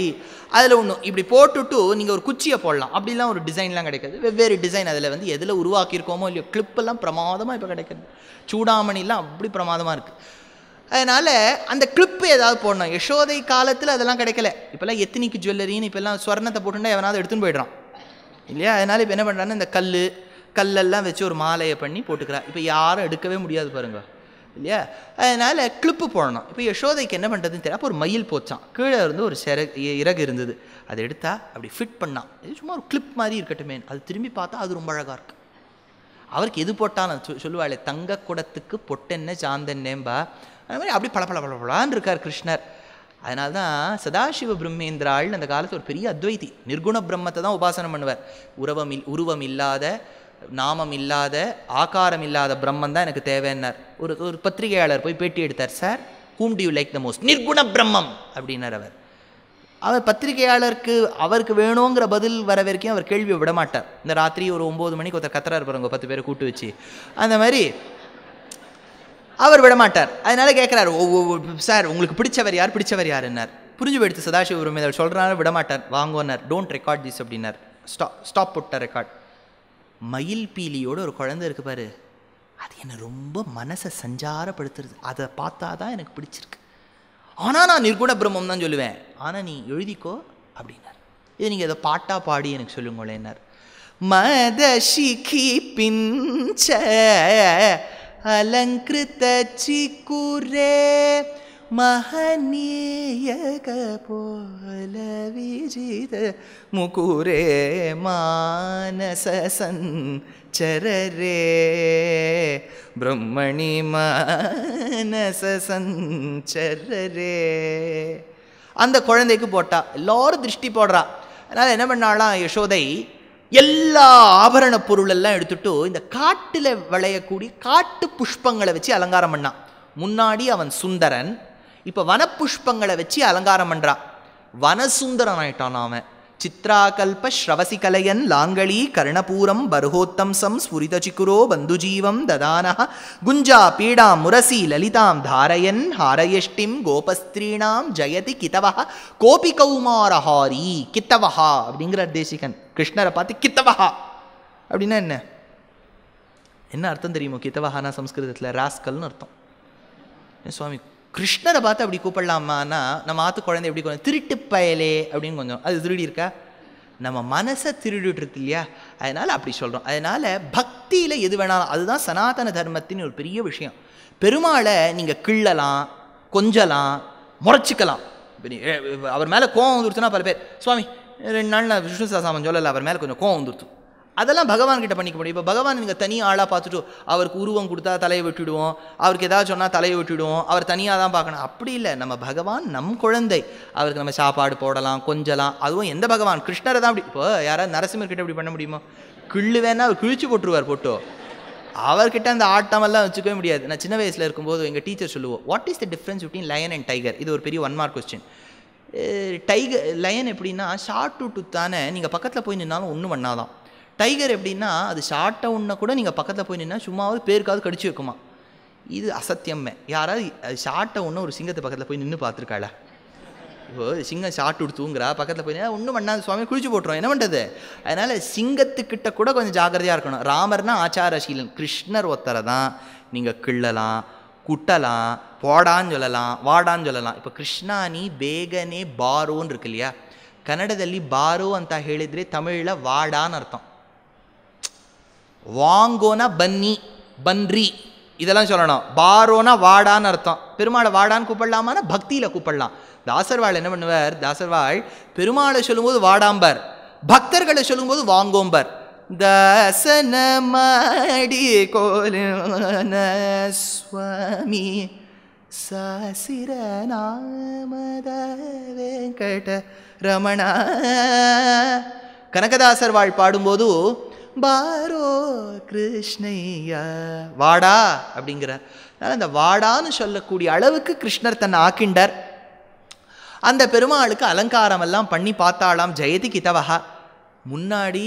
அதில் ஒன்று இப்படி போட்டுட்டு நீங்கள் ஒரு குச்சியை போடலாம் அப்படிலாம் ஒரு டிசைன்லாம் கிடைக்காது வெவ்வேறு டிசைன் அதில் வந்து எதில் உருவாக்கியிருக்கோமோ இல்லையோ கிளிப்பெல்லாம் பிரமாதமாக இப்போ கிடைக்கிறது சூடாமணிலாம் அப்படி பிரமாதமாக இருக்குது அதனால் அந்த கிளிப்பு ஏதாவது போடணும் யசோதை காலத்தில் அதெல்லாம் கிடைக்கல இப்போல்லாம் எத்தினிக்கு ஜுவல்லரின்னு இப்போல்லாம் ஸ்வர்ணத்தை போட்டுட்டா எவனாவது எடுத்துன்னு போயிடுறான் இல்லையா அதனால் இப்போ என்ன பண்ணுறான்னு இந்த கல் கல்லெல்லாம் வச்சு ஒரு மாலையை பண்ணி போட்டுக்கிறா இப்போ யாரும் எடுக்கவே முடியாது பாருங்க இல்லையா அதனால் கிளிப்பு போடணும் இப்போ யசோதைக்கு என்ன பண்ணுறதுன்னு தெரியல அப்போ ஒரு மயில் போச்சான் கீழே இருந்து ஒரு செர இறகு இருந்தது அதை எடுத்தா அப்படி ஃபிட் பண்ணான் இது சும்மா ஒரு கிளிப் மாதிரி இருக்கட்டுமே அது திரும்பி பார்த்தா அது ரொம்ப அழகாக இருக்குது அவருக்கு எது போட்டாலும் சொ சொல்லுவாளே தங்க குடத்துக்கு பொட்டென்ன சாந்தன்னேம்பா அது மாதிரி அப்படி பல பல பலபலான்னு இருக்கார் கிருஷ்ணர் அதனால தான் சதாசிவ பிரம்மேந்திராள் அந்த காலத்தில் ஒரு பெரிய அத்வைதி நிர்குண பிரம்மத்தை தான் உபாசனம் பண்ணுவார் உருவம் இல் உருவம் இல்லாத நாமம் இல்லாத ஆகாரம் இல்லாத பிரம்மன் தான் எனக்கு தேவைன்னார் ஒரு ஒரு பத்திரிகையாளர் போய் பேட்டி எடுத்தார் sir whom do you like the most நிர்குண பிரம்மம் அப்படின்னார் அவர் அவர் பத்திரிகையாளருக்கு அவருக்கு வேணுங்கிற பதில் வர வரைக்கும் அவர் கேள்வியை விடமாட்டார் இந்த ராத்திரி ஒரு ஒம்பது மணிக்கு ஒருத்தர் கத்துறாரு உங்கள் பத்து பேரை கூட்டு வச்சு அந்த மாதிரி அவர் விடமாட்டார் அதனால கேட்குறாரு ஒவ்வொரு சார் உங்களுக்கு பிடிச்சவர் யார் பிடிச்சவர் யாருன்னார் புரிஞ்சு போயிடுத்து சதாசிவ அவர் சொல்கிறனால விடமாட்டார் வாங்குவார் டோன்ட் ரெக்கார்ட் திஸ் அப்படின்னார் ஸ்டாப் ஸ்டாப் போட்ட ரெக்கார்ட் மயில் பீலியோட ஒரு குழந்தை இருக்குது பாரு அது என்னை ரொம்ப மனசை சஞ்சாரப்படுத்துறது அதை பார்த்தா தான் எனக்கு பிடிச்சிருக்கு ஆனால் நான் நிர்குண பிரம்மம் தான் சொல்லுவேன் ஆனால் நீ எழுதிக்கோ அப்படின்னார் இது நீங்கள் ஏதோ பாட்டாக பாடி எனக்கு சொல்லுங்களேன்னார் மதசிகி பிஞ்ச அலங்கிருத்த சிக்குரே மகநீயக போல விஜித முகுரே மானசன் சரரே பிரம்மணி மானசன் சரரே அந்த குழந்தைக்கு போட்டா எல்லாரும் திருஷ்டி போடுறா அதனால் என்ன பண்ணாலாம் யசோதை எல்லா ஆபரண பொருளெல்லாம் எடுத்துட்டு இந்த காட்டில் விளையக்கூடிய காட்டு புஷ்பங்களை வச்சு அலங்காரம் பண்ணான் முன்னாடி அவன் சுந்தரன் இப்போ வனப்புஷ்பங்களை வச்சு அலங்காரம் பண்ணுறான் வனசுந்தரன் ஆயிட்டான் அவன் ಚಿತ್ರಕಲ್ಪಶ್ರವಸಿಕಲಯನ್ ಲಾಂಗಳೀ ಕರ್ಣಪೂರಂ ಬರ್ಹೋತ್ತಂಸಂ ಸ್ಫುರಿತಚಿಕುರೋ பந்துஜீவம் ததானஹ குஞ்சா ಪೀಡಾಂ முரசி லலிதாம் தாரயன் ஹாரயஷ்டிம் கோபஸ்திரீணாம் ஜயதி கிதவஹ கோபி கௌமாரஹாரி கித்தவஹா அப்படிங்கிற தேசிகன் கிருஷ்ணரை பார்த்து கித்தவஹா அப்படின்னா என்ன என்ன அர்த்தம் தெரியுமோ கித்தவஹானா சம்ஸ்கிருதத்தில் ராஸ்கல்னு அர்த்தம் சுவாமி கிருஷ்ணரை பார்த்து அப்படி கூப்பிடலாமான்னா நம்ம ஆத்து குழந்தை எப்படி கொஞ்சம் திருட்டு பயலே அப்படின்னு கொஞ்சம் அது திருடி இருக்கா நம்ம மனசை திருடிட்டுருக்கு இல்லையா அதனால் அப்படி சொல்கிறோம் அதனால் பக்தியில் எது வேணாலும் அதுதான் சனாதன தர்மத்தின் ஒரு பெரிய விஷயம் பெருமாளை நீங்கள் கிள்ளலாம் கொஞ்சலாம் முறைச்சிக்கலாம் அவர் மேலே கோவம் வந்துருச்சுன்னா பல பேர் சுவாமி ரெண்டு நாள் நான் விஷ்ணு சாசாமன் சொல்லலை அவர் மேலே கொஞ்சம் கோவம் வந்துருச்சு அதெல்லாம் பகவான்கிட்ட பண்ணிக்க முடியும் இப்போ பகவான் நீங்கள் தனி ஆளாக பார்த்துட்டு அவருக்கு உருவம் கொடுத்தா தலையை வெட்டிடுவோம் அவருக்கு ஏதாவது சொன்னால் தலையை வெட்டிடுவோம் அவர் தனியாக தான் பார்க்கணும் அப்படி இல்லை நம்ம பகவான் நம் குழந்தை அவருக்கு நம்ம சாப்பாடு போடலாம் கொஞ்சலாம் அதுவும் எந்த பகவான் கிருஷ்ணரை தான் அப்படி இப்போ யாராவது நரசிம்மர்கிட்ட அப்படி பண்ண முடியுமோ கிள்ளு வேணா அவர் கிழிச்சு போட்டுருவார் போட்டோ அவர்கிட்ட அந்த ஆட்டமெல்லாம் வச்சுக்கவே முடியாது நான் சின்ன வயசில் இருக்கும்போது எங்கள் டீச்சர் சொல்லுவோம் what is the difference between lion and tiger இது ஒரு பெரிய one mark question tiger lion எப்படின்னா ஷார்ட் டு டுத்தானே நீங்கள் பக்கத்தில் போய் நின்னாலும் ஒன்றும் பண்ணாதான் டைகர் எப்படின்னா அது ஷார்ட்டை ஒன்றை கூட நீங்கள் பக்கத்தில் போய் நின்னா சும்மாவது பேருக்காவது கடிச்சு வைக்குமா இது அசத்தியம்மே யாராவது அது ஷார்ட்டை ஒன்று ஒரு சிங்கத்தை பக்கத்தில் போய் நின்று பார்த்துருக்காள இப்போ சிங்கம் ஷார்ட் விட்டு தூங்குறா பக்கத்தில் போய் ஒன்றும் பண்ணாது சுவாமி குளிச்சு போட்டுரும் என்ன பண்ணுறது அதனால் சிங்கத்துக்கிட்ட கூட கொஞ்சம் ஜாக்கிரதையாக இருக்கணும் ராமர்னா ஆச்சாரசீலன் கிருஷ்ணர் ஒத்தரை தான் நீங்கள் கிள்ளலாம் குட்டலாம் போடான்னு சொல்லலாம் வாடான்னு சொல்லலாம் இப்போ கிருஷ்ணானி பேகனே பாரோன்னு இருக்கு இல்லையா கன்னடதல்லி பாரோ அந்த ஹேளிதிரே தமிழில் வாடான்னு அர்த்தம் வாங்கோனா பன்னி பன்றி இதெல்லாம் சொல்லணும் பாரோனா வாடான்னு அர்த்தம் பெருமாளை வாடான்னு கூப்பிடலாமான் பக்தியில் கூப்பிடலாம் தாசர்வாள் என்ன பண்ணுவார் தாசர்வாள் பெருமாளை சொல்லும்போது வாடாம்பர் பக்தர்களை சொல்லும்போது வாங்கோம்பர் தசனமாடி கோலன சுவாமி சசிர நாமத வெங்கட ரமணா கனகதாசர் வாழ் பாடும்போது பாரோ கிருஷ்ணையா வாடா அப்படிங்கிறார் அதனால் அந்த வாடான்னு சொல்லக்கூடிய அளவுக்கு கிருஷ்ணர் தன்னை ஆக்கின்றார் அந்த பெருமாளுக்கு அலங்காரமெல்லாம் பண்ணி பார்த்தாளாம் ஜெயதி கிதவகா முன்னாடி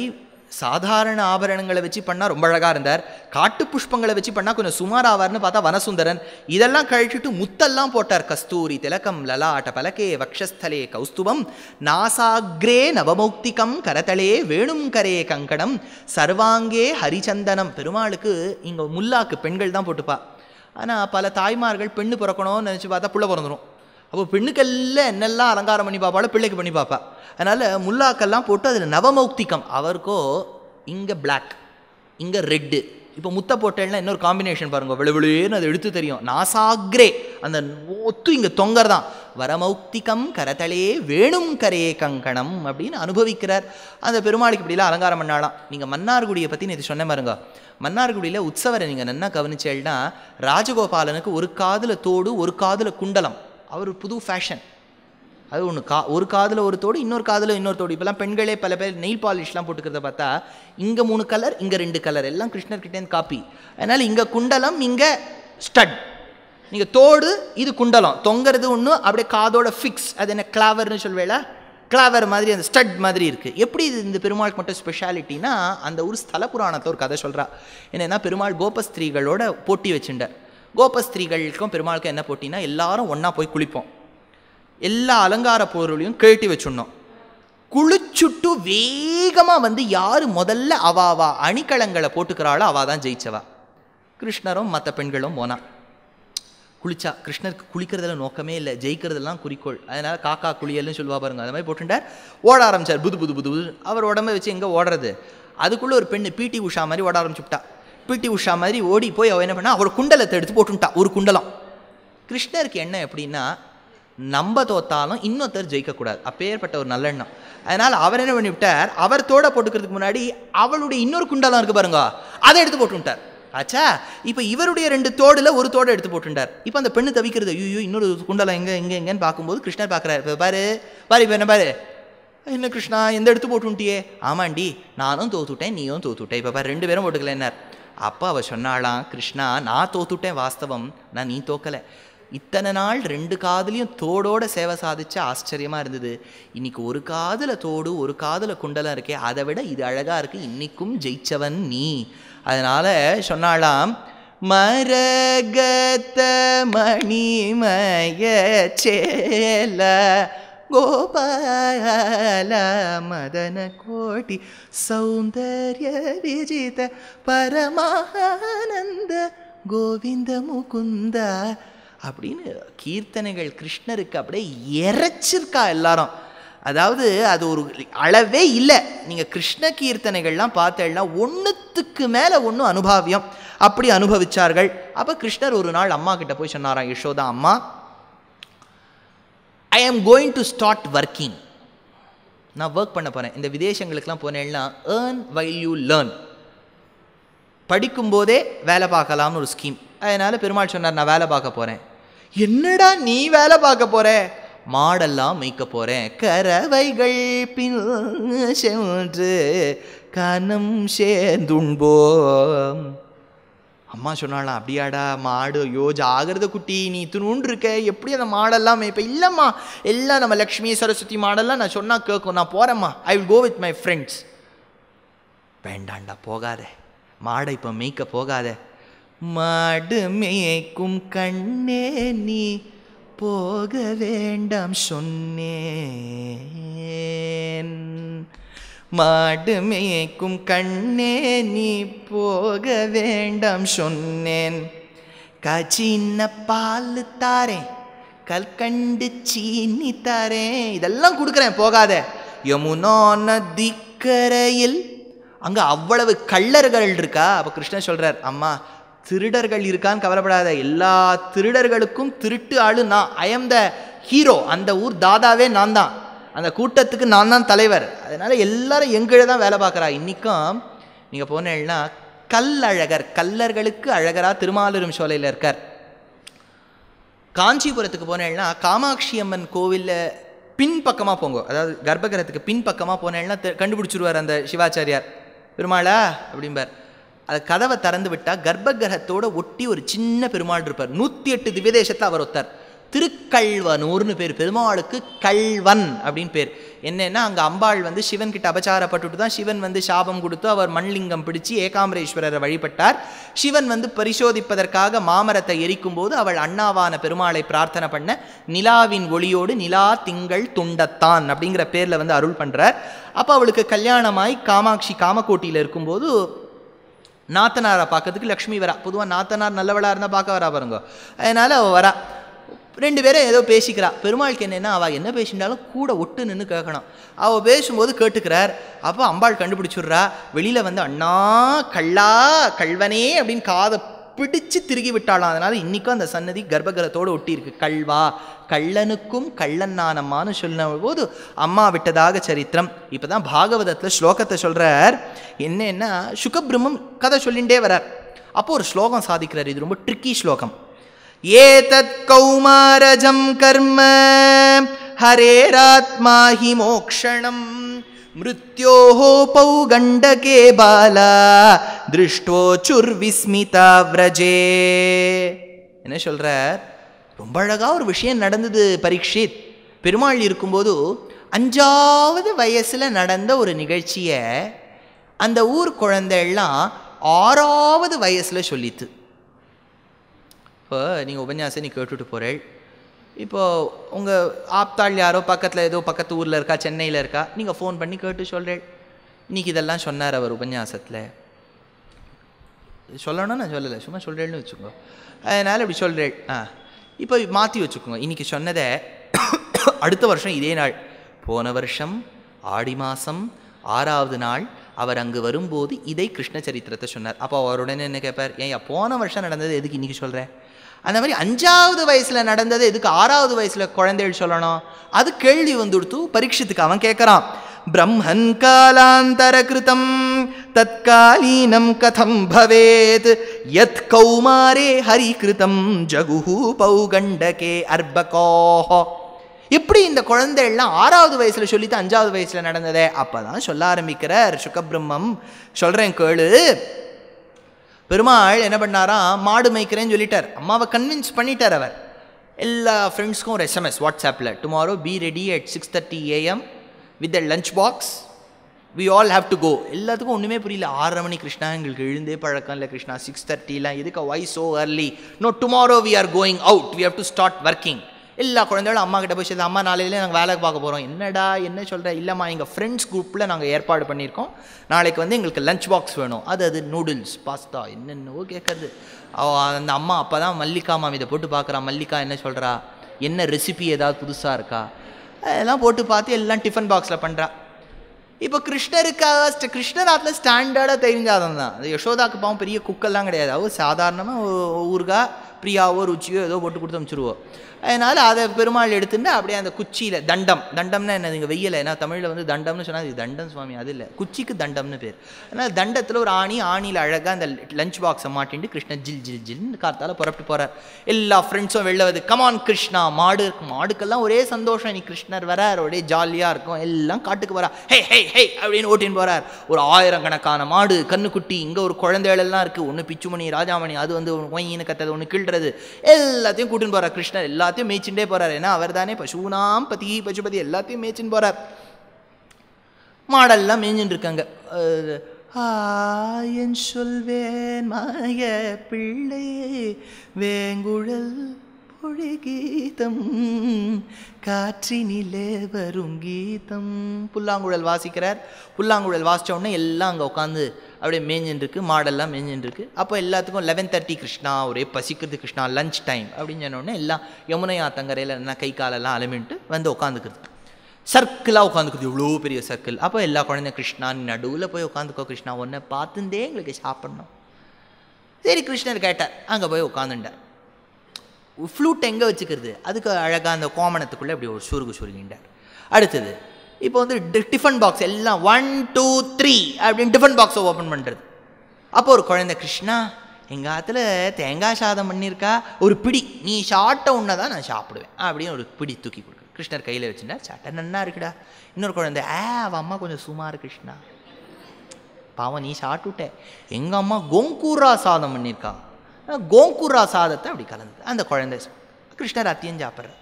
சாதாரண ஆபரணங்களை வச்சு பண்ணால் ரொம்ப அழகாக இருந்தார் காட்டு புஷ்பங்களை வச்சு பண்ணால் கொஞ்சம் சுமார் ஆவார்னு பார்த்தா வனசுந்தரன் இதெல்லாம் கழிச்சுட்டு முத்தெல்லாம் போட்டார் கஸ்தூரி திலக்கம் லலாட்ட பலகே வக்ஷஸ்தலே கௌஸ்துவம் நாசாகிரே நவமௌக்திகம் கரதளே வேணும் கரே கங்கணம் சர்வாங்கே ஹரிச்சந்தனம் பெருமாளுக்கு இங்கே முல்லாக்கு பெண்கள் தான் போட்டுப்பா ஆனால் பல தாய்மார்கள் பெண்ணு பிறக்கணும்னு நினச்சி பார்த்தா புள்ள பிறந்துடும் அப்போ பெண்ணுக்கெல்லாம் என்னெல்லாம் அலங்காரம் பண்ணி பார்ப்பாளோ பிள்ளைக்கு பண்ணி பார்ப்பா அதனால் முல்லாக்கெல்லாம் போட்டு அதில் நவமௌக்திகம் அவருக்கோ இங்கே பிளாக் இங்கே ரெட்டு இப்போ முத்த போட்டேன்னா இன்னொரு காம்பினேஷன் பாருங்க விழுன்னு அது எடுத்து தெரியும் நாசாக்ரே அந்த ஒத்து இங்கே தொங்கறதான் வரமௌக்திகம் கரத்தலே வேணும் கரே கங்கணம் அப்படின்னு அனுபவிக்கிறார் அந்த பெருமாளுக்கு இப்படிலாம் அலங்காரம் பண்ணாலாம் நீங்கள் மன்னார்குடியை பற்றி நேற்று சொன்ன பாருங்க மன்னார்குடியில் உற்சவரை நீங்கள் நல்லா கவனிச்சேன்னா ராஜகோபாலனுக்கு ஒரு காதில் தோடு ஒரு காதில் குண்டலம் அவர் புது ஃபேஷன் அது ஒன்று கா ஒரு காதில் ஒரு தோடு இன்னொரு காதில் இன்னொரு தோடு இப்போலாம் பெண்களே பல பேர் நெயில் பாலிஷ்லாம் போட்டுக்கிறத பார்த்தா இங்கே மூணு கலர் இங்கே ரெண்டு கலர் எல்லாம் கிருஷ்ணர்கிட்டேருந்து காப்பி அதனால் இங்கே குண்டலம் இங்கே ஸ்டட் நீங்கள் தோடு இது குண்டலம் தொங்கிறது ஒன்று அப்படியே காதோட ஃபிக்ஸ் அது என்ன கிளாவர்னு சொல்வேல கிளாவர் மாதிரி அந்த ஸ்டட் மாதிரி இருக்குது எப்படி இது இந்த பெருமாளுக்கு மட்டும் ஸ்பெஷாலிட்டினா அந்த ஒரு ஸ்தல புராணத்தை ஒரு கதை சொல்கிறா என்னென்னா பெருமாள் கோபஸ்திரீகளோட போட்டி வச்சுட்டார் கோபஸ்திரீகளுக்கும் பெருமாளுக்கும் என்ன போட்டின்னா எல்லாரும் ஒன்றா போய் குளிப்போம் எல்லா அலங்கார பொருளையும் கேட்டி வச்சுடணும் குளிச்சுட்டு வேகமாக வந்து யார் முதல்ல அவாவா அணிக்கலங்களை போட்டுக்கிறாளோ அவா தான் ஜெயிச்சவா கிருஷ்ணரும் மற்ற பெண்களும் போனான் குளிச்சா கிருஷ்ணருக்கு குளிக்கிறதுல நோக்கமே இல்லை ஜெயிக்கிறதுலாம் குறிக்கோள் அதனால் காக்கா குளியல்னு சொல்லுவா பாருங்க அது மாதிரி போட்டுட்டார் ஓட ஆரம்பிச்சார் புது புது புது புது அவர் உடம்ப வச்சு எங்கே ஓடுறது அதுக்குள்ளே ஒரு பெண் பிடி உஷா மாதிரி ஓட ஆரம்பிச்சுட்டா பிடி உஷா மாதிரி ஓடி போய் அவள் என்ன பண்ணா அவர் குண்டலத்தை எடுத்து போட்டுட்டா ஒரு குண்டலம் கிருஷ்ணருக்கு என்ன எப்படின்னா நம்ம தோத்தாலும் இன்னொருத்தர் ஜெயிக்கக்கூடாது அப்பேற்பட்ட ஒரு நல்லெண்ணம் அதனால் அவர் என்ன பண்ணிவிட்டார் அவர் தோட போட்டுக்கிறதுக்கு முன்னாடி அவளுடைய இன்னொரு குண்டலம் இருக்குது பாருங்க அதை எடுத்து போட்டுவிட்டார் ஆச்சா இப்போ இவருடைய ரெண்டு தோடில் ஒரு தோடை எடுத்து போட்டுட்டார் இப்போ அந்த பெண்ணு தவிக்கிறது ஐயோ இன்னொரு குண்டலம் எங்கே எங்கே எங்கேன்னு பார்க்கும்போது கிருஷ்ணர் பார்க்குறாரு இப்போ பாரு பாரு இப்போ என்ன பாரு என்ன கிருஷ்ணா எந்த எடுத்து போட்டுட்டியே ஆமாண்டி நானும் தோத்துட்டேன் நீயும் தோத்துட்டேன் இப்போ பாரு ரெண்டு பேரும் போட்டுக்கல என்ன அப்போ அவள் சொன்னாளாம் கிருஷ்ணா நான் தோத்துட்டேன் வாஸ்தவம் நான் நீ தோக்கலை இத்தனை நாள் ரெண்டு காதலையும் தோடோட சேவை சாதிச்ச ஆச்சரியமாக இருந்தது இன்னைக்கு ஒரு காதில் தோடு ஒரு காதில் குண்டலம் இருக்கே அதை விட இது அழகாக இருக்குது இன்றைக்கும் ஜெயிச்சவன் நீ அதனால் சொன்னாலாம் மரகத்த மணிமய சேல கோபால மதன கோடி சௌந்தர்ய விஜித பரமானந்த கோவிந்த முகுந்த அப்படின்னு கீர்த்தனைகள் கிருஷ்ணருக்கு அப்படியே இறைச்சிருக்கா எல்லாரும் அதாவது அது ஒரு அளவே இல்லை நீங்கள் கிருஷ்ண கீர்த்தனைகள்லாம் பார்த்தேன்னா ஒன்றுத்துக்கு மேலே ஒன்று அனுபாவியம் அப்படி அனுபவிச்சார்கள் அப்போ கிருஷ்ணர் ஒரு நாள் அம்மா கிட்ட போய் சொன்னாராம் யசோதா அம்மா I am going to start working நான் ஒர்க் பண்ண போகிறேன் இந்த விதேசங்களுக்கெல்லாம் போனேன்னா ஏர்ன் வைல் யூ லேர்ன் படிக்கும்போதே வேலை பார்க்கலாம்னு ஒரு ஸ்கீம் அதனால் பெருமாள் சொன்னார் நான் வேலை பார்க்க போகிறேன் என்னடா நீ வேலை பார்க்க போகிற மாடெல்லாம் மேய்க்க போகிறேன் கரவைகள் பின் சென்று கனம் சேர்ந்துண்போம் அம்மா சொன்னாலாம் அப்படியாடா மாடு யோஜா ஆகிறத குட்டி நீ துணுன்னு இருக்க எப்படி அந்த மாடெல்லாம் இப்போ இல்லைம்மா எல்லாம் நம்ம லக்ஷ்மி சரஸ்வதி மாடெல்லாம் நான் சொன்னால் கேட்கும் நான் போகிறேம்மா I will go with my friends வேண்டாண்டா போகாத மாடை இப்போ மேய்க்க போகாத மாடு மேய்க்கும் கண்ணே நீ போக வேண்டாம் சொன்னேன் மாடு மேய்க்கும் கண்ணே நீ போக வேண்டாம் சொன்னேன் கச்சின்ன பால் தாரேன் கல்கண்டு சீனி தாரேன் இதெல்லாம் கொடுக்குறேன் போகாத யமுனா நதிக்கரையில் அங்கே அவ்வளவு கள்ளர்கள் இருக்கா அப்போ கிருஷ்ணன் சொல்கிறார் அம்மா திருடர்கள் இருக்கான்னு கவலைப்படாத எல்லா திருடர்களுக்கும் திருட்டு ஆளு நான் ஐ த ஹீரோ அந்த ஊர் தாதாவே நான் தான் அந்த கூட்டத்துக்கு நான் தான் தலைவர் அதனால் எல்லாரும் எங்களை தான் வேலை பார்க்குறா இன்றைக்கும் நீங்கள் போனேன்னா கல்லழகர் கல்லர்களுக்கு அழகராக திருமாலூரும் சோலையில் இருக்கார் காஞ்சிபுரத்துக்கு போனேன்னா காமாட்சி அம்மன் கோவிலில் பின்பக்கமாக போங்க அதாவது கர்ப்பகிரகத்துக்கு பின்பக்கமாக போனேன்னா கண்டுபிடிச்சிருவார் அந்த சிவாச்சாரியார் பெருமாளா அப்படிம்பார் அது கதவை திறந்து விட்டால் கர்ப்பகிரகத்தோடு ஒட்டி ஒரு சின்ன பெருமாள் இருப்பார் நூற்றி எட்டு திவ்யதேசத்தை அவர் ஒத்தார் திருக்கல்வனூர்னு பேர் பெருமாளுக்கு கல்வன் அப்படின்னு பேர் என்னென்னா அங்கே அம்பாள் வந்து சிவன் அபச்சாரப்பட்டுட்டு தான் சிவன் வந்து சாபம் கொடுத்து அவர் மண்லிங்கம் பிடிச்சு ஏகாம்பரேஸ்வரரை வழிபட்டார் சிவன் வந்து பரிசோதிப்பதற்காக மாமரத்தை எரிக்கும் போது அவள் அண்ணாவான பெருமாளை பிரார்த்தனை பண்ண நிலாவின் ஒளியோடு நிலா திங்கள் துண்டத்தான் அப்படிங்கிற பேரில் வந்து அருள் பண்ணுறார் அப்போ அவளுக்கு கல்யாணமாய் காமாட்சி காமக்கோட்டியில் இருக்கும்போது நாத்தனாரை பார்க்கறதுக்கு லக்ஷ்மி வரா பொதுவாக நாத்தனார் நல்லவளாக இருந்தால் பார்க்க வரா பாருங்க அதனால் அவள் வரா ரெண்டு பேரும் ஏதோ பேசிக்கிறா பெருமாளுக்கு என்னென்னா அவள் என்ன பேசினாலும் கூட ஒட்டு நின்று கேட்கணும் அவள் பேசும்போது கேட்டுக்கிறார் அப்போ அம்பாள் கண்டுபிடிச்சிடுறா வெளியில் வந்து அண்ணா கல்லா கல்வனே அப்படின்னு காதை பிடிச்சு திருகி விட்டாளாம் அதனால் இன்றைக்கும் அந்த சன்னதி கர்ப்பகிரத்தோடு ஒட்டியிருக்கு கல்வா கள்ளனுக்கும் கள்ளன்னானம்மான்னு சொன்ன போது அம்மா விட்டதாக சரித்திரம் இப்போ தான் பாகவதத்தில் ஸ்லோகத்தை சொல்கிறார் என்னென்னா சுகபிரம்மம் கதை சொல்லிகிட்டே வரார் அப்போ ஒரு ஸ்லோகம் சாதிக்கிறார் இது ரொம்ப ட்ரிக்கி ஸ்லோகம் ஏதத் கௌமாரஜம் கர்ம ஹரேராத்மா ஹி மோக்ஷணம் मृत्योः पौगण्डके திருஷ்டோ சுர்விஸ்மிதா விரஜே என்ன சொல்கிறார் ரொம்ப அழகாக ஒரு விஷயம் நடந்தது பரீட்சித் பெருமாள் இருக்கும்போது அஞ்சாவது வயசில் நடந்த ஒரு நிகழ்ச்சியை அந்த ஊர் குழந்தையெல்லாம் ஆறாவது வயசில் சொல்லித்து இப்போ நீங்கள் உபன்யாசம் நீ கேட்டுட்டு போகிறேள் இப்போது உங்கள் ஆப்தாள் யாரோ பக்கத்தில் ஏதோ பக்கத்து ஊரில் இருக்கா சென்னையில் இருக்கா நீங்கள் ஃபோன் பண்ணி கேட்டு சொல்கிறேள் இன்றைக்கி இதெல்லாம் சொன்னார் அவர் உபன்யாசத்தில் சொல்லணும் நான் சொல்லலை சும்மா சொல்கிறேன்னு வச்சுக்கோங்க அதனால் இப்படி சொல்கிறேன் ஆ இப்போ மாற்றி வச்சுக்கோங்க இன்றைக்கி சொன்னதை அடுத்த வருஷம் இதே நாள் போன வருஷம் ஆடி மாதம் ஆறாவது நாள் அவர் அங்கு வரும்போது இதை கிருஷ்ண சரித்திரத்தை சொன்னார் அப்போ அவருடனே என்ன கேட்பார் ஏன் போன வருஷம் நடந்தது எதுக்கு இன்றைக்கி சொல்கிறேன் அந்த மாதிரி அஞ்சாவது வயசில் நடந்தது எதுக்கு ஆறாவது வயசில் குழந்தைகள் சொல்லணும் அது கேள்வி வந்துடுத்து பரீட்சத்துக்கு அவன் கேட்குறான் பிரம்மன் காலாந்தர கிருத்தம் தற்காலீனம் கதம் பவேத் யத் கௌமாரே ஹரி கிருதம் ஜகுஹு பௌகண்டகே அர்பகோஹோ எப்படி இந்த குழந்தைகள்லாம் ஆறாவது வயசில் சொல்லிட்டு அஞ்சாவது வயசில் நடந்ததே அப்போ தான் சொல்ல ஆரம்பிக்கிறார் சுகபிரம்மம் சொல்கிறேன் கேளு பெருமாள் என்ன பண்ணாரா மாடு மேய்க்கிறேன்னு சொல்லிட்டார் அம்மாவை கன்வின்ஸ் பண்ணிட்டார் அவர் எல்லா ஃப்ரெண்ட்ஸ்க்கும் ஒரு எஸ்எம்எஸ் வாட்ஸ்அப்பில் tomorrow be ready at six thirty AM with a lunch box we all have to go எல்லாத்துக்கும் ஒன்றுமே புரியல ஆறரை மணி கிருஷ்ணா எங்களுக்கு எழுந்தே பழக்கம் இல்லை கிருஷ்ணா சிக்ஸ் தேர்ட்டிலாம் எதுக்கு why so early no tomorrow we are going out we have to start working எல்லா குழந்தைகளும் அம்மா கிட்ட போய் சொல்லி அம்மா நாளையிலே நாங்கள் வேலைக்கு பார்க்க போகிறோம் என்னடா என்ன சொல்கிற இல்லைம்மா எங்கள் ஃப்ரெண்ட்ஸ் குரூப்பில் நாங்கள் ஏற்பாடு பண்ணியிருக்கோம் நாளைக்கு வந்து எங்களுக்கு லஞ்ச் பாக்ஸ் வேணும் அது அது நூடுல்ஸ் பாஸ்தா என்னென்னவோ கேட்குறது அந்த அம்மா அப்போ தான் மல்லிகா மாமி இதை போட்டு பார்க்குறா மல்லிகா என்ன சொல்கிறா என்ன ரெசிபி ஏதாவது புதுசாக இருக்கா அதெல்லாம் போட்டு பார்த்து எல்லாம் டிஃபன் பாக்ஸில் பண்ணுறா இப்போ கிருஷ்ணருக்காக கிருஷ்ணர் ஆற்றுல ஸ்டாண்டர்டாக தெரிஞ்சாதான் தான் அது யசோதாக்கு பாவம் பெரிய குக்கெல்லாம் கிடையாது அவள் சாதாரணமாக ஊருகா பிரியாவோ ருச்சியோ ஏதோ போட்டு கொடுத்து அனுப்பிச்சிருவோம் அதனால் அதை பெருமாள் எடுத்துட்டு அப்படியே அந்த குச்சியில் தண்டம் தண்டம்னா என்ன இங்கே வெயில் ஏன்னா தமிழில் வந்து தண்டம்னு சொன்னால் இது தண்டம் சுவாமி அது இல்லை குச்சிக்கு தண்டம்னு பேர் அதனால் தண்டத்தில் ஒரு ஆணி ஆணியில் அழகாக அந்த லஞ்ச் பாக்ஸை மாட்டிட்டு கிருஷ்ணன் ஜில் ஜில் ஜில்னு காத்தால் புறப்பட்டு போகிறார் எல்லா ஃப்ரெண்ட்ஸும் வெளில கமான் கிருஷ்ணா மாடு மாடுக்கெல்லாம் ஒரே சந்தோஷம் நீ கிருஷ்ணர் வரார் ஒரே ஜாலியாக இருக்கும் எல்லாம் காட்டுக்கு வரா ஹே ஹே ஹே அப்படின்னு ஓட்டின்னு போகிறார் ஒரு ஆயிரம் கணக்கான மாடு கண்ணுக்குட்டி இங்கே ஒரு குழந்தைகளெல்லாம் இருக்குது ஒன்று பிச்சுமணி ராஜாமணி அது வந்து ஒயின்னு கத்தது ஒன்று கிழ்கிறது எல்லாத்தையும் கூட்டின்னு போகிறார் கிருஷ்ணர் எல்லா எல்லாத்தையும் மேய்ச்சிண்டே போகிறார் ஏன்னா அவர் தானே பசுனாம் பதி பசுபதி எல்லாத்தையும் மேய்ச்சின்னு போகிறார் மாடெல்லாம் மேய்ஞ்சின்னு இருக்காங்க என் சொல்வேன் மாய பிள்ளை வேங்குழல் മഴമൊഴി கீதம் காற்றினிலே வரும் கீதம் புல்லாங்குழல் வாசிக்கிறார் புல்லாங்குழல் வாசித்த உடனே எல்லாம் அங்கே உட்காந்து அப்படியே மேஞ்சின்ருக்கு மாடெல்லாம் மேஞ்சின்ருக்கு அப்போ எல்லாத்துக்கும் லெவன் தேர்ட்டி கிருஷ்ணா ஒரே பசிக்கிறது கிருஷ்ணா லஞ்ச் டைம் அப்படின்னு சொன்னோடனே எல்லாம் யமுனை ஆத்தங்கரையில் என்ன கை காலெல்லாம் அலமின்ட்டு வந்து உட்காந்துக்கிறது சர்க்கிளாக உட்காந்துக்குது இவ்வளோ பெரிய சர்க்கிள் அப்போ எல்லா குழந்தை கிருஷ்ணா நடுவில் போய் உட்காந்துக்கோ கிருஷ்ணா ஒன்றை பார்த்துந்தே எங்களுக்கு சாப்பிட்ணும் சரி கிருஷ்ணர் கேட்டார் அங்கே போய் உட்காந்துட்டார் ஃப்ளூட் எங்கே வச்சுக்கிறது அதுக்கு அழகாக அந்த கோமணத்துக்குள்ளே அப்படி ஒரு சுருகு சுருகின்றார் அடுத்தது இப்போ வந்து டிஃபன் பாக்ஸ் எல்லாம் ஒன் டூ த்ரீ அப்படின்னு டிஃபன் பாக்ஸை ஓப்பன் பண்ணுறது அப்போ ஒரு குழந்தை கிருஷ்ணா எங்கள் ஆற்றுல தேங்காய் சாதம் பண்ணியிருக்கா ஒரு பிடி நீ ஷார்ட்டை ஒன்றை தான் நான் சாப்பிடுவேன் அப்படின்னு ஒரு பிடி தூக்கி கொடுக்குறேன் கிருஷ்ணர் கையில் வச்சுருந்தா சட்டை நன்னா இருக்குடா இன்னொரு குழந்தை ஆ அவள் அம்மா கொஞ்சம் சுமார் கிருஷ்ணா பாவம் நீ சாப்பிட்டுட்ட எங்கள் அம்மா கொங்கூரா சாதம் பண்ணியிருக்கா கோங்குரா சாதத்தை அப்படி கலந்து அந்த குழந்தை கிருஷ்ணர் அத்தியம் சாப்பிட்றார்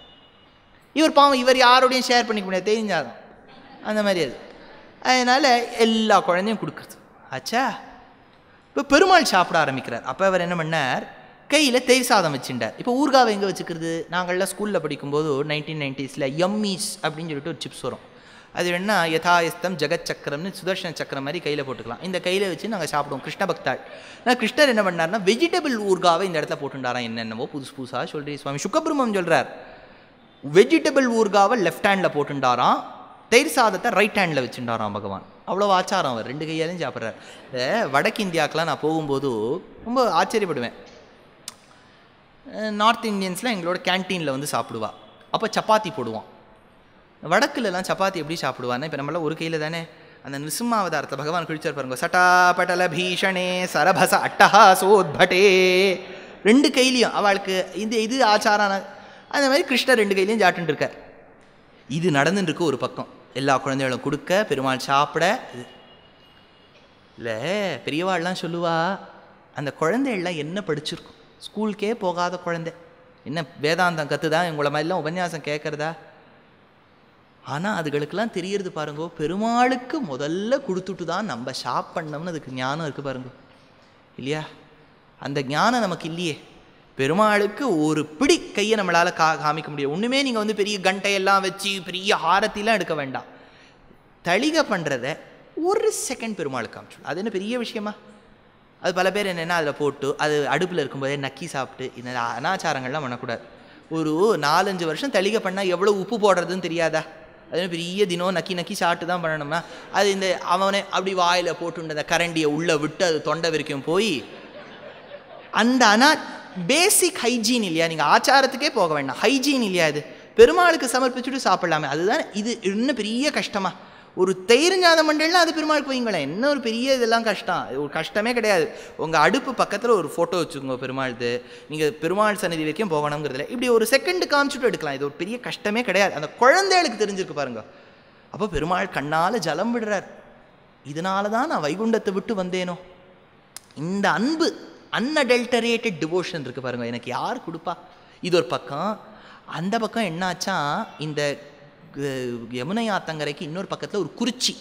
இவர் பாவம் இவர் யாரோடையும் ஷேர் பண்ணிக்க முடியாது தெரிஞ்சாதான் அந்த மாதிரி அது அதனால் எல்லா குழந்தையும் கொடுக்குறது ஆச்சா இப்போ பெருமாள் சாப்பிட ஆரம்பிக்கிறார் அப்போ அவர் என்ன பண்ணார் கையில் தேய் சாதம் வச்சுட்டார் இப்போ ஊர்காவை எங்கே வச்சுக்கிறது நாங்கள்லாம் ஸ்கூலில் படிக்கும்போது நைன்டீன் நைன்டிஸில் எம்இஸ் அப்படின்னு சொல்லிட்டு ஒரு சிப்ஸ் வரும் அது வேணா யதாயஸ்தம் ஜெகத் சக்கரம்னு சுதர்ஷன சக்கரம் மாதிரி கையில் போட்டுக்கலாம் இந்த கையில் வச்சு நாங்கள் சாப்பிடுவோம் கிருஷ்ண பக்தாள் ஆனால் கிருஷ்ணர் என்ன பண்ணார்னா வெஜிடபிள் ஊர்காவை இந்த இடத்துல போட்டுண்டாராம் என்னென்னவோ புதுசு புதுசாக சொல்கிறீ சுவாமி சுக்கபிரமம் சொல்கிறார் வெஜிடபிள் ஊர்காவை லெஃப்ட் ஹேண்டில் போட்டுண்டாராம் தயிர் சாதத்தை ரைட் ஹேண்டில் வச்சுட்டாராம் பகவான் அவ்வளோ ஆச்சாரம் அவர் ரெண்டு கையாலையும் சாப்பிட்றாரு வடக்கு இந்தியாவுக்கெலாம் நான் போகும்போது ரொம்ப ஆச்சரியப்படுவேன் நார்த் இந்தியன்ஸ்லாம் எங்களோட கேன்டீனில் வந்து சாப்பிடுவா அப்போ சப்பாத்தி போடுவான் வடக்குலலாம் சப்பாத்தி எப்படி சாப்பிடுவான்னு இப்போ நம்மளாம் ஒரு கையில் தானே அந்த நிசும்மாவதாரத்தை பகவான் குழிச்சார் பாருங்க பட்டல பீஷணே சரபச அட்டஹாசோத்பட்டே ரெண்டு கையிலையும் அவளுக்கு இந்த இது ஆச்சாரான அந்த மாதிரி கிருஷ்ணர் ரெண்டு கையிலையும் ஜாட்டுருக்கார் இது நடந்துட்டுருக்கு ஒரு பக்கம் எல்லா குழந்தைகளும் கொடுக்க பெருமாள் சாப்பிட இது இல்லை பெரியவாள்லாம் சொல்லுவா அந்த குழந்தைகள்லாம் என்ன படிச்சிருக்கும் ஸ்கூலுக்கே போகாத குழந்தை என்ன வேதாந்தம் கற்றுதா உங்களை மாதிரிலாம் உபன்யாசம் கேட்குறதா ஆனால் அதுகளுக்கெல்லாம் தெரியறது பாருங்கோ பெருமாளுக்கு முதல்ல கொடுத்துட்டு தான் நம்ம ஷாப் பண்ணோம்னு அதுக்கு ஞானம் இருக்குது பாருங்க இல்லையா அந்த ஞானம் நமக்கு இல்லையே பெருமாளுக்கு ஒரு பிடி கையை நம்மளால் கா காமிக்க முடியும் ஒன்றுமே நீங்கள் வந்து பெரிய கண்டையெல்லாம் வச்சு பெரிய ஆரத்திலாம் எடுக்க வேண்டாம் தளிகை பண்ணுறத ஒரு செகண்ட் பெருமாளுக்கு காமிச்சு அது என்ன பெரிய விஷயமா அது பல பேர் என்னென்னா அதில் போட்டு அது அடுப்பில் இருக்கும்போதே நக்கி சாப்பிட்டு இந்த அனாச்சாரங்கள்லாம் பண்ணக்கூடாது ஒரு நாலஞ்சு வருஷம் தெளிக பண்ணால் எவ்வளோ உப்பு போடுறதுன்னு தெரியாதா அது பெரிய தினம் நக்கி நக்கி சாப்பிட்டு தான் பண்ணணுமா அது இந்த அவனை அப்படி வாயில் போட்டுண்டு அந்த கரண்டியை உள்ளே விட்டு அது தொண்டை வரைக்கும் போய் அந்த ஆனால் பேசிக் ஹைஜீன் இல்லையா நீங்கள் ஆச்சாரத்துக்கே போக வேண்டாம் ஹைஜீன் இல்லையா இது பெருமாளுக்கு சமர்ப்பிச்சுட்டு சாப்பிடலாமே அதுதான் இது இன்னும் பெரிய கஷ்டமாக ஒரு தெரிஞ்சாத மண்டல்னா அது பெருமாள் கோயிங்களேன் என்ன ஒரு பெரிய இதெல்லாம் கஷ்டம் ஒரு கஷ்டமே கிடையாது உங்கள் அடுப்பு பக்கத்தில் ஒரு ஃபோட்டோ வச்சுக்கோங்க பெருமாள்து நீங்கள் பெருமாள் சன்னதி வரைக்கும் போகணுங்கிறதுல இப்படி ஒரு செகண்டு காமிச்சுட்டு எடுக்கலாம் இது ஒரு பெரிய கஷ்டமே கிடையாது அந்த குழந்தைகளுக்கு தெரிஞ்சிருக்கு பாருங்க அப்போ பெருமாள் கண்ணால் ஜலம் விடுறார் இதனால தான் நான் வைகுண்டத்தை விட்டு வந்தேனோ இந்த அன்பு அன்அடல்டரேட்டட் டிவோஷன் இருக்குது பாருங்கள் எனக்கு யார் கொடுப்பா இது ஒரு பக்கம் அந்த பக்கம் என்னாச்சா இந்த யமுனையா தங்கரைக்கு இன்னொரு பக்கத்தில் ஒரு குறிச்சி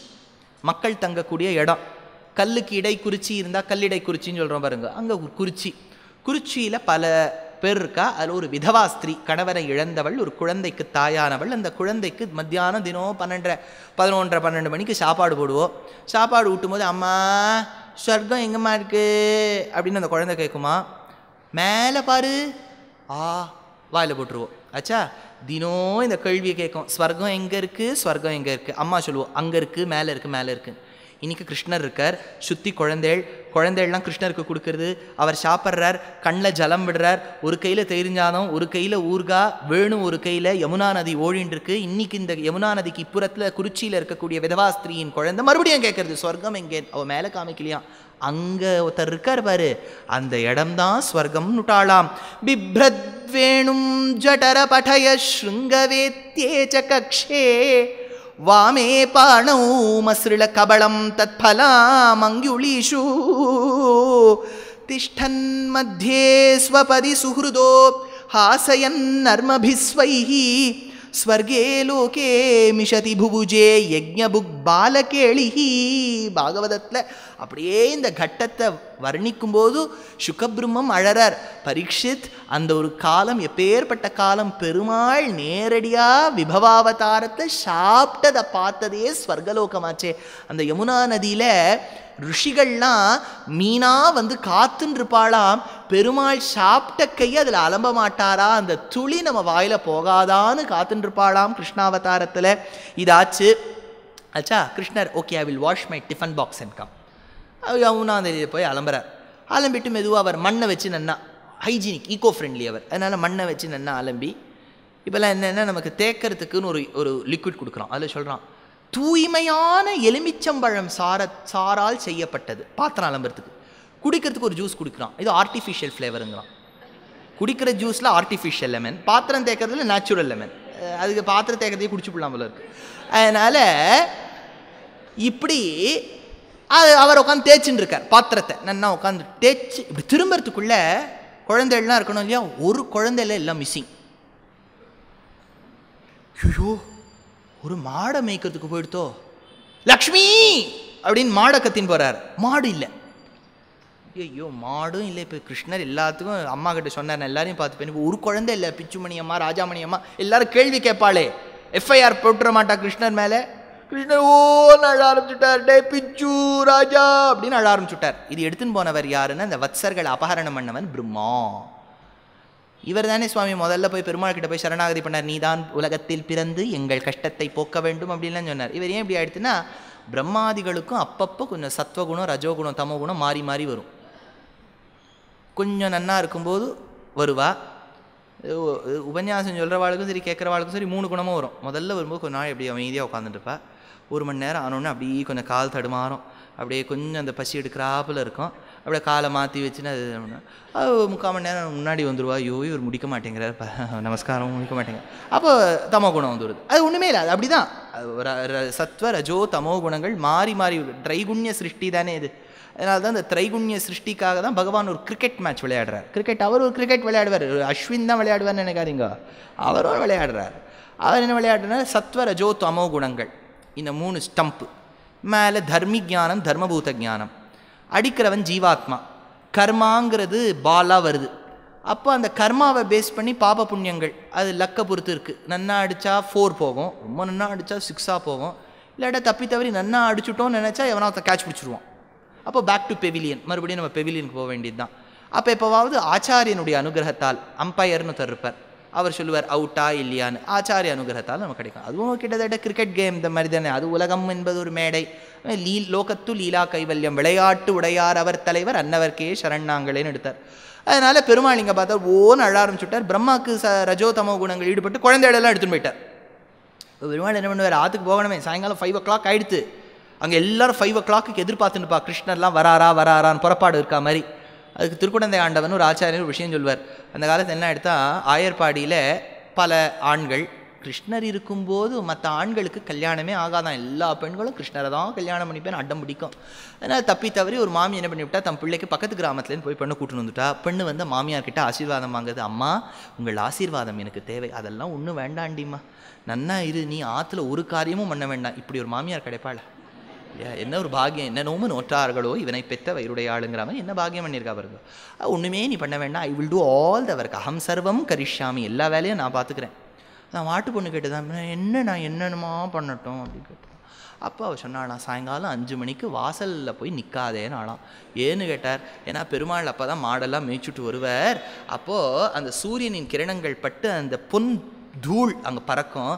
மக்கள் தங்கக்கூடிய இடம் கல்லுக்கு இடை குறிச்சி இருந்தால் கல்லிடை குறிச்சின்னு சொல்கிறோம் பாருங்க அங்கே ஒரு குறிச்சி குறிச்சியில் பல பேர் இருக்கா அதில் ஒரு விதவா ஸ்திரீ கணவரை இழந்தவள் ஒரு குழந்தைக்கு தாயானவள் அந்த குழந்தைக்கு மத்தியானம் தினம் பன்னெண்டரை பதினொன்றரை பன்னெண்டு மணிக்கு சாப்பாடு போடுவோம் சாப்பாடு ஊட்டும் போது அம்மா ஸ்வர்க்கம் எங்கம்மா இருக்கு அப்படின்னு அந்த குழந்தை கேட்குமா மேலே பாரு ஆ வாயில் போட்டுருவோம் ஆச்சா தினம் இந்த கேள்வியை கேட்கும் ஸ்வர்க்கம் எங்கே இருக்குது ஸ்வர்க்கம் எங்கே இருக்குது அம்மா சொல்லுவோம் அங்கே இருக்குது மேலே இருக்குது மேலே இருக்குது இன்றைக்கி கிருஷ்ணர் இருக்கார் சுற்றி குழந்தைகள் குழந்தைகள்லாம் கிருஷ்ணருக்கு கொடுக்கறது அவர் சாப்பிட்றார் கண்ணில் ஜலம் விடுறார் ஒரு கையில் தெரிஞ்சாலும் ஒரு கையில் ஊர்கா வேணும் ஒரு கையில் யமுனா நதி ஓழின்றிருக்கு இன்றைக்கி இந்த யமுனா நதிக்கு இப்புறத்தில் குறிச்சியில் இருக்கக்கூடிய விதவா ஸ்திரீயின் குழந்தை மறுபடியும் கேட்கறது சொர்க்கம் எங்கே அவள் மேலே காமிக்கலையா அங்கே ஒருத்தர் இருக்கார் பாரு அந்த இடம்தான் ஸ்வர்க்கம் நுட்டாளாம் பிப்ரத்வேணும் ஜடர படய ஸ்ருங்கவேத்தியே ச கக்ஷே வாமே பாணௌ மஸ்ருள கபளம் தத் ஃபலாமங்குளீஷு திஷ்டன் மத்தியே ஸ்வபதி சுஹுதோ ஹாசயன் நர்மபிஸ்வைஹி ஸ்வர்கே லோகே மிஷதி புபுஜே யஜ்ஞபுக் பாலகேளிஹி பாகவதத்தில் அப்படியே இந்த கட்டத்தை வர்ணிக்கும்போது சுகபிரம்மம் அழறார் பரீட்சித் அந்த ஒரு காலம் எப்பேற்பட்ட காலம் பெருமாள் நேரடியாக விபவாவதாரத்தை சாப்பிட்டதை பார்த்ததே ஸ்வர்கலோகமாச்சே அந்த யமுனா நதியில் ரிஷிகள்லாம் மீனாக வந்து காத்துன்னு இருப்பாளாம் பெருமாள் சாப்பிட்ட கையை அதில் அலம்ப மாட்டாரா அந்த துளி நம்ம வாயில் போகாதான்னு காத்துன்னு இருப்பாளாம் கிருஷ்ணாவதாரத்தில் இதாச்சு ஆச்சா கிருஷ்ணர் okay I will wash my tiffin box and come யமுனாந்தேதியை போய் அலம்புறார் அலம்பிட்டு மெதுவாக அவர் மண்ணை வச்சு நன்னா ஹைஜீனிக் ஈகோ ஃப்ரெண்ட்லி அவர் அதனால் மண்ணை வச்சு நன்னா அலம்பி இப்போல்லாம் என்னென்னா நமக்கு தேக்கிறதுக்குன்னு ஒரு ஒரு லிக்விட் கொடுக்குறோம் அதில் சொல்கிறான் தூய்மையான எலுமிச்சம்பழம் சார சாரால் செய்யப்பட்டது பாத்திரம் அலம்புறதுக்கு குடிக்கிறதுக்கு ஒரு ஜூஸ் குடிக்கிறான் இது ஆர்டிஃபிஷியல் ஃப்ளேவருங்கிறான் குடிக்கிற ஜூஸில் ஆர்டிஃபிஷியல் லெமன் பாத்திரம் தேக்கிறதுல நேச்சுரல் லெமன் அதுக்கு பாத்திரம் தேக்கிறதையே குடிச்சு போடலாம் போல இருக்கு அதனால் இப்படி அது அவர் உட்காந்து தேய்ச்சின்னு இருக்கார் பாத்திரத்தை நான் உட்காந்து தேய்ச்சி இப்படி திரும்புறதுக்குள்ளே குழந்தைகள்லாம் இருக்கணும் இல்லையா ஒரு குழந்தையில எல்லாம் மிஸ்ஸிங் ஐயோ ஒரு மாடை மேய்க்கிறதுக்கு போயிடுத்தோ லக்ஷ்மி அப்படின்னு மாடை கத்தின்னு போகிறார் மாடு இல்லை ஐயோ மாடும் இல்லை இப்போ கிருஷ்ணர் எல்லாத்துக்கும் அம்மா கிட்ட சொன்னார் எல்லாரையும் பார்த்து போய் ஒரு குழந்தை இல்லை பிச்சுமணி அம்மா ராஜாமணி அம்மா எல்லாரும் கேள்வி கேட்பாளே எஃப்ஐஆர் போட்டுற மாட்டா கிருஷ்ணர் மேலே கிருஷ்ணர் ஓ அழ ஆரம்பிச்சுட்டார் டே பிச்சு ராஜா அப்படின்னு அழ ஆரம்பிச்சுட்டார் இது எடுத்துன்னு போனவர் யாருன்னா இந்த வத்சர்கள் அபகரணம் பண்ணவன் பிரம்மா இவர் தானே சுவாமி முதல்ல போய் பெருமாள் கிட்ட போய் சரணாகதி பண்ணார் நீ தான் உலகத்தில் பிறந்து எங்கள் கஷ்டத்தை போக்க வேண்டும் அப்படின்லாம் சொன்னார் இவர் ஏன் இப்படி ஆயிடுச்சுன்னா பிரம்மாதிகளுக்கும் அப்பப்போ கொஞ்சம் சத்வகுணம் ரஜோகுணம் தமோகுணம் மாறி மாறி வரும் கொஞ்சம் நன்னா இருக்கும்போது வருவா உபன்யாசம் சொல்கிறவாளுக்கும் சரி கேட்குறவாளுக்கும் சரி மூணு குணமும் வரும் முதல்ல வரும்போது கொஞ்ச நாள் எப்படி அமைதியாக உட்காந்துட்டுப்பா ஒரு மணி நேரம் ஆனோடனே அப்படியே கொஞ்சம் கால் தடுமாறும் அப்படியே கொஞ்சம் அந்த பசி எடுக்கிறாப்பில் இருக்கும் அப்படியே காலை மாற்றி வச்சுன்னா அது முக்கால் மணி நேரம் முன்னாடி வந்துடுவா ஐயோ இவர் முடிக்க மாட்டேங்கிறார் நமஸ்காரம் முடிக்க மாட்டேங்க அப்போ தமோ குணம் வந்துடுது அது ஒன்றுமே இல்லை அது அப்படி தான் சத்வ ரஜோ தமோ குணங்கள் மாறி மாறி திரைகுண்ய சிருஷ்டி தானே இது அதனால தான் இந்த திரைகுண்ய சிருஷ்டிக்காக தான் பகவான் ஒரு கிரிக்கெட் மேட்ச் விளையாடுறார் கிரிக்கெட் அவர் ஒரு கிரிக்கெட் விளையாடுவார் அஸ்வின் தான் விளையாடுவார்னு நினைக்காதீங்க அவரும் விளையாடுறார் அவர் என்ன விளையாடுறார் சத்வ ரஜோ தமோ குணங்கள் இந்த மூணு ஸ்டம்ப் மேலே தர்மி ஜானம் தர்மபூத ஜானம் அடிக்கிறவன் ஜீவாத்மா கர்மாங்கிறது பாலாக வருது அப்போ அந்த கர்மாவை பேஸ் பண்ணி பாப புண்ணியங்கள் அது லக்கை பொறுத்து இருக்குது நன்னா அடித்தா ஃபோர் போகும் ரொம்ப நன்னா அடித்தா சிக்ஸாக போகும் இல்லாட்டா தப்பி தவறி நன்னா அடிச்சுட்டோம்னு நினச்சா எவனா ஒருத்த கேட்ச் பிடிச்சிருவான் அப்போ பேக் டு பெவிலியன் மறுபடியும் நம்ம பெவிலியனுக்கு போக வேண்டியது தான் அப்போ எப்போவாவது ஆச்சாரியனுடைய அனுகிரகத்தால் அம்பையர்னு தருப்பார் அவர் சொல்லுவார் அவுட்டா இல்லையான்னு ஆச்சாரிய அனுகிரகத்தால் நமக்கு கிடைக்கும் அதுவும் கிட்டத்தட்ட கிரிக்கெட் கேம் இந்த மாதிரி தானே அது உலகம் என்பது ஒரு மேடை லீ லோகத்து லீலா கைவல்யம் விளையாட்டு உடையார் அவர் தலைவர் அன்னவர் கே சரண்ணாங்களேன்னு எடுத்தார் அதனால் பெருமாள் இங்கே பார்த்தா ஓன்னு அழ ஆரம்பிச்சுட்டார் பிரம்மாக்கு ச ரஜோதமோ குணங்கள் ஈடுபட்டு குழந்தைகளெல்லாம் எடுத்துன்னு போயிட்டார் பெருமாள் என்ன பண்ணுவார் ஆற்றுக்கு போகணுமே சாயங்காலம் ஃபைவ் ஓ கிளாக் ஆகிடுத்து அங்கே எல்லோரும் ஃபைவ் ஓ கிளாக்கு எதிர்பார்த்துன்னுப்பா கிருஷ்ணர்லாம் வராரா வராரான்னு புறப்பாடு இருக்கா மாதிரி அதுக்கு திருக்குடந்தை ஆண்டவன் ஒரு ஆச்சாரியர் ஒரு விஷயம் சொல்வார் அந்த காலத்தில் என்ன எடுத்தால் ஆயர்பாடியில் பல ஆண்கள் கிருஷ்ணர் இருக்கும்போது மற்ற ஆண்களுக்கு கல்யாணமே ஆகாதான் எல்லா பெண்களும் கிருஷ்ணரை தான் கல்யாணம் பண்ணிப்பேன் அடம் பிடிக்கும் அதனால் தப்பி தவறி ஒரு மாமி என்ன பண்ணிவிட்டா தம் பிள்ளைக்கு பக்கத்து கிராமத்துலேருந்து போய் பெண்ணை கூட்டுன்னு வந்துட்டா பெண்ணு வந்து மாமியார்கிட்ட ஆசீர்வாதம் வாங்குது அம்மா உங்கள் ஆசீர்வாதம் எனக்கு தேவை அதெல்லாம் ஒன்றும் வேண்டாண்டிம்மா நன்னா இரு நீ ஆற்றுல ஒரு காரியமும் பண்ண வேண்டாம் இப்படி ஒரு மாமியார் கிடைப்பாளா இல்லையா என்ன ஒரு பாகியம் என்னென்னமோ நோற்றார்களோ இவனை பெற்ற வயிறுடைய ஆளுங்கிறாமன் என்ன பாகியம் பண்ணியிருக்கா பாருங்க ஒன்றுமே நீ பண்ண வேண்டாம் I will do all the work அகம் சர்வம் கரிஷாமி எல்லா வேலையும் நான் பார்த்துக்கிறேன் நான் மாட்டு பொண்ணு கேட்டதான் என்ன நான் என்னென்னமா பண்ணட்டும் அப்படின்னு கேட்டேன் அப்போ அவர் சொன்னாலாம் சாயங்காலம் அஞ்சு மணிக்கு வாசலில் போய் நிற்காதேன்னு ஆளாம் ஏன்னு கேட்டார் ஏன்னா பெருமாள் அப்போ தான் மாடெல்லாம் மேய்ச்சுட்டு வருவார் அப்போது அந்த சூரியனின் கிரணங்கள் பட்டு அந்த பொன் தூள் அங்கே பறக்கும்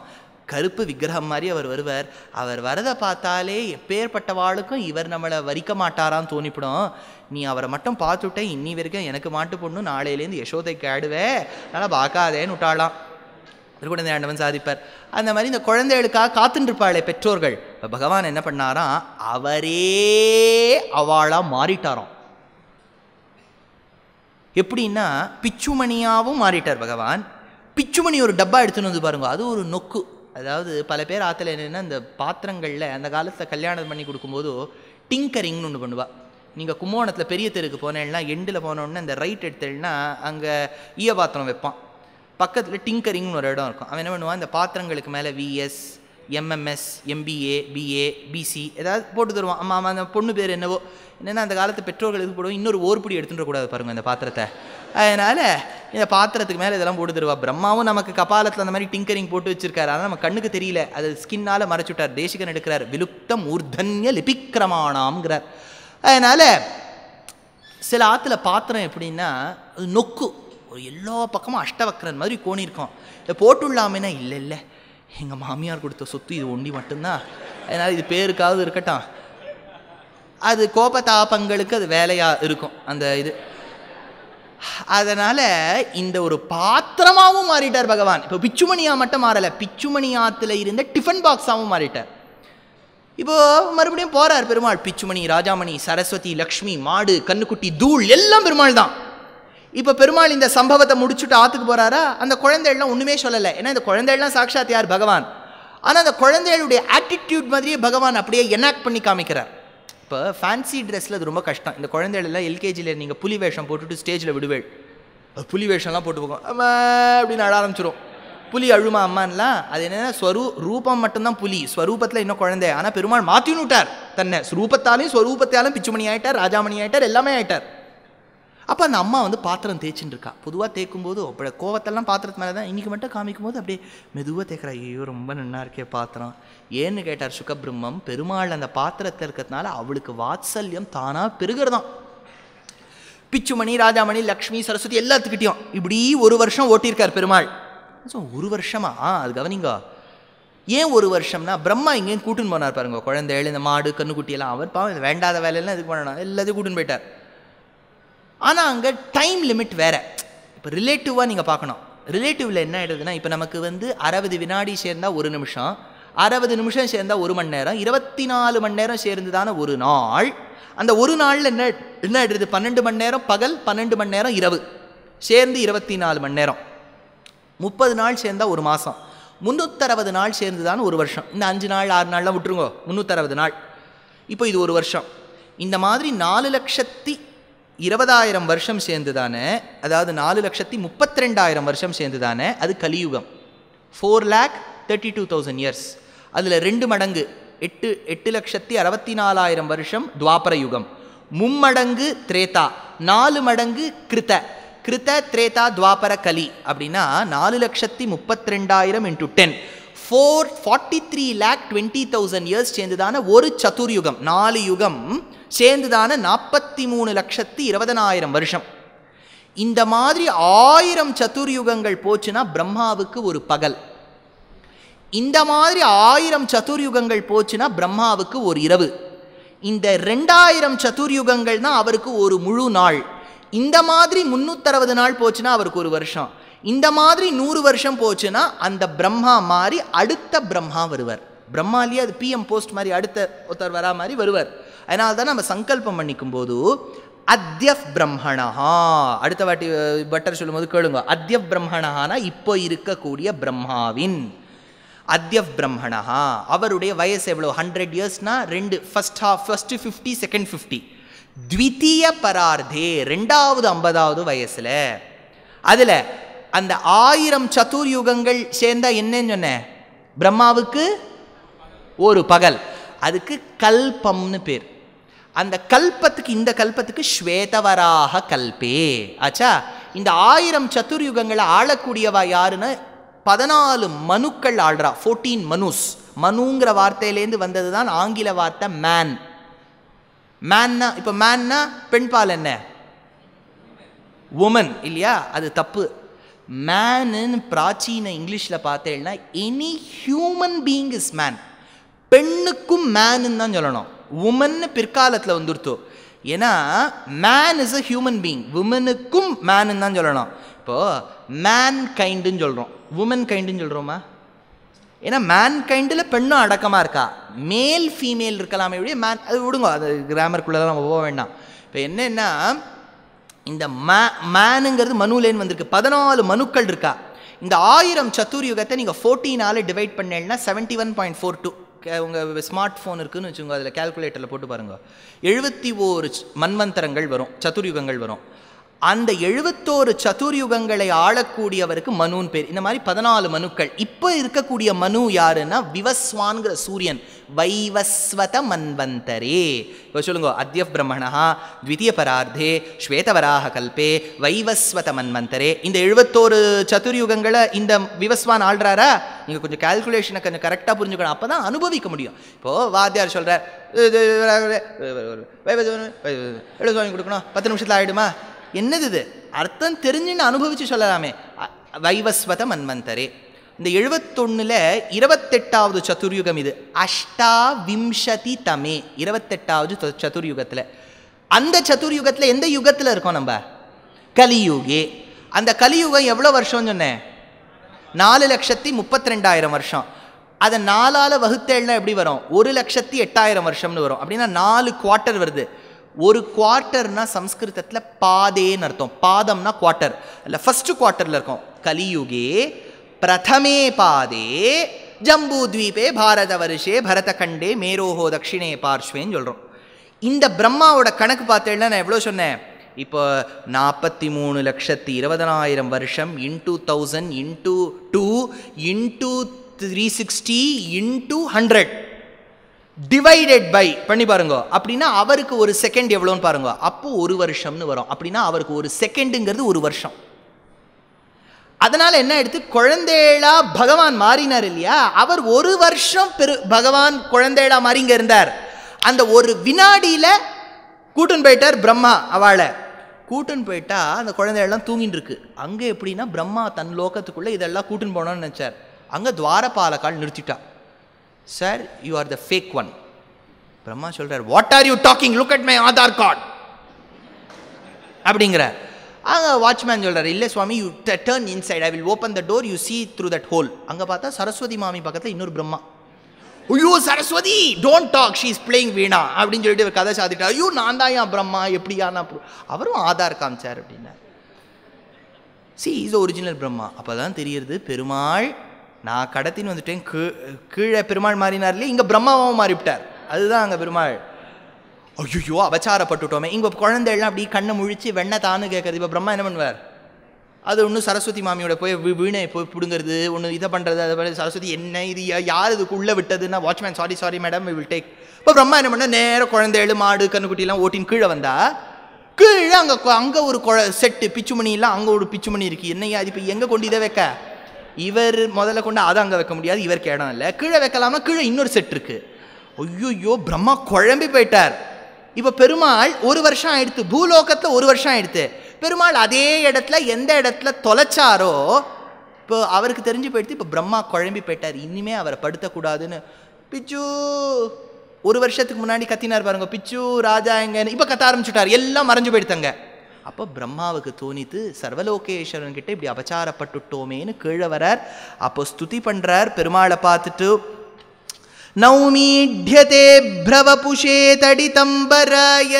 கருப்பு விக்கிரகம் மாதிரி அவர் வருவார் அவர் வரதை பார்த்தாலே எப்பேற்பட்ட இவர் நம்மளை வரிக்க மாட்டாரான்னு தோணிப்படும் நீ அவரை மட்டும் பார்த்துட்டேன் இன்னி வரைக்கும் எனக்கு மாட்டு பொண்ணு நாளையிலேருந்து யசோதை கேடுவே அதனால் பார்க்காதேன்னு விட்டாளாம் திருக்குழந்தை ஆண்டவன் சாதிப்பார் அந்த மாதிரி இந்த குழந்தைகளுக்காக காத்துருப்பாளே பெற்றோர்கள் இப்போ பகவான் என்ன பண்ணாராம் அவரே அவளாக மாறிட்டாராம் எப்படின்னா பிச்சுமணியாகவும் மாறிட்டார் பகவான் பிச்சுமணி ஒரு டப்பா எடுத்துன்னு வந்து பாருங்க அது ஒரு நொக்கு அதாவது பல பேர் ஆற்றுல என்னென்னா இந்த பாத்திரங்களில் அந்த காலத்தில் கல்யாணம் பண்ணி கொடுக்கும்போது டிங்கரிங்னு ஒன்று பண்ணுவாள் நீங்கள் கும்போணத்தில் பெரிய தெருக்கு போனேன்னா எண்டில் போனோன்னா அந்த ரைட் எடுத்தேன்னா அங்கே ஈய பாத்திரம் வைப்பான் பக்கத்தில் டிங்கரிங்னு ஒரு இடம் இருக்கும் அவன் என்ன பண்ணுவான் இந்த பாத்திரங்களுக்கு மேலே VS MMS MBA BA BC ஏதாவது போட்டு தருவான் ஆமாம் ஆமாம் அந்த பொண்ணு பேர் என்னவோ என்னென்னா அந்த காலத்து பெற்றோர்கள் இது போடுவோம் இன்னொரு ஓர்புடி எடுத்துகிட்டு கூடாது பாருங்கள் அந்த பாத்திரத்தை அதனால் இந்த பாத்திரத்துக்கு மேலே இதெல்லாம் போட்டு தருவா பிரம்மாவும் நமக்கு கபாலத்தில் அந்த மாதிரி டிங்கரிங் போட்டு வச்சிருக்காரு ஆனால் நம்ம கண்ணுக்கு தெரியல அது ஸ்கின்னால் மறைச்சுட்டார் தேசிகன் எடுக்கிறார் விலுப்தம் ஊர்தன்ய லிபிக்கிரமானாம்ங்கிறார் அதனால் சில ஆற்றுல பாத்திரம் எப்படின்னா அது நொக்கு எல்லா பக்கமும் அஷ்டவக்கரன் மாதிரி கோணி இருக்கும் இதை போட்டுள்ளாமேனா இல்லை இல்லை எங்கள் மாமியார் கொடுத்த சொத்து இது ஒண்டி மட்டும்தான் அதனால் இது பேருக்காவது இருக்கட்டும் அது கோபதாபங்களுக்கு அது வேலையாக இருக்கும் அந்த இது அதனால் இந்த ஒரு பாத்திரமாகவும் மாறிட்டார் பகவான் இப்போ பிச்சுமணியாக மட்டும் மாறலை பிச்சுமணியாத்தில் இருந்த டிஃபன் பாக்ஸாகவும் மாறிட்டார் இப்போது மறுபடியும் போகிறார் பெருமாள் பிச்சுமணி ராஜாமணி சரஸ்வதி லக்ஷ்மி மாடு கண்ணுக்குட்டி தூள் எல்லாம் பெருமாள் தான் இப்போ பெருமாள் இந்த சம்பவத்தை முடிச்சுட்டு ஆற்றுக்கு போகிறாரா அந்த குழந்தைகள்லாம் ஒன்றுமே சொல்லலை ஏன்னா இந்த குழந்தைகள்லாம் சாட்சாத் யார் பகவான் ஆனால் அந்த குழந்தைகளுடைய ஆட்டிடியூட் மாதிரியே பகவான் அப்படியே எனாக்ட் பண்ணி காமிக்கிறார் இப்போ ஃபேன்சி ட்ரெஸ்ஸில் அது ரொம்ப கஷ்டம் இந்த குழந்தைகளெல்லாம் எல்கேஜியில் நீங்கள் புலி வேஷம் போட்டுட்டு ஸ்டேஜில் விடுவேள் புலி வேஷம்லாம் போட்டு போகும் அப்படின்னு அழ ஆரம்பிச்சிடும் புலி அழுமா அம்மான்லாம் அது என்னென்னா ஸ்வரூ ரூபம் மட்டும்தான் புலி ஸ்வரூபத்தில் இன்னும் குழந்தை ஆனால் பெருமாள் மாற்றினு விட்டார் தன்னை ஸ்வரூபத்தாலையும் ஸ்வரூபத்தாலும் பிச்சுமணி ஆகிட்டார் ராஜாமணி ஆகிட்டார் எல்லாமே ஆகிட்டார் அப்போ அந்த அம்மா வந்து பாத்திரம் தேய்ச்சின்னு இருக்கா பொதுவாக தேய்க்கும் போது அப்படி கோவத்தெல்லாம் பாத்திரத்து மேலே தான் இன்றைக்கி மட்டும் காமிக்கும் போது அப்படியே மெதுவாக தேய்க்கிறா ஐயோ ரொம்ப நல்லா இருக்கே பாத்திரம் ஏன்னு கேட்டார் சுகபிரம்மம் பெருமாள் அந்த பாத்திரத்தை இருக்கிறதுனால அவளுக்கு வாத்சல்யம் தானாக பெருகிறதாம் பிச்சுமணி ராஜாமணி லக்ஷ்மி சரஸ்வதி எல்லாத்துக்கிட்டையும் இப்படி ஒரு வருஷம் ஓட்டியிருக்கார் பெருமாள் ஸோ ஒரு வருஷமா ஆ அது கவனிங்க ஏன் ஒரு வருஷம்னா பிரம்மா இங்கேயும் கூட்டுன்னு போனார் பாருங்க குழந்தைகள் இந்த மாடு கண்ணுக்குட்டியெல்லாம் அவர் பாவம் வேண்டாத வேலையெல்லாம் இதுக்கு பண்ணணும் எல்லாத்தையும் கூட்டுன்னு போயிட்டார் ஆனால் அங்கே டைம் லிமிட் வேறு இப்போ ரிலேட்டிவாக நீங்கள் பார்க்கணும் ரிலேட்டிவில் என்ன ஆகிடுதுன்னா இப்போ நமக்கு வந்து அறுபது வினாடி சேர்ந்தால் ஒரு நிமிஷம் அறுபது நிமிஷம் சேர்ந்தால் ஒரு மணி நேரம் இருபத்தி நாலு மணி நேரம் சேர்ந்துதான ஒரு நாள் அந்த ஒரு நாளில் என்ன என்ன ஆகிடுது பன்னெண்டு மணி நேரம் பகல் பன்னெண்டு மணி நேரம் இரவு சேர்ந்து இருபத்தி நாலு மணி நேரம் முப்பது நாள் சேர்ந்தால் ஒரு மாதம் முந்நூற்றறுபது நாள் சேர்ந்து தான் ஒரு வருஷம் இந்த அஞ்சு நாள் ஆறு நாள்லாம் விட்டுருங்கோ முந்நூற்றறுபது நாள் இப்போ இது ஒரு வருஷம் இந்த மாதிரி நாலு லட்சத்தி இருபதாயிரம் வருஷம் சேர்ந்து தானே அதாவது நாலு லட்சத்தி முப்பத்தி ரெண்டாயிரம் வருஷம் சேர்ந்து தானே அது கலியுகம் four lakh thirty two thousand years அதில் ரெண்டு மடங்கு எட்டு எட்டு லட்சத்தி அறுபத்தி நாலாயிரம் வருஷம் துவாபர யுகம் மும்மடங்கு திரேதா நாலு மடங்கு கிருத்த கிருத்த திரேதா துவாபர கலி அப்படின்னா நாலு லட்சத்தி முப்பத்தி ரெண்டாயிரம் into ten four forty three lakh twenty thousand years சேர்ந்துதான ஒரு சதுர்யுகம் நாலு யுகம் சேர்ந்துதான நாற்பத்தி மூணு லட்சத்தி இருபதனாயிரம் வருஷம் இந்த மாதிரி ஆயிரம் சதுர்யுகங்கள் போச்சுன்னா பிரம்மாவுக்கு ஒரு பகல் இந்த மாதிரி ஆயிரம் சதுர்யுகங்கள் போச்சுன்னா பிரம்மாவுக்கு ஒரு இரவு இந்த ரெண்டாயிரம் சதுர்யுகங்கள் தான் அவருக்கு ஒரு முழு நாள் இந்த மாதிரி முந்நூற்றறுபது நாள் போச்சுன்னா அவருக்கு ஒரு வருஷம் இந்த மாதிரி நூறு வருஷம் போச்சுன்னா அந்த பிரம்மா மாதிரி அடுத்த பிரம்மா வருவார் பிரம்மாலேயே அது பிஎம் போஸ்ட் மாதிரி அடுத்த ஒருத்தர் வரா மாதிரி வருவார் அதனால தான் நம்ம சங்கல்பம் பண்ணிக்கும் போது அத்திய பிரம்மணஹா அடுத்த வாட்டி பட்டர் சொல்லும்போது கேளுங்க அத்திய பிரம்மணஹானா இப்போ இருக்கக்கூடிய பிரம்மாவின் அத்திய பிரம்மணஹா அவருடைய வயசு எவ்வளோ ஹண்ட்ரட் இயர்ஸ்னா ரெண்டு first half first fifty second fifty த்வித்தீய பரார்தே ரெண்டாவது ஐம்பதாவது வயசில் அதில் அந்த ஆயிரம் சதுர் யுகங்கள் சேர்ந்தா என்னன்னு சொன்னேன் பிரம்மாவுக்கு ஒரு பகல் அதுக்கு கல்பம்னு பேர் அந்த கல்பத்துக்கு இந்த கல்பத்துக்கு ஸ்வேதவராக கல்பே ஆச்சா இந்த ஆயிரம் சத்துர்யுகங்களை ஆளக்கூடியவா யாருன்னு பதினாலு மனுக்கள் ஆள்றா ஃபோர்டீன் மனுஸ் மனுங்கிற வார்த்தையிலேருந்து வந்தது தான் ஆங்கில வார்த்தை மேன் மேன்னா இப்போ மேன்னா பெண்பால் என்ன உமன் இல்லையா அது தப்பு மேனுன்னு பிராச்சீன இங்கிலீஷில் பார்த்தேன்னா any human being is man பெண்ணுக்கும் மேனுன்னு தான் சொல்லணும் உமன்னு பிற்காலத்தில் வந்துடுத்து ஏன்னா man is a human being உமனுக்கும் மேனுன்னு தான் சொல்லணும் இப்போது மேன் கைண்டுன்னு சொல்கிறோம் உமன் கைண்டுன்னு சொல்கிறோமா ஏன்னா மேன் கைண்டில் பெண்ணும் அடக்கமாக இருக்கா மேல் ஃபீமேல் இருக்கலாமே மேன் அது விடுங்க அது கிராமருக்குள்ளே நம்ம போக வேண்டாம் இப்போ என்னென்னா இந்த ம மேனுங்கிறது மனுலேன்னு வந்திருக்கு பதினாலு மனுக்கள் இருக்கா இந்த ஆயிரம் சத்துர் யுகத்தை நீங்கள் ஃபோர்டீனால் டிவைட் பண்ணேன்னா seventy one point four two உங்கள் ஸ்மார்ட் ஃபோன் இருக்குதுன்னு வச்சுக்கோங்க அதில் கால்குலேட்டரில் போட்டு பாருங்க எழுபத்தி ஓரு மன்வந்தரங்கள் வரும் சத்துர்யுகங்கள் வரும் அந்த எழுபத்தோரு சதுர்யுகங்களை ஆளக்கூடியவருக்கு மனுன்னு பேர் இந்த மாதிரி பதினாலு மனுக்கள் இப்போ இருக்கக்கூடிய மனு யாருன்னா விவஸ்வான்கிற சூரியன் வைவஸ்வத மன்வந்தரே இப்போ சொல்லுங்க அத்திய பிரம்மணா த்விதிய பரார்த்தே ஸ்வேதவராக கல்பே வைவஸ்வத மன்வந்தரே இந்த எழுபத்தோரு சதுர்யுகங்களை இந்த விவஸ்வான் ஆள்றாரா நீங்கள் கொஞ்சம் கால்குலேஷனை கொஞ்சம் கரெக்டாக புரிஞ்சுக்கணும் அப்போ தான் அனுபவிக்க முடியும் இப்போது வாத்தியார் சொல்கிறார் வைவஸ்வாமி கொடுக்கணும் பத்து நிமிஷத்தில் ஆகிடுமா என்னது இது அர்த்தம் தெரிஞ்சுன்னு அனுபவித்து சொல்லலாமே வைவஸ்வத மன்வந்தரே இந்த எழுபத்தொன்னுல இருபத்தெட்டாவது சதுர்யுகம் இது அஷ்டா விம்சதி தமே இருபத்தெட்டாவது சதுர்யுகத்தில் அந்த சதுர்யுகத்தில் எந்த யுகத்தில் இருக்கோம் நம்ம கலியுகே அந்த கலியுகம் எவ்வளோ வருஷம்னு சொன்னேன் நாலு லட்சத்தி முப்பத்தி ரெண்டாயிரம் வருஷம் அதை நாலால் வகுத்தேழுனா எப்படி வரும் ஒரு லட்சத்தி எட்டாயிரம் வருஷம்னு வரும் அப்படின்னா நாலு குவார்ட்டர் வருது ஒரு குவார்ட்டர்னா சம்ஸ்கிருதத்தில் பாதேன்னு அர்த்தம் பாதம்னா குவார்ட்டர் இல்லை ஃபஸ்ட்டு குவார்ட்டரில் இருக்கும் கலியுகே பிரதமே பாதே ஜம்பூத்வீபே பாரத வருஷே பரதகண்டே மேரோஹோ தட்சிணே பார்ஷ்வேன்னு சொல்கிறோம் இந்த பிரம்மாவோட கணக்கு பார்த்தேன்னா நான் எவ்வளோ சொன்னேன் இப்போ நாற்பத்தி மூணு லட்சத்தி இருபதனாயிரம் வருஷம் into thousand into two into three sixty into hundred divided by பண்ணி பாருங்க அப்படின்னா அவருக்கு ஒரு செகண்ட் எவ்வளோன்னு பாருங்க அப்போ ஒரு வருஷம்னு வரும் அப்படின்னா அவருக்கு ஒரு செகண்டுங்கிறது ஒரு வருஷம் அதனால என்ன எடுத்து குழந்தைகளா பகவான் மாறினார் இல்லையா அவர் ஒரு வருஷம் பெரு பகவான் குழந்தைகளா மாறி இங்கே இருந்தார் அந்த ஒரு வினாடியில் கூட்டுன்னு போயிட்டார் பிரம்மா அவளை கூட்டுன்னு போயிட்டா அந்த குழந்தையெல்லாம் தூங்கிட்டு இருக்கு அங்கே எப்படின்னா பிரம்மா தன் லோகத்துக்குள்ளே இதெல்லாம் கூட்டுன்னு போனோம்னு நினச்சார் அங்கே துவாரபாலக்கால் நிறுத்திட்டா sir you are the fake one Brahma சொல்கிறார் what are you talking look at my Aadhaar card அப்படிங்கிறார் அங்கே வாட்ச்மேன் சொல்கிறார் இல்லை சுவாமி you turn inside I will open the door you see through that hole அங்கே பார்த்தா சரஸ்வதி மாமி பக்கத்தில் இன்னொரு பிரம்மா ஐயோ Saraswati don't talk she is playing veena அப்படின்னு சொல்லிட்டு கதை சாதிட்டா ஐயோ நான் தான் என் பிரம்மா எப்படியா நான் அவரும் ஆதார் காமிச்சார் அப்படின்னா சி இஸ் ஒரிஜினல் பிரம்மா அப்போ தான் பெருமாள் நான் கடத்தின்னு வந்துட்டேன் கீ கீழே பெருமாள் மாறினார் இல்லையே இங்கே பிரம்மாவும் மாறிவிட்டார் அதுதான் அங்கே பெருமாள் ஐயோ அபச்சாரப்பட்டுட்டோமே இங்கே குழந்தைகள்லாம் அப்படி கண்ணை முழிச்சு வெண்ணை தானு கேட்குறது இப்போ பிரம்மா என்ன பண்ணுவார் அது ஒன்று சரஸ்வதி மாமியோட போய் வீணை போய் பிடுங்கிறது ஒன்று இதை பண்ணுறது அதை போல சரஸ்வதி என்ன இது யார் இதுக்குள்ளே விட்டதுன்னா watchman sorry sorry madam will take இப்போ பிரம்மா என்ன பண்ணால் நேராக குழந்தைகள் மாடு கண்ணுக்குட்டிலாம் ஓட்டின் கீழே வந்தா கீழே அங்கே அங்கே ஒரு குழ செட்டு பிச்சுமணி இல்லை அங்கே ஒரு பிச்சுமணி இருக்குது என்னையா அது இப்போ எங்கே கொண்டு இதை வைக்க இவர் முதல்ல கொண்டு அதை அங்கே வைக்க முடியாது இவருக்கு இடம் இல்லை கீழே வைக்கலாம்னா கீழே இன்னொரு செட் இருக்குது ஐயோயோ பிரம்மா குழம்பி போயிட்டார் இப்போ பெருமாள் ஒரு வருஷம் ஆயிடுத்து பூலோகத்தில் ஒரு வருஷம் ஆயிடுத்து பெருமாள் அதே இடத்துல எந்த இடத்துல தொலைச்சாரோ இப்போ அவருக்கு தெரிஞ்சு போயிடுத்து இப்போ பிரம்மா குழம்பி போயிட்டார் இனிமே அவரை படுத்தக்கூடாதுன்னு பிச்சு ஒரு வருஷத்துக்கு முன்னாடி கத்தினார் பாருங்க பிச்சு ராஜா எங்கன்னு இப்போ கத்த ஆரம்பிச்சுட்டார் எல்லாம் மறைஞ்சு போயிடுத்தங்க அப்போ பிரம்மாவுக்கு தோணித்து சர்வலோகேஸ்வரன்கிட்ட இப்படி அபச்சாரப்பட்டுட்டோமேன்னு கீழே வரார் அப்போ ஸ்துதி பண்ணுறார் பெருமாளை பார்த்துட்டு நௌமீட்யதே பிரவபுஷே தடிதம்பராய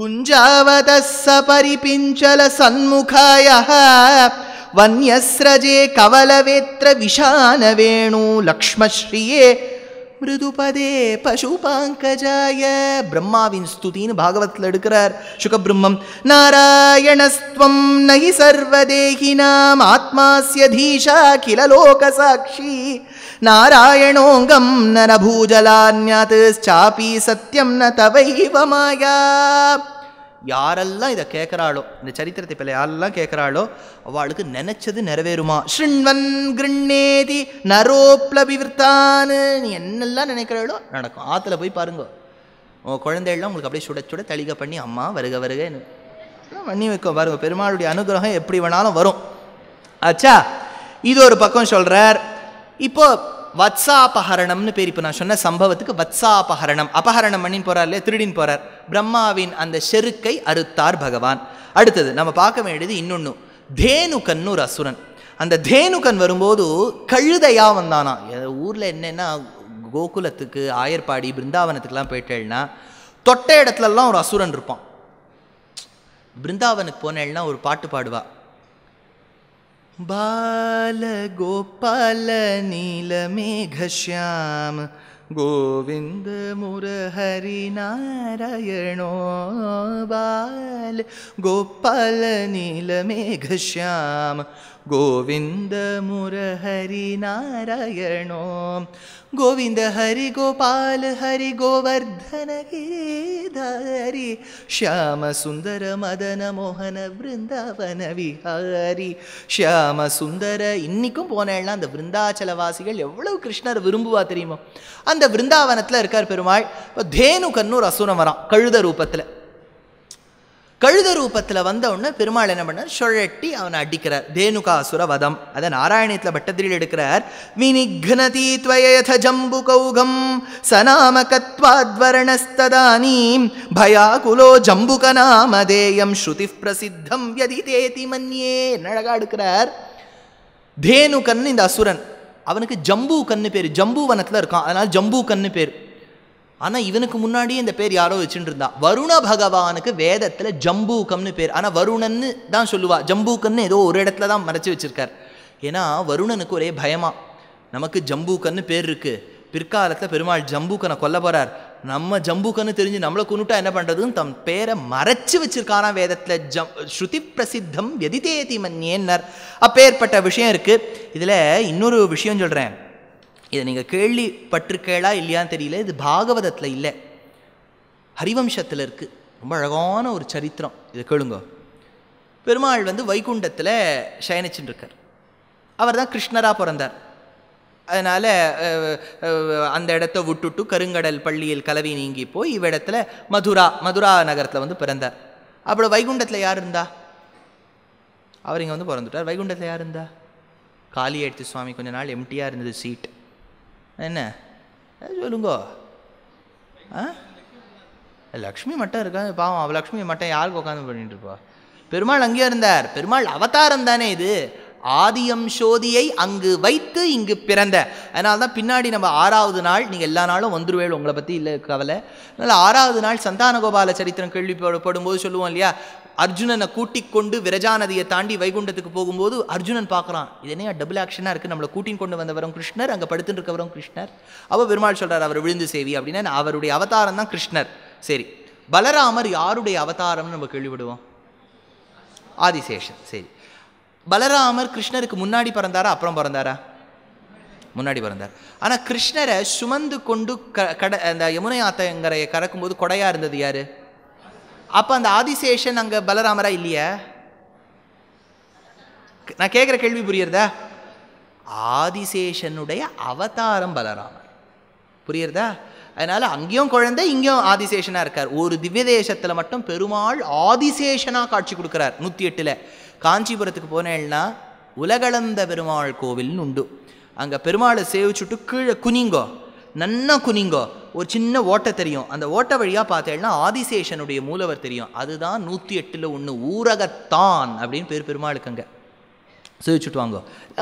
குஞ்சாவதஸ்ஸ பரிபிஞ்சல சண்முகாய வன்யஸ்ரஜே கவலவேத்திர விஷான வேணு லக்ஷ்மஸ்ரீயே மிருதுபதே பசுபாங்கஜாய பிரம்மாவின் ஸ்துதின்னு பாகவத்தில் எடுக்கிறார் சுகபிரம்மம் நாராயணஸ்துவம் நகி சர்வதேகினாம் ஆத்மாசிய தீஷா கிலலோக சாட்சி நாராயணோங்கம் நரபூஜலான்யாத் சாபி சத்தியம் ந தவைவ மாயா யாரெல்லாம் இதை கேட்குறாளோ இந்த சரித்திரத்தை பிள்ளை யாரெல்லாம் கேட்குறாளோ அவளுக்கு நினச்சது நிறைவேறுமா ஸ்ருண்வன் கிருண்ணேதி நரோப்ளபிவிர்த்தான்னு நீ என்னெல்லாம் நினைக்கிறாளோ நடக்கும் ஆற்றுல போய் பாருங்க உன் குழந்தைகள்லாம் உங்களுக்கு அப்படியே சுட சுட தளிக பண்ணி அம்மா வருக வருகன்னு பண்ணி வைக்கும் பாருங்க பெருமாளுடைய அனுகிரகம் எப்படி வேணாலும் வரும் ஆச்சா இது ஒரு பக்கம் சொல்கிறார் இப்போ வத்சாபகரணம்னு பேர் இப்போ நான் சொன்ன சம்பவத்துக்கு வத்சாபகரணம் அபஹரணம் பண்ணின் போறார் இல்லையா திருடின்னு போறார் பிரம்மாவின் அந்த செருக்கை அறுத்தார் பகவான் அடுத்தது நம்ம பார்க்க வேண்டியது இன்னொன்று தேனுகன்னு ஒரு அசுரன் அந்த தேனுகன் வரும்போது கழுதையாக வந்தானா ஊரில் என்னென்னா கோகுலத்துக்கு ஆயர்பாடி பிருந்தாவனத்துக்குலாம் போயிட்டேன்னா தொட்ட இடத்துலலாம் ஒரு அசுரன் இருப்பான் பிருந்தாவனுக்கு போனேன்னா ஒரு பாட்டு பாடுவாள் बालगोपाल गोविन्दमुरहरिनारायणो गोविन्द मूर हरि नारायणो बाल गोपाल नीलमेघश्याम हरि கோவிந்த ஹரி கோபால் ஹரி கோவர்தனகிரிதாரி ஷியாம சுந்தர மதன மோகன பிருந்தாவன விஹாரி ஷியாம சுந்தர இன்றைக்கும் போனேன்லாம் அந்த விருந்தாச்சலவாசிகள் எவ்வளவு கிருஷ்ணர் விரும்புவா தெரியுமோ அந்த பிருந்தாவனத்தில் இருக்கார் பெருமாள் இப்போ தேனு கண்ணூர் அசுரம் வரான் கழுத ரூபத்தில் கழுத ரூபத்தில் வந்த உடனே பெருமாள் என்ன பண்ணார் சுழட்டி அவனை அடிக்கிறார் தேனுகாசுர வதம் அதை நாராயணத்தில் பட்டத்திரியில் எடுக்கிறார் வினிக்னதி துவயத ஜம்பு கௌகம் சநாமகத்வாத்வரணஸ்ததானீம் பயாகுலோ ஜம்புக நாமதேயம் ஸ்ருதி பிரசித்தம் யதி தேதி மன்யே அழகா எடுக்கிறார் தேனு கண் இந்த அசுரன் அவனுக்கு ஜம்பு கண்ணு பேர் ஜம்பு வனத்தில் இருக்கான் அதனால் ஜம்பு கண்ணு பேர் ஆனால் இவனுக்கு முன்னாடி இந்த பேர் யாரோ வச்சுட்டு இருந்தா வருண பகவானுக்கு வேதத்தில் ஜம்பூக்கம்னு பேர் ஆனால் வருணன்னு தான் சொல்லுவா ஜம்பூக்கன்னு ஏதோ ஒரு இடத்துல தான் மறைச்சி வச்சுருக்கார் ஏன்னா வருணனுக்கு ஒரே பயமா நமக்கு ஜம்பூக்கன்னு பேர் இருக்குது பிற்காலத்தில் பெருமாள் ஜம்பூக்கனை கொல்ல போகிறார் நம்ம ஜம்புக்கன்னு தெரிஞ்சு நம்மளை கொண்டுட்டா என்ன பண்ணுறதுன்னு தம் பேரை மறைச்சு வச்சிருக்காராம் வேதத்தில் ஜம் ஸ்ருதி பிரசித்தம் வெதிதேதி மன்யேன்னர் அப்பேற்பட்ட விஷயம் இருக்குது இதில் இன்னொரு விஷயம் சொல்கிறேன் இதை நீங்கள் கேள்விப்பட்டிருக்கேளா இல்லையான்னு தெரியல இது பாகவதத்தில் இல்லை ஹரிவம்சத்தில் இருக்குது ரொம்ப அழகான ஒரு சரித்திரம் இதை கேளுங்க பெருமாள் வந்து வைகுண்டத்தில் சயனிச்சுட்டு அவர் தான் கிருஷ்ணராக பிறந்தார் அதனால் அந்த இடத்த விட்டுட்டு கருங்கடல் பள்ளியில் கலவி நீங்கி போய் இவ்விடத்துல மதுரா மதுரா நகரத்தில் வந்து பிறந்தார் அப்புறம் வைகுண்டத்தில் யார் இருந்தா அவர் இங்கே வந்து பிறந்துட்டார் வைகுண்டத்தில் யார் இருந்தா காலி எடுத்து சுவாமி கொஞ்ச நாள் எம்டியாக இருந்தது சீட் என்ன சொல்லுங்கோ ஆ லக்ஷ்மி மட்டும் இருக்கா பாவம் அவள் லக்ஷ்மி மட்டும் யாருக்கு உட்காந்து பண்ணிட்டு இருப்பா பெருமாள் அங்கேயே இருந்தார் பெருமாள் அவதாரம் தானே இது ஆதியம் சோதியை அங்கு வைத்து இங்கு பிறந்த அதனால தான் பின்னாடி நம்ம ஆறாவது நாள் நீங்கள் எல்லா நாளும் வந்துருவேள் உங்களை பற்றி இல்லை கவலை அதனால் ஆறாவது நாள் சந்தான கோபால சரித்திரம் கேள்விப்படும் போது சொல்லுவோம் இல்லையா அர்ஜுனனை கூட்டிக் கொண்டு விரஜா நதியை தாண்டி வைகுண்டத்துக்கு போகும்போது அர்ஜுனன் பார்க்குறான் இது டபுள் ஆக்ஷனாக இருக்குது நம்மளை கூட்டின்னு கொண்டு வந்தவரும் கிருஷ்ணர் அங்கே படுத்துட்டு இருக்கவரும் கிருஷ்ணர் அவள் பெருமாள் சொல்கிறார் அவர் விழுந்து சேவி அப்படின்னா அவருடைய அவதாரம் தான் கிருஷ்ணர் சரி பலராமர் யாருடைய அவதாரம்னு நம்ம கேள்விப்படுவோம் ஆதிசேஷன் சரி பலராமர் கிருஷ்ணருக்கு முன்னாடி பிறந்தாரா அப்புறம் பிறந்தாரா முன்னாடி பிறந்தார் ஆனால் கிருஷ்ணரை சுமந்து கொண்டு க கட அந்த யமுனை ஆத்தங்கரையை கறக்கும்போது கொடையாக இருந்தது யார் அப்போ அந்த ஆதிசேஷன் அங்கே பலராமரா இல்லையா நான் கேட்குற கேள்வி புரியுறதா ஆதிசேஷனுடைய அவதாரம் பலராமர் புரியுறதா அதனால் அங்கேயும் குழந்தை இங்கேயும் ஆதிசேஷனாக இருக்கார் ஒரு திவ்ய தேசத்தில் மட்டும் பெருமாள் ஆதிசேஷனாக காட்சி கொடுக்குறார் நூற்றி எட்டில் காஞ்சிபுரத்துக்கு போனேன்னா உலகளந்த பெருமாள் கோவில்னு உண்டு அங்கே பெருமாளை சேவிச்சுட்டு கீழே குனிங்கோ நன்னா குனிங்கோ ஒரு சின்ன ஓட்டை தெரியும் அந்த ஓட்டை வழியாக பார்த்தேன்னா ஆதிசேஷனுடைய மூலவர் தெரியும் அதுதான் நூற்றி எட்டில் ஒன்று ஊரகத்தான் அப்படின்னு பேர் பெருமாளுக்குங்க அங்கே சேவிச்சுட்டு வாங்க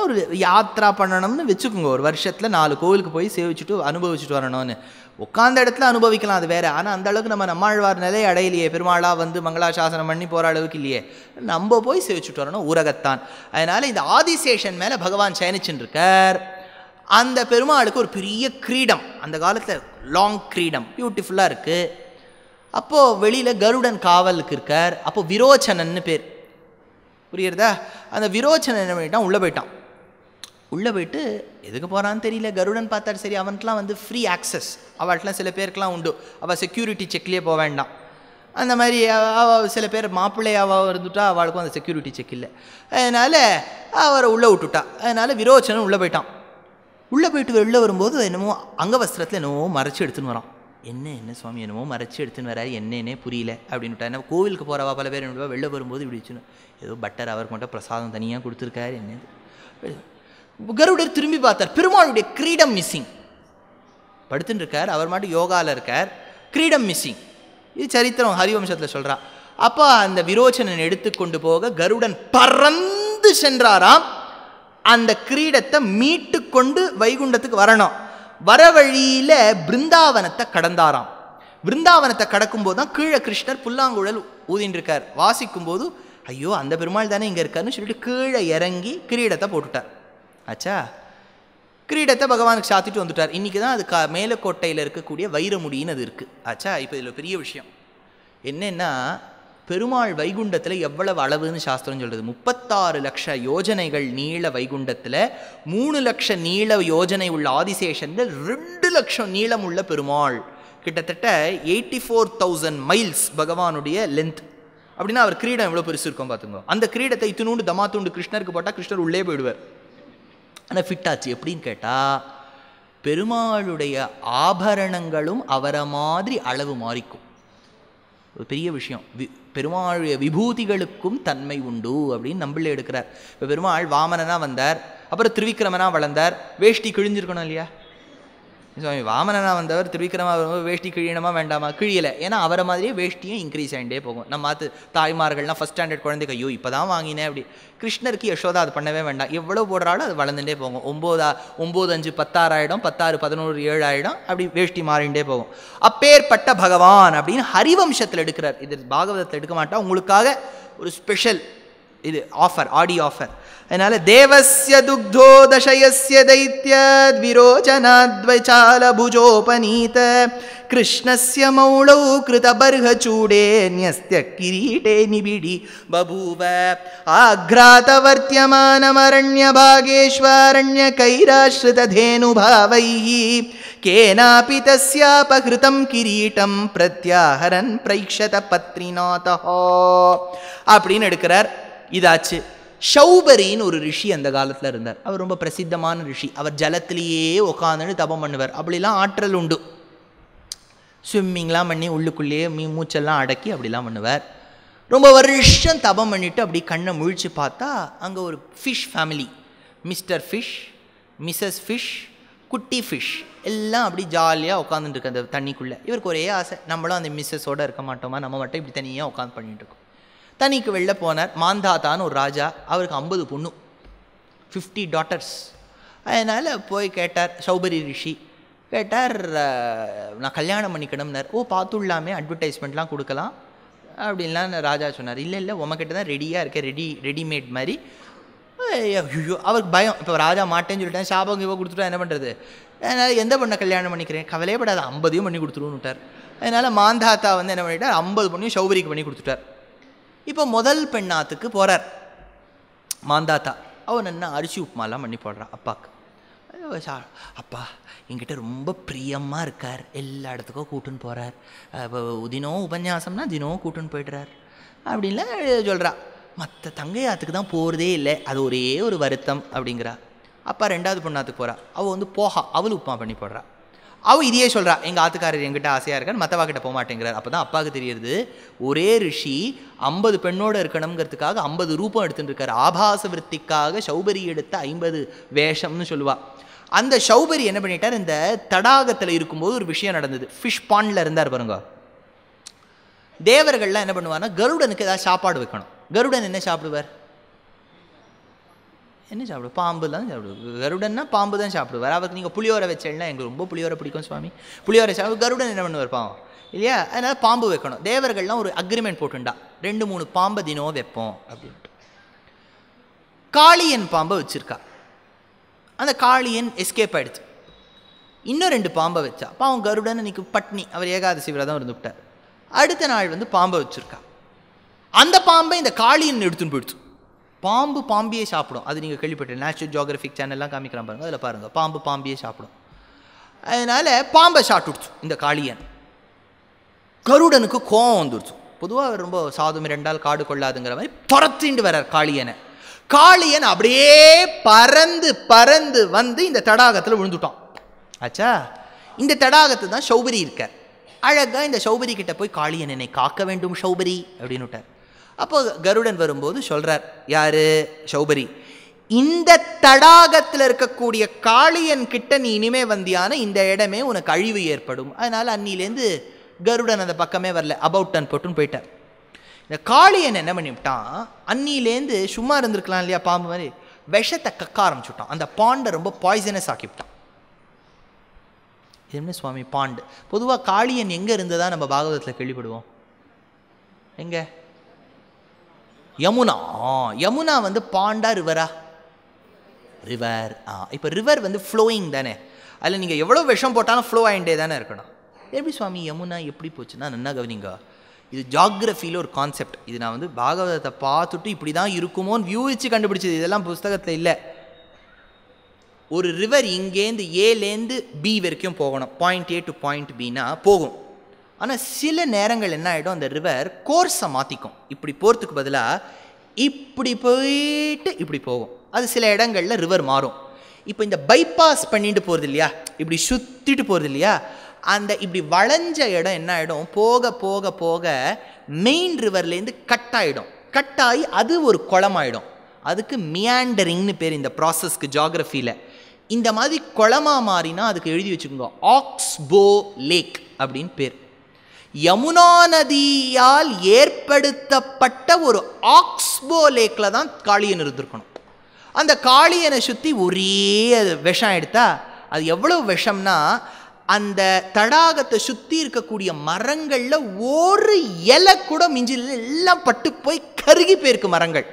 ஒரு யாத்ரா பண்ணணும்னு வச்சுக்கோங்க ஒரு வருஷத்தில் நாலு கோவிலுக்கு போய் சேவிச்சுட்டு அனுபவிச்சுட்டு வரணும்னு உட்காந்த இடத்துல அனுபவிக்கலாம் அது வேறு ஆனால் அந்த அளவுக்கு நம்ம நம்மாழ்வார் நிலை அடையிலையே பெருமாளாக வந்து மங்களாசாசனம் பண்ணி போகிற அளவுக்கு இல்லையே நம்ம போய் சேவிச்சுட்டு வரணும் ஊரகத்தான் அதனால் இந்த ஆதிசேஷன் மேலே பகவான் சயனிச்சுன்னு இருக்கார் அந்த பெருமாளுக்கு ஒரு பெரிய கிரீடம் அந்த காலத்தில் லாங் கிரீடம் பியூட்டிஃபுல்லாக இருக்குது அப்போது வெளியில் கருடன் காவலுக்கு இருக்கார் அப்போது விரோச்சனன்னு பேர் புரியுறதா அந்த விரோச்சனன் என்ன பண்ணிட்டான் உள்ளே போயிட்டான் உள்ளே போயிட்டு எதுக்கு போகிறான்னு தெரியல கருடன் பார்த்தாரு சரி அவன்ட்டுலாம் வந்து ஃப்ரீ ஆக்சஸ் அவள்கிட்டலாம் சில பேருக்குலாம் உண்டு அவள் செக்யூரிட்டி செக்லேயே போக வேண்டாம் அந்த மாதிரி சில பேர் மாப்பிள்ளையாவாக இருந்துட்டா அவளுக்கும் அந்த செக்யூரிட்டி செக் இல்லை அதனால் அவரை உள்ளே விட்டுட்டா அதனால் விரோச்சனன் உள்ளே போயிட்டான் உள்ளே போயிட்டு வெளில வரும்போது என்னமோ அங்க வஸ்திரத்தில் என்னவோ மறைச்சி எடுத்துன்னு வரான் என்ன என்ன சுவாமி என்னமோ மறைச்சி எடுத்துன்னு வராரு என்னன்னே புரியல அப்படின்னு விட்டா என்ன கோவிலுக்கு போகிறவா பல பேர் என்ன வெளில வரும்போது இப்படி ஏதோ பட்டர் அவர் மட்டும் பிரசாதம் தனியாக கொடுத்துருக்காரு என்னது கருடர் திரும்பி பார்த்தார் பெருமாளுடைய கிரீடம் மிஸ்ஸிங் படுத்துட்டு இருக்கார் அவர் மட்டும் யோகாவில் இருக்கார் கிரீடம் மிஸ்ஸிங் இது சரித்திரம் ஹரிவம்சத்தில் சொல்கிறான் அப்போ அந்த விரோச்சனன் எடுத்துக்கொண்டு போக கருடன் பறந்து சென்றாராம் அந்த கிரீடத்தை மீட்டு கொண்டு வைகுண்டத்துக்கு வரணும் வர வழியில் பிருந்தாவனத்தை கடந்தாராம் பிருந்தாவனத்தை கடக்கும்போது தான் கீழே கிருஷ்ணர் புல்லாங்குழல் ஊதின்னு இருக்கார் வாசிக்கும் போது ஐயோ அந்த பெருமாள் தானே இங்கே இருக்காருன்னு சொல்லிட்டு கீழே இறங்கி கிரீடத்தை போட்டுட்டார் ஆச்சா கிரீடத்தை பகவானுக்கு சாத்திட்டு வந்துட்டார் இன்றைக்கி தான் அது கா மேலக்கோட்டையில் இருக்கக்கூடிய வைரமுடின்னு அது இருக்குது ஆச்சா இப்போ இதில் பெரிய விஷயம் என்னென்னா பெருமாள் வைகுண்டத்தில் எவ்வளவு அளவுன்னு சாஸ்திரம் சொல்கிறது முப்பத்தாறு லட்ச யோஜனைகள் நீள வைகுண்டத்தில் மூணு லட்ச நீள யோஜனை உள்ள ஆதிசேஷனில் ரெண்டு லட்சம் நீளம் உள்ள பெருமாள் கிட்டத்தட்ட எயிட்டி ஃபோர் தௌசண்ட் மைல்ஸ் பகவானுடைய லென்த் அப்படின்னா அவர் கிரீடம் எவ்வளோ பெருசு இருக்கும் பார்த்துங்க அந்த கிரீடத்தை இத்தினூண்டு தமாத்துண்டு கிருஷ்ணருக்கு போட்டால் கிருஷ்ணர் உள்ளே போயிடுவார் ஆனால் ஃபிட் ஆச்சு எப்படின்னு கேட்டால் பெருமாளுடைய ஆபரணங்களும் அவரை மாதிரி அளவு மாறிக்கும் ஒரு பெரிய விஷயம் வி பெருமாளுடைய விபூதிகளுக்கும் தன்மை உண்டு அப்படின்னு நம்பிள்ளை எடுக்கிறார் இப்போ பெருமாள் வாமனனாக வந்தார் அப்புறம் திருவிக்கிரமனாக வளர்ந்தார் வேஷ்டி கிழிஞ்சிருக்கணும் இல்லையா சுவாமி வாமனனா வந்தவர் திருவிக்கிரமா வரும்போது வேஷ்டி கிழியணுமா வேண்டாமா கிழியலை ஏன்னா அவரை மாதிரியே வேஷ்டியும் இன்க்ரீஸ் ஆகிட்டே போகும் நம்ம மாற்று தாய்மார்கள்லாம் ஃபஸ்ட் ஸ்டாண்டர்ட் குழந்தைக்கு ஐயோ இப்போ தான் வாங்கினேன் அப்படி கிருஷ்ணருக்கு யசோதா அது பண்ணவே வேண்டாம் எவ்வளோ போடுறாலும் அது வளர்ந்துட்டே போகும் ஒம்போதா ஒம்பது அஞ்சு பத்தாறாயிடம் பத்தாறு பதினோரு ஏழாயிடம் அப்படி வேஷ்டி மாறிண்டே போகும் அப்பேற்பட்ட பகவான் அப்படின்னு ஹரிவம்சத்தில் எடுக்கிறார் இது பாகவதத்தில் எடுக்க மாட்டா உங்களுக்காக ஒரு ஸ்பெஷல் ಇದು ಆಫರ್ ಆಡಿ ಆಫರ್ ಅದನಾಲ ದೇವಸ್ಯ ದುಗ್ಧೋ ದಶಯಸ್ಯ ದೈತ್ಯ ದ್ವಿರೋಚನಾದ್ವಚಾಲ ಭುಜೋಪನೀತ ಕೃಷ್ಣಸ್ಯ ಮೌಳೌ ಕೃತ ಬರ್ಹಚೂಡೇ ನ್ಯಸ್ತ್ಯ ಕಿರೀಟೆ ನಿಬಿಡಿ ಬಭೂವ ಆಘ್ರಾತವರ್ತ್ಯಮಾನಮರಣ್ಯ ಭಾಗೇಶ್ವರಣ್ಯ ಕೈರಾಶ್ರಿತ ಧೇನುಭಾವೈಃ ಕೇನಾಪಿ ತಸ್ಯಾಪಹೃತಂ ಕಿರೀಟಂ ಪ್ರತ್ಯಾಹರನ್ ಪ್ರೈಕ್ಷತ ಪತ್ರಿನಾಥಃ அப்படின்னு எடுக்கிறார் இதாச்சு ஷௌபரின்னு ஒரு ரிஷி அந்த காலத்தில் இருந்தார் அவர் ரொம்ப பிரசித்தமான ரிஷி அவர் ஜலத்திலேயே உட்காந்துன்னு தபம் பண்ணுவார் அப்படிலாம் ஆற்றல் உண்டு ஸ்விம்மிங்லாம் பண்ணி உள்ளுக்குள்ளேயே மீ மூச்செல்லாம் அடக்கி அப்படிலாம் பண்ணுவார் ரொம்ப வருஷம் தபம் பண்ணிவிட்டு அப்படி கண்ணை முழித்து பார்த்தா அங்கே ஒரு fish family Mr fish Mrs fish குட்டி ஃபிஷ் எல்லாம் அப்படி ஜாலியாக உட்காந்துட்டு அந்த தண்ணிக்குள்ளே இவருக்கு ஒரே ஆசை நம்மளும் அந்த மிஸ்ஸஸோடு இருக்க மாட்டோமா நம்ம மட்டும் இப்படி தனியாக உட்காந்து பண்ணிகிட்டு இருக்கோம் தனிக்கு வெளில போனார் மாந்தாத்தான்னு ஒரு ராஜா அவருக்கு ஐம்பது பொண்ணு ஃபிஃப்டி டாட்டர்ஸ் அதனால் போய் கேட்டார் சௌபரி ரிஷி கேட்டார் நான் கல்யாணம் பண்ணிக்கணும்னார் ஓ பார்த்துடலாமே அட்வர்டைஸ்மெண்ட்லாம் கொடுக்கலாம் அப்படின்லாம் ராஜா சொன்னார் இல்லை இல்லை உமக்கிட்ட தான் ரெடியாக இருக்க ரெடி ரெடிமேட் மாதிரி ஐயோ அவருக்கு பயம் இப்போ ராஜா மாட்டேன்னு சொல்லிட்டேன் சாபம் இவோ கொடுத்துட்டா என்ன பண்ணுறது அதனால் எந்த பொண்ணை கல்யாணம் பண்ணிக்கிறேன் கவலையே கவலையப்படாத ஐம்பதையும் பண்ணி கொடுத்துருவோன்னுட்டார் அதனால் மாந்தாத்தா வந்து என்ன பண்ணிட்டார் ஐம்பது பொண்ணையும் சௌபரிக்கு பண்ணி கொடுத்துட்டார் இப்போ முதல் பெண்ணாத்துக்கு போகிறார் மாந்தாத்தா அவன் என்ன அரிசி உப்புமாலாம் பண்ணி போடுறான் அப்பாவுக்கு அப்பா என்கிட்ட ரொம்ப பிரியமாக இருக்கார் எல்லா இடத்துக்கும் கூட்டுன்னு போகிறார் தினம் உபன்யாசம்னா தினமும் கூட்டுன்னு போய்ட்றார் அப்படின்லாம் சொல்கிறா மற்ற தங்கையாத்துக்கு தான் போகிறதே இல்லை அது ஒரே ஒரு வருத்தம் அப்படிங்கிறா அப்பா ரெண்டாவது பொண்ணாத்துக்கு போகிறா அவள் வந்து போகா அவள் உப்புமா பண்ணி போடுறா அவள் இதையே சொல்கிறா எங்கள் ஆத்துக்காரர் எங்கிட்ட ஆசையாக இருக்கான்னு மற்றவா கிட்ட போக மாட்டேங்கிறார் அப்போ தான் அப்பாவுக்கு தெரியுது ஒரே ரிஷி ஐம்பது பெண்ணோடு இருக்கணுங்கிறதுக்காக ஐம்பது ரூபம் எடுத்துகிட்டு இருக்கார் ஆபாச விற்பிக்காக சௌபரி எடுத்த ஐம்பது வேஷம்னு சொல்லுவாள் அந்த சௌபரி என்ன பண்ணிட்டார் இந்த தடாகத்தில் இருக்கும்போது ஒரு விஷயம் நடந்தது ஃபிஷ் பாண்டில் இருந்தார் பாருங்க தேவர்கள்லாம் என்ன பண்ணுவார்னா கருடனுக்கு ஏதாவது சாப்பாடு வைக்கணும் கருடன் என்ன சாப்பிடுவார் என்ன சாப்பிடும் பாம்பு தான் சாப்பிடுவோம் கருடன்னா பாம்பு தான் சாப்பிடுவார் அவருக்கு நீங்கள் புளியோரை வச்சேன்னா எங்களுக்கு ரொம்ப புளியோரை பிடிக்கும் சுவாமி புளியோரை சாப்பிடும் கருடன் என்ன பண்ணுவார் பாவம் இல்லையா அதனால் பாம்பு வைக்கணும் தேவர்கள்லாம் ஒரு அக்ரிமெண்ட் போட்டுண்டா ரெண்டு மூணு பாம்பை தினம் வைப்போம் அப்படின்ட்டு காளியன் பாம்பை வச்சுருக்கா அந்த காளியன் எஸ்கேப் ஆகிடுச்சு இன்னும் ரெண்டு பாம்பை வச்சா பாவம் கருடன் அன்றைக்கி பட்னி அவர் ஏகாதசி விரதம் இருந்துவிட்டார் அடுத்த நாள் வந்து பாம்பை வச்சுருக்கா அந்த பாம்பை இந்த காளியன் எடுத்துன்னு போயிடுச்சு பாம்பு பாம்பியே சாப்பிடும் அது நீங்கள் கேள்விப்பட்ட நேச்சுரல் ஜியாகிரபிக் சேனல்லாம் காமிக்கிறான் பாருங்கள் அதில் பாருங்கள் பாம்பு பாம்பியே சாப்பிடும் அதனால் பாம்பை சாப்பிட்டுடுச்சு இந்த காளியன் கருடனுக்கு கோவம் வந்துடுச்சு பொதுவாக ரொம்ப சாதம் இரண்டால் காடு கொள்ளாதுங்கிற மாதிரி துரத்திண்டு வர்றார் காளியனை காளியன் அப்படியே பறந்து பறந்து வந்து இந்த தடாகத்தில் விழுந்துட்டான் ஆச்சா இந்த தடாகத்து தான் சௌபரி இருக்கார் அழகாக இந்த சௌபரி கிட்டே போய் காளியன் என்னை காக்க வேண்டும் சௌபரி அப்படின்னு விட்டார் அப்போ கருடன் வரும்போது சொல்கிறார் யார் சௌபரி இந்த தடாகத்தில் இருக்கக்கூடிய காளியன் கிட்ட நீ இனிமே வந்தியான இந்த இடமே உனக்கு அழிவு ஏற்படும் அதனால் அன்னிலேருந்து கருடன் அந்த பக்கமே வரல அபவுட் டன் போட்டுன்னு போயிட்டார் இந்த காளியன் என்ன பண்ணிவிட்டான் அன்னிலேருந்து சும்மா இருந்திருக்கலாம் இல்லையா பாம்பு மாதிரி விஷத்தை கக்க ஆரம்பிச்சுட்டான் அந்த பாண்டை ரொம்ப பாய்சனஸ் ஆக்கிவிட்டான் என்ன சுவாமி பாண்டு பொதுவாக காளியன் எங்கே இருந்ததா நம்ம பாகவதத்தில் கேள்விப்படுவோம் எங்கே யமுனா யமுனா வந்து பாண்டா ரிவரா ரிவர் ஆ இப்போ ரிவர் வந்து ஃப்ளோயிங் தானே அதில் நீங்கள் எவ்வளோ விஷம் போட்டாலும் ஃப்ளோ ஆகிட்டே தானே இருக்கணும் எப்படி சுவாமி யமுனா எப்படி போச்சுன்னா நல்லா கவனிங்க இது ஜாகிரஃபியில் ஒரு கான்செப்ட் இது நான் வந்து பாகவதத்தை பார்த்துட்டு இப்படி தான் இருக்குமோன்னு வியூவிச்சு கண்டுபிடிச்சது இதெல்லாம் புஸ்தகத்தில் இல்லை ஒரு ரிவர் இங்கேருந்து ஏலேருந்து பி வரைக்கும் போகணும் பாயிண்ட் ஏ டு பாயிண்ட் பின்னா போகும் ஆனால் சில நேரங்கள் என்ன ஆகிடும் அந்த ரிவர் கோர்ஸை மாற்றிக்கும் இப்படி போகிறதுக்கு பதிலாக இப்படி போயிட்டு இப்படி போகும் அது சில இடங்களில் ரிவர் மாறும் இப்போ இந்த பைபாஸ் பண்ணிட்டு போகிறது இல்லையா இப்படி சுற்றிட்டு போகிறது இல்லையா அந்த இப்படி வளைஞ்ச இடம் என்ன ஆகிடும் போக போக போக மெயின் ரிவர்லேருந்து கட் ஆகிடும் கட் ஆகி அது ஒரு குளமாயிடும் அதுக்கு மியாண்டரிங்னு பேர் இந்த ப்ராசஸ்க்கு ஜாகிரஃபியில் இந்த மாதிரி குளமாக மாறினா அதுக்கு எழுதி வச்சுக்கோங்க ஆக்ஸ்போ லேக் அப்படின்னு பேர் யமுனா நதியால் ஏற்படுத்தப்பட்ட ஒரு ஆக்ஸ்போ லேக்கில் தான் காளியன் இருந்திருக்கணும் அந்த காளியனை சுற்றி ஒரே விஷம் எடுத்தா அது எவ்வளோ விஷம்னா அந்த தடாகத்தை சுற்றி இருக்கக்கூடிய மரங்களில் ஒரு இலை கூட மிஞ்சில் எல்லாம் பட்டு போய் கருகி போயிருக்கு மரங்கள்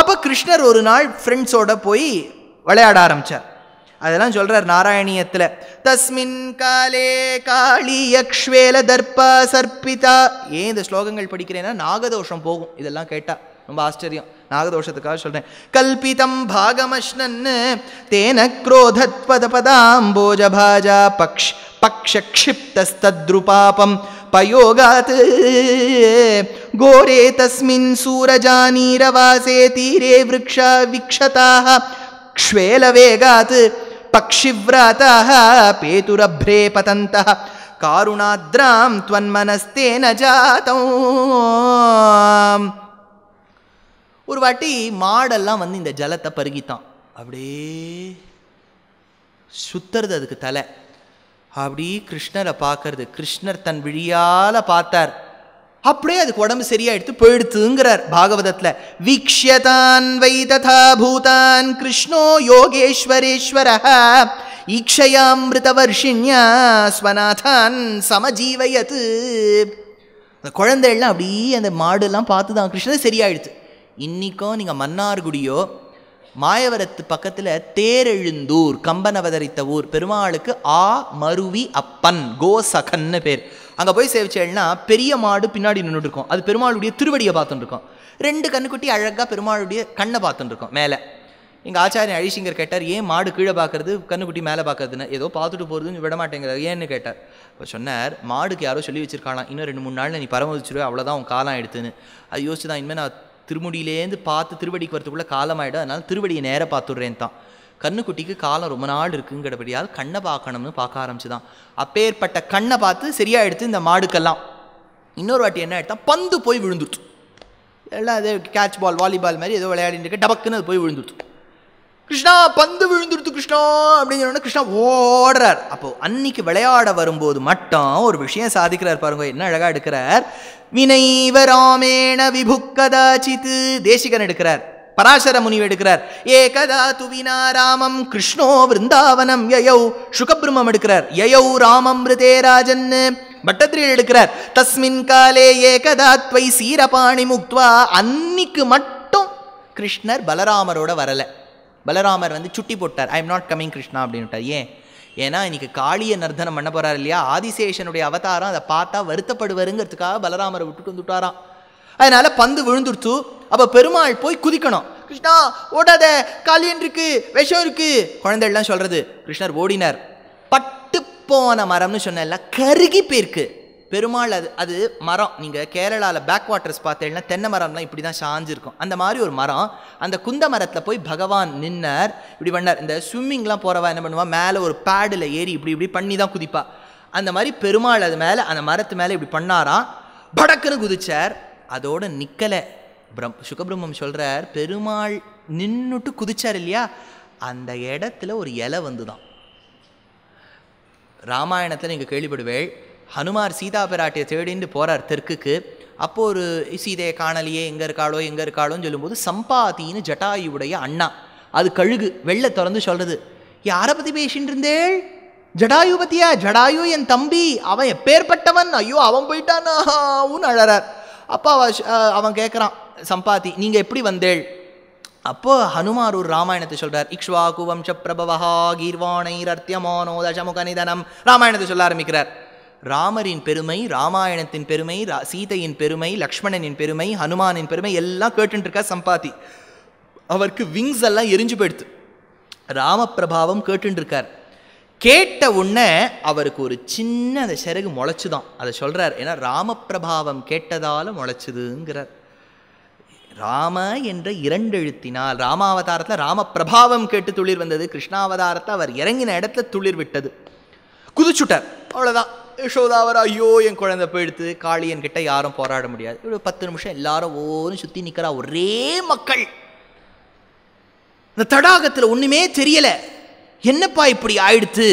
அப்போ கிருஷ்ணர் ஒரு நாள் ஃப்ரெண்ட்ஸோட போய் விளையாட ஆரம்பித்தார் அதெல்லாம் சொல்கிறார் நாராயணியத்தில் தஸ்மின் காலே காளி யக்ஷ்வேல தர்பா சர்ப்பிதா ஏன் இந்த ஸ்லோகங்கள் படிக்கிறேன்னா நாகதோஷம் போகும் இதெல்லாம் கேட்டால் ரொம்ப ஆச்சரியம் நாகதோஷத்துக்காக சொல்கிறேன் கல்பிதம் பாகமஷ்ணன்னு தேன போஜபாஜா பக்ஷ் பக்ஷக்ஷிப்தஸ்தத்ருபாபம் பயோகாத்து கோரே தஸ்மின் சூரஜானீரவாசே தீரே விரக்ஷா விக்ஷதாக வேகாத்து பக்ஷிவ்ரதா பேதுரப்ரே பதந்த காருணாத்ராம் துவன்மனஸ்தேன ஜாதம் ஒரு வாட்டி மாடெல்லாம் வந்து இந்த ஜலத்தை பருகித்தான் அப்படியே சுத்துறது அதுக்கு தலை அப்படி கிருஷ்ணரை பார்க்கறது கிருஷ்ணர் தன் விழியால் பார்த்தார் அப்படியே அதுக்கு உடம்பு சரியாயிடுத்து போயிடுத்துங்கிறார் பாகவதத்தில் வீக்ஷியதான் வை ததா பூதான் கிருஷ்ணோ யோகேஸ்வரேஸ்வர ஈக்ஷயாமிருத வர்ஷிண்யா ஸ்வநாதான் சமஜீவயத்து அந்த குழந்தைகள்லாம் அப்படியே அந்த மாடுலாம் பார்த்து தான் கிருஷ்ணன் சரியாயிடுச்சு இன்றைக்கும் நீங்கள் மன்னார்குடியோ மாயவரத்து பக்கத்தில் தேரெழுந்தூர் கம்பன் அவதரித்த ஊர் பெருமாளுக்கு ஆ மருவி அப்பன் கோசகன்னு பேர் அங்கே போய் சேவிச்சேன்னா பெரிய மாடு பின்னாடி நின்றுட்டு இருக்கும் அது பெருமாளுடைய திருவடியை பார்த்துட்டு இருக்கோம் ரெண்டு கண்ணுக்குட்டி அழகாக பெருமாளுடைய கண்ணை பார்த்துட்டு இருக்கோம் மேலே எங்கள் ஆச்சாரியன் அழிசிங்கர் கேட்டார் ஏன் மாடு கீழே பார்க்கறது கண்ணுக்குட்டி மேலே பார்க்கறதுன்னு ஏதோ பார்த்துட்டு போகிறதுன்னு விட மாட்டேங்கிறார் ஏன்னு கேட்டார் இப்போ சொன்னார் மாடுக்கு யாரோ சொல்லி வச்சிருக்காளாம் இன்னும் ரெண்டு மூணு நாளில் நீ பரமதிச்சிருவே அவ்வளோதான் உன் காலம் எடுத்துன்னு அது யோசிச்சு தான் இனிமேல் நான் திருமுடியிலேருந்து பார்த்து திருவடிக்கு வரத்துக்குள்ளே காலம் ஆகிடும் அதனால் திருவடியை நேராக பார்த்துடுறேன் தான் கண்ணுக்குட்டிக்கு காலம் ரொம்ப நாள் இருக்குங்கிறபடியால் கண்ணை பார்க்கணும்னு பார்க்க ஆரம்பிச்சுதான் அப்பேற்பட்ட கண்ணை பார்த்து சரியாக எடுத்து இந்த மாடுக்கெல்லாம் இன்னொரு வாட்டி என்ன ஆகிட்டா பந்து போய் விழுந்துடுச்சு எல்லாம் அது கேட்ச் பால் வாலிபால் மாதிரி ஏதோ விளையாடிட்டு இருக்க டபக்குன்னு அது போய் விழுந்துடுச்சு கிருஷ்ணா பந்து விழுந்துடுத்து கிருஷ்ணா அப்படின்னு கிருஷ்ணா ஓடுறார் அப்போ அன்னைக்கு விளையாட வரும்போது மட்டும் ஒரு விஷயம் சாதிக்கிறார் பாருங்க என்ன அழகா எடுக்கிறார் வினைவ ராமேண விபுக்கதாச்சித்து தேசிகன் எடுக்கிறார் பராசர முனிவு எடுக்கிறார் ஏகதா துவினா ராமம் கிருஷ்ணோ விருந்தாவனம் யயௌ சுகபிரமம் எடுக்கிறார் யயௌ ராமம் ரிதே ராஜன் பட்டத்திரியில் எடுக்கிறார் தஸ்மின் காலே ஏகதா துவை சீரபாணி முக்துவா அன்னிக்கு மட்டும் கிருஷ்ணர் பலராமரோட வரலை பலராமர் வந்து சுட்டி போட்டார் I am not coming Krishna அப்படின்ட்டார் ஏன் ஏன்னா இன்றைக்கி காளியை நர்தனம் பண்ண போகிறார் இல்லையா ஆதிசேஷனுடைய அவதாரம் அதை பார்த்தா வருத்தப்படுவருங்கிறதுக்காக பலராமரை விட்டுட்டு வந்துட்டாராம் அதனால் பந்து விழுந்துடுச்சு அப்போ பெருமாள் போய் குதிக்கணும் கிருஷ்ணா ஓடாத காளியன் இருக்கு விஷம் இருக்கு குழந்தைகள்லாம் சொல்கிறது கிருஷ்ணர் ஓடினார் பட்டு போன மரம்னு சொன்னல கருகி போயிருக்கு பெருமாள் அது அது மரம் நீங்கள் கேரளாவில் பேக் வாட்டர்ஸ் பார்த்தீங்கன்னா தென்னை மரம்லாம் இப்படி தான் சாஞ்சிருக்கும் அந்த மாதிரி ஒரு மரம் அந்த குந்த மரத்தில் போய் பகவான் நின்னர் இப்படி பண்ணார் இந்த ஸ்விம்மிங்லாம் போகிறவா என்ன பண்ணுவா மேலே ஒரு பேடில் ஏறி இப்படி இப்படி பண்ணி தான் குதிப்பா அந்த மாதிரி பெருமாள் அது மேலே அந்த மரத்து மேலே இப்படி பண்ணாராம் படக்குன்னு குதிச்சார் அதோட நிற்கலை பிரம் சுகபிரம்மம் சொல்கிறார் பெருமாள் நின்றுட்டு குதிச்சார் இல்லையா அந்த இடத்துல ஒரு இலை வந்து தான் ராமாயணத்தில் நீங்கள் கேள்விப்படுவேள் ஹனுமார் சீதா பிராட்டியை தேடிந்து போகிறார் தெற்குக்கு அப்போது ஒரு சீதையை காணலையே எங்கே இருக்காளோ எங்கே இருக்காளோன்னு சொல்லும்போது சம்பாத்தின்னு ஜட்டாயுடைய அண்ணா அது கழுகு வெள்ளை திறந்து சொல்கிறது யாரை பற்றி பேசின்னு இருந்தேள் ஜடாயு பத்தியா ஜடாயு என் தம்பி அவன் எப்பேற்பட்டவன் ஐயோ அவன் போயிட்டானா அழறார் அப்போ அவ அவன் கேட்குறான் சம்பாத்தி நீங்கள் எப்படி வந்தேள் அப்போ ஹனுமார் ஒரு ராமாயணத்தை சொல்கிறார் இக்ஷ்வாகு வம்ச பிரபவா கீர்வாணைர் அர்த்தியமானோ தசமுக நிதனம் ராமாயணத்தை சொல்ல ஆரம்பிக்கிறார் ராமரின் பெருமை ராமாயணத்தின் பெருமை ரா சீதையின் பெருமை லக்ஷ்மணனின் பெருமை ஹனுமானின் பெருமை எல்லாம் கேட்டுருக்கா சம்பாத்தி அவருக்கு விங்ஸ் எல்லாம் எரிஞ்சு போயிடுது ராமபிரபாவம் கேட்டுருக்கார் கேட்ட உடனே அவருக்கு ஒரு சின்ன அந்த சிறகு முளைச்சுதான் அதை சொல்கிறார் ஏன்னா பிரபாவம் கேட்டதால் முளைச்சுதுங்கிறார் ராம என்ற இரண்டெழுத்தினால் ராமாவதாரத்தில் ராமப்பிரபாவம் கேட்டு துளிர் வந்தது கிருஷ்ணாவதாரத்தை அவர் இறங்கின இடத்துல துளிர் விட்டது குதிச்சுட்டார் அவ்வளோதான் யசோதாவர் ஐயோ என் குழந்தை போயிடுத்து காளியன் கிட்ட யாரும் போராட முடியாது ஒரு பத்து நிமிஷம் எல்லாரும் ஓரும் சுத்தி நிக்கிறா ஒரே மக்கள் இந்த தடாகத்தில் ஒண்ணுமே தெரியலை என்னப்பா இப்படி ஆயிடுத்து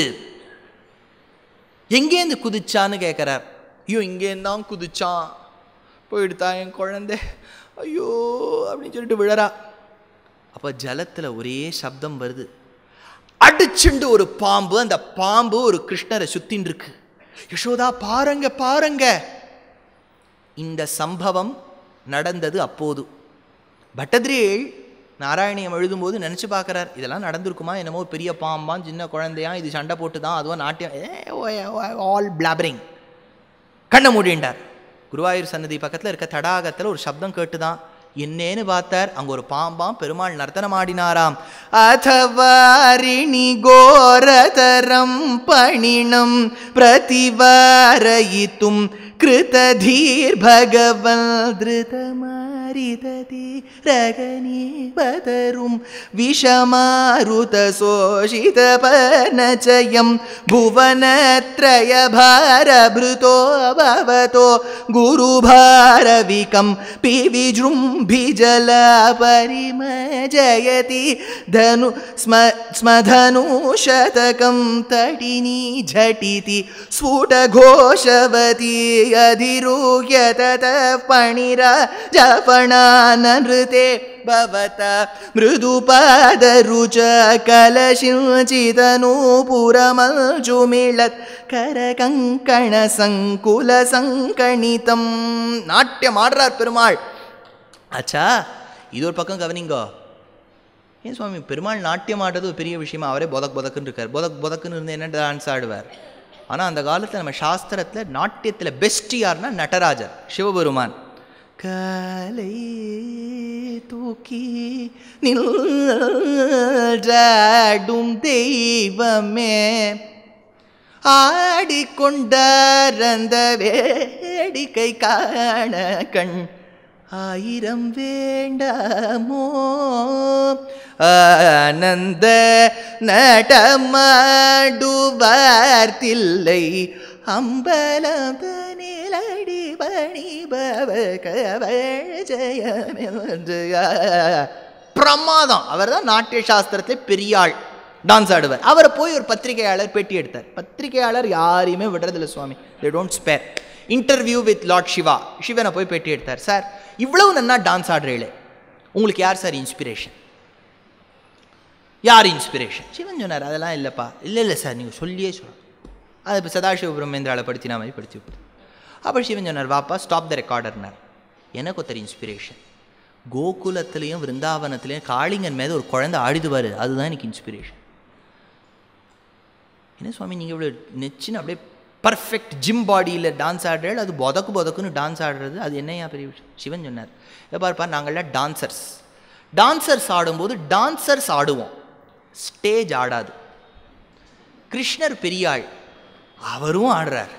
எங்கேருந்து குதிச்சான்னு கேட்குறார் ஐயோ இங்கேருந்தான் குதிச்சான் போயிடுதா என் குழந்தை ஐயோ அப்படின்னு சொல்லிட்டு விழறா அப்போ ஜலத்தில் ஒரே சப்தம் வருது அடிச்சுண்டு ஒரு பாம்பு அந்த பாம்பு ஒரு கிருஷ்ணரை சுத்தின்னு இருக்கு யசோதா பாருங்க பாருங்க இந்த சம்பவம் நடந்தது அப்போது பட்டதிரேள் நாராயணியம் எழுதும்போது நினச்சி பார்க்குறார் இதெல்லாம் நடந்திருக்குமா என்னமோ பெரிய பாம்பான் சின்ன குழந்தையா இது சண்டை போட்டு தான் அதுவும் நாட்டியம் ஆல் பிளாபரிங் கண்ணை மூடிண்டார் குருவாயூர் சன்னதி பக்கத்தில் இருக்க தடாகத்தில் ஒரு சப்தம் கேட்டு தான் என்னேன்னு பார்த்தார் அங்க ஒரு பாம்பாம் பெருமாள் நர்த்தனம் ஆடினாராம் அதவாரிணி கோரதரம் பணினம் பிரதிவாரயித்தும் கிருததீர் பகவல் திருதமா हरितति रगनी बतरुं विषमारुतशोषितपनचयं भुवनत्रयभारभृतो भवतो गुरुभारविकं पिविजृम्भिजलपरिमजयति धनु स्म स्मधनुशतकं तटिनी झटिति स्फुटघोषवती अधिरूह्य ततः पणिरा जप बाणाननृते भवता मृदुपादरुच சங்குல கரகங்கணசங்குலசங்கணிதம் நாட்டியம் ஆடுறார் பெருமாள் அச்சா இது ஒரு பக்கம் கவனிங்கோ ஏன் சுவாமி பெருமாள் நாட்டியம் ஆடுறது ஒரு பெரிய விஷயமா அவரே பொதக் பொதக்குன்னு இருக்கார் பொதக் பொதக்குன்னு இருந்து என்ன டான்ஸ் ஆடுவார் ஆனால் அந்த காலத்தில் நம்ம சாஸ்திரத்தில் நாட்டியத்தில் பெஸ்ட் யார்னா நடராஜர் சிவபெருமான் காலை தூக்கி நில்றாடும் தெய்வமே ஆடிக்கொண்டாரந்தவே வேடிக்கை காண கண் ஆயிரம் வேண்டாமோ ஆனந்த நடமாடுவார்த்தில்லை அம்பலதே நிலடி பணிபவ கவள் ஜெயமென்று பிரமாதம் அவர் தான் நாட்டிய சாஸ்திரத்தில் பெரியாள் டான்ஸ் ஆடுவார் அவரை போய் ஒரு பத்திரிகையாளர் பேட்டி எடுத்தார் பத்திரிகையாளர் யாரையுமே விடுறதில்ல Swami they don't spare interview with lord Shiva சிவனை போய் பேட்டி எடுத்தார் சார் இவ்வளவு நன்னா டான்ஸ் ஆடுறீங்களே உங்களுக்கு யார் சார் இன்ஸ்பிரேஷன் யார் இன்ஸ்பிரேஷன் சிவன் சொன்னார் அதெல்லாம் இல்லைப்பா இல்லை இல்லை சார் நீங்கள் சொல்லியே சொல்லலாம் அதை இப்போ சதாசிவ பிரம்மேந்திராவை படுத்தினா மாதிரி படுத்தி அப்போ சிவன் சொன்னார் வாப்பா ஸ்டாப் த ரெக்கார்டர்னார் எனக்கு ஒருத்தர் இன்ஸ்பிரேஷன் கோகுலத்திலையும் விருந்தாவனத்திலையும் காளிங்கன் மேலே ஒரு குழந்தை ஆடிடுவார் அதுதான் எனக்கு இன்ஸ்பிரேஷன் என்ன சுவாமி நீங்கள் இவ்வளோ நெச்சின்னு அப்படியே பர்ஃபெக்ட் ஜிம் பாடியில் டான்ஸ் ஆடுறது அது பொதக்கு பொதக்குன்னு டான்ஸ் ஆடுறது அது என்னையா பெரிய விஷயம் சிவன் சொன்னார் இருப்பார் நாங்கள்லாம் டான்சர்ஸ் டான்சர்ஸ் ஆடும்போது டான்சர்ஸ் ஆடுவோம் ஸ்டேஜ் ஆடாது கிருஷ்ணர் பெரியாள் அவரும் ஆடுறார்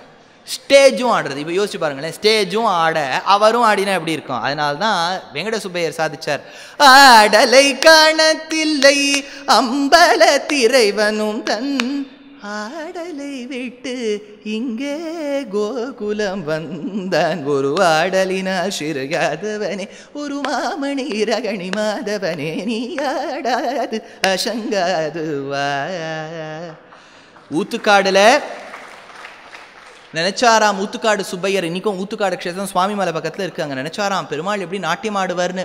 ஸ்டேஜும் ஆடுறது இப்போ யோசிச்சு பாருங்களேன் ஸ்டேஜும் ஆட அவரும் ஆடினா எப்படி இருக்கும் அதனால தான் வெங்கட சுப்பையர் சாதிச்சார் ஆடலை காணத்தில்லை அம்பல திரைவனும் தன் ஆடலை விட்டு இங்கே கோகுலம் வந்தான் ஒரு ஆடலினா சிறுகாதவனே ஒரு மாமணி ரகணி மாதவனே நீ ஆடாது அசங்காது வா ஊத்துக்காடில் நினைச்சாராம் ஊத்துக்காடு சுப்பையர் இன்றைக்கும் ஊத்துக்காடு கஷேத்திரம் சுவாமி மலை பக்கத்தில் இருக்காங்க நினைச்சாராம் பெருமாள் எப்படி நாட்டியம் ஆடுவார்னு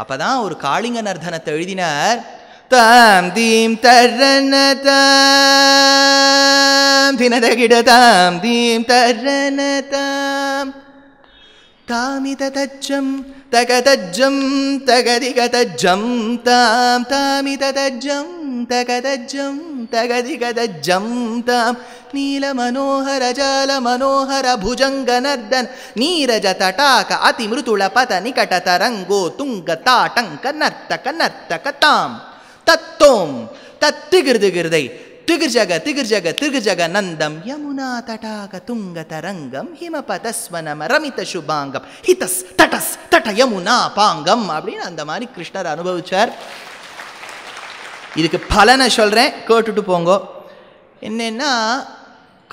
அப்போ தான் ஒரு காளிங்க நர்தனத்தை எழுதினார் தாம் தீம் தரண தாம் தினதகிட தாம் தீம் தரண தாம் தாமித தச்சம் தகதஜம் தகதிகதஜம் தாம் தாமிததஜம் தகதஜம் தகதிகதஜம் தாம் நீலமனோஹரஜாலமனோஹரபுஜங்கநர்தன் நீரஜதடாக அதிமிருதுளபத நிகடதரங்கோ துங்கதாட்டங்க நர்த்தக நர்த்தக தாம் தத்தோம் தத்துகிருதுகிருதை திகர்ஜக திகர்ஜக திகர்ஜக நந்தம் யமுனா தடாக துங்க தரங்கம் ஹிமபத ஸ்வனம ரமித சுபாங்கம் ஹிதஸ் தடஸ் தட யமுனா பாங்கம் அப்படின்னு அந்த மாதிரி கிருஷ்ணர் அனுபவிச்சார் இதுக்கு பலனை சொல்கிறேன் கேட்டுட்டு போங்கோ என்னென்னா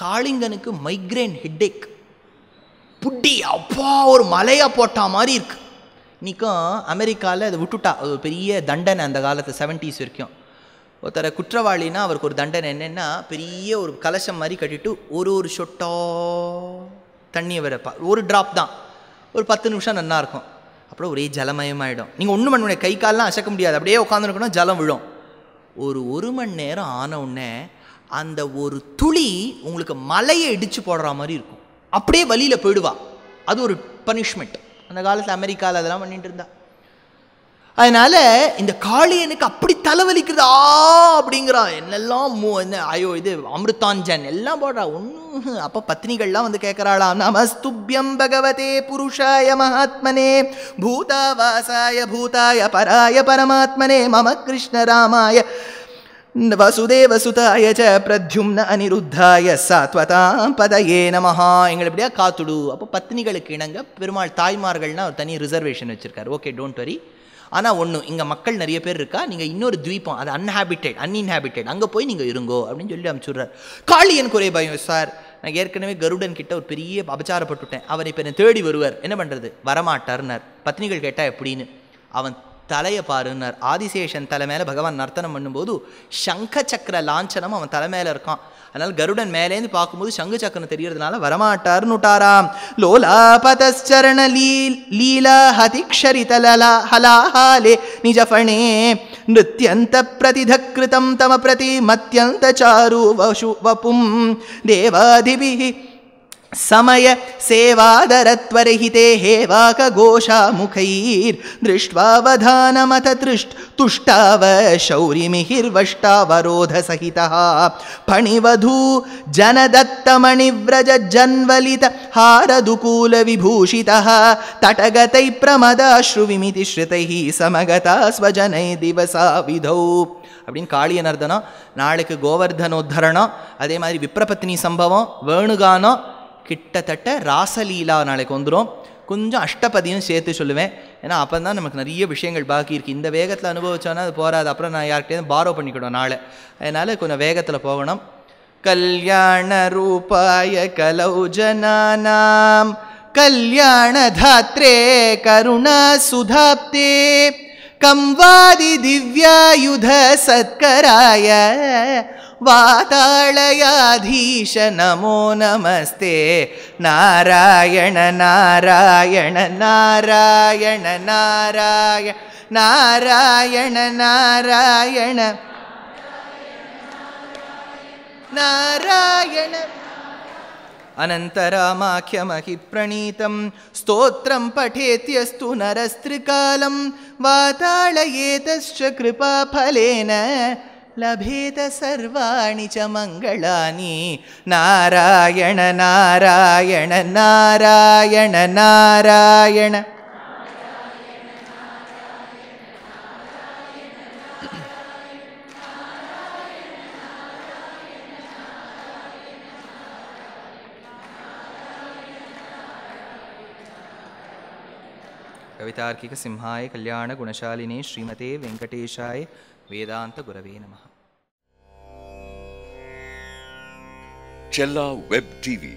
காளிங்கனுக்கு மைக்ரேன் ஹெட்டேக் புட்டி அப்பா ஒரு மலையாக போட்டா மாதிரி இருக்குது இன்றைக்கும் அமெரிக்காவில் அதை விட்டுட்டா ஒரு பெரிய தண்டனை அந்த காலத்து செவன்ட்டீஸ் வரைக்கும் ஒருத்தர குற்றவாளின்னா அவருக்கு ஒரு தண்டனை என்னென்னா பெரிய ஒரு கலசம் மாதிரி கட்டிட்டு ஒரு ஒரு சொட்டோ தண்ணியை வரப்பா ஒரு ட்ராப் தான் ஒரு பத்து நிமிஷம் நல்லாயிருக்கும் இருக்கும் அப்புறம் ஒரே ஜலமயமாயிடும் நீங்கள் ஒன்று மணி கை கால்லாம் அசைக்க முடியாது அப்படியே உட்காந்துருக்கணும் ஜலம் விழும் ஒரு ஒரு மணி நேரம் ஆன உடனே அந்த ஒரு துளி உங்களுக்கு மலையை இடித்து போடுற மாதிரி இருக்கும் அப்படியே வழியில் போயிடுவா அது ஒரு பனிஷ்மெண்ட் அந்த காலத்தில் அமெரிக்காவில் அதெல்லாம் பண்ணிட்டு இருந்தா அதனால இந்த காளி எனக்கு அப்படி தலைவலிக்கிறது ஆ அப்படிங்கிறா என்னெல்லாம் மூ என்ன ஐயோ இது அமிர்தாஞ்சன் எல்லாம் போடுறா ஒன்றும் அப்போ பத்னிகள்லாம் வந்து கேட்குறாளா நமஸ்துப்யம் பகவதே புருஷாய மகாத்மனே பூதாவாசாய பூதாய பராய பரமாத்மனே மம கிருஷ்ணராமாய வசுதே வசுதாய ச பிரத்யும்ன அனிருத்தாய சாத்வதாம் பதயே நமஹா எங்களை இப்படியா காத்துடு அப்போ பத்னிகளுக்கு இணங்க பெருமாள் ஒரு தனி ரிசர்வேஷன் வச்சுருக்காரு ஓகே டோன்ட் வரி ஆனால் ஒன்று இங்கே மக்கள் நிறைய பேர் இருக்கா நீங்கள் இன்னொரு துவீபம் அது அன்ஹாபிட்டட் அன்இன்ஹாபிட்டட் அங்கே போய் நீங்கள் இருங்கோ அப்படின்னு சொல்லி அனுப்பிச்சுடுறார் காளியன் குறை பயம் சார் நான் ஏற்கனவே கருடன் கிட்ட ஒரு பெரிய அபச்சாரப்பட்டுவிட்டேன் அவர் இப்போ என்னை தேடி வருவார் என்ன பண்ணுறது வரமாட்டார்னார் பத்னிகள் கேட்டால் எப்படின்னு அவன் தலையை பாருன்னார் ஆதிசேஷன் தலை மேலே பகவான் நர்த்தனம் பண்ணும்போது சங்க சக்கர லாஞ்சனம் அவன் தலை மேலே இருக்கான் அதனால் கருடன் மேலேந்து பார்க்கும்போது சங்கு சக்கரம் தெரியறதுனால வரமாட்டார் நுட்டாராம் லோலாபதரண லீ லீலா ஹதிக்ஷரிதலலா ஹலாஹாலே நிஜஃபணே நிருத்தியந்த பிரதிதக்கிருதம் தம பிரதி மத்தியந்த சாரு வசு வபும் தேவாதிபிஹி ಸಮಯ ಸೇವಾದರತ್ವರಹಿತೆ ಹೇವಾಕಘೋಷಾಮುಖೈರ್ ದೃಷ್ಟ್ವಾವಧಾನಮತ ತೃಷ್ಟ್ ತುಷ್ಟಾವ ಶೌರಿಮಿಹಿರ್ವಷ್ಟಾವರೋಧ ಸಹಿತ ಫಣಿವಧೂ ಜನದತ್ತಮಣಿವ್ರಜ ಜನ್ವಲಿತ ಹಾರದುಕೂಲ ವಿಭೂಷಿತ ತಟಗತೈ ಪ್ರಮದಾಶ್ರುವಿಮಿತಿ ಶ್ರುತೈ ಸಮಗತ ಸ್ವಜನೈ ದಿವಸ ವಿಧೌ அப்படின்னு காளி என்ன நாளைக்கு கோவர்தனோத்தரணம் அதே மாதிரி விப்ரபத்னி சம்பவம் வேணுகானம் கிட்டத்தட்ட ராசலீலா நாளைக்கு வந்துடும் கொஞ்சம் அஷ்டபதியும் சேர்த்து சொல்லுவேன் ஏன்னா அப்போ தான் நமக்கு நிறைய விஷயங்கள் பாக்கி இருக்குது இந்த வேகத்தில் அனுபவிச்சோன்னா அது போகாது அப்புறம் நான் யார்கிட்டையும் பாரோ பண்ணிக்கிடுவோம் நாளை அதனால் கொஞ்சம் வேகத்தில் போகணும் கல்யாண ரூபாய கலௌ கல்யாண கல்யாணதாத்ரே கருணா சுதாப்தே கம்வாதி திவ்யாயுத சத்கராய वातालयाधीश नमो नमस्ते नारायण नारायण नारायण नारायण नारायण नारायण नारायण अनन्तरामाख्यमहि स्तोत्रं पठेत्यस्तु नरस्त्रिकालं वातालयेतश्च कृपाफलेन लभेत सर्वाणि च मङ्गलानि नारायण नारायण नारायण नारायण कवितार्किकसिंहाय कल्याणगुणशालिनी श्रीमते वेङ्कटेशाय వేదాంత గురవే నమ చెల్లా వెబ్ టీవీ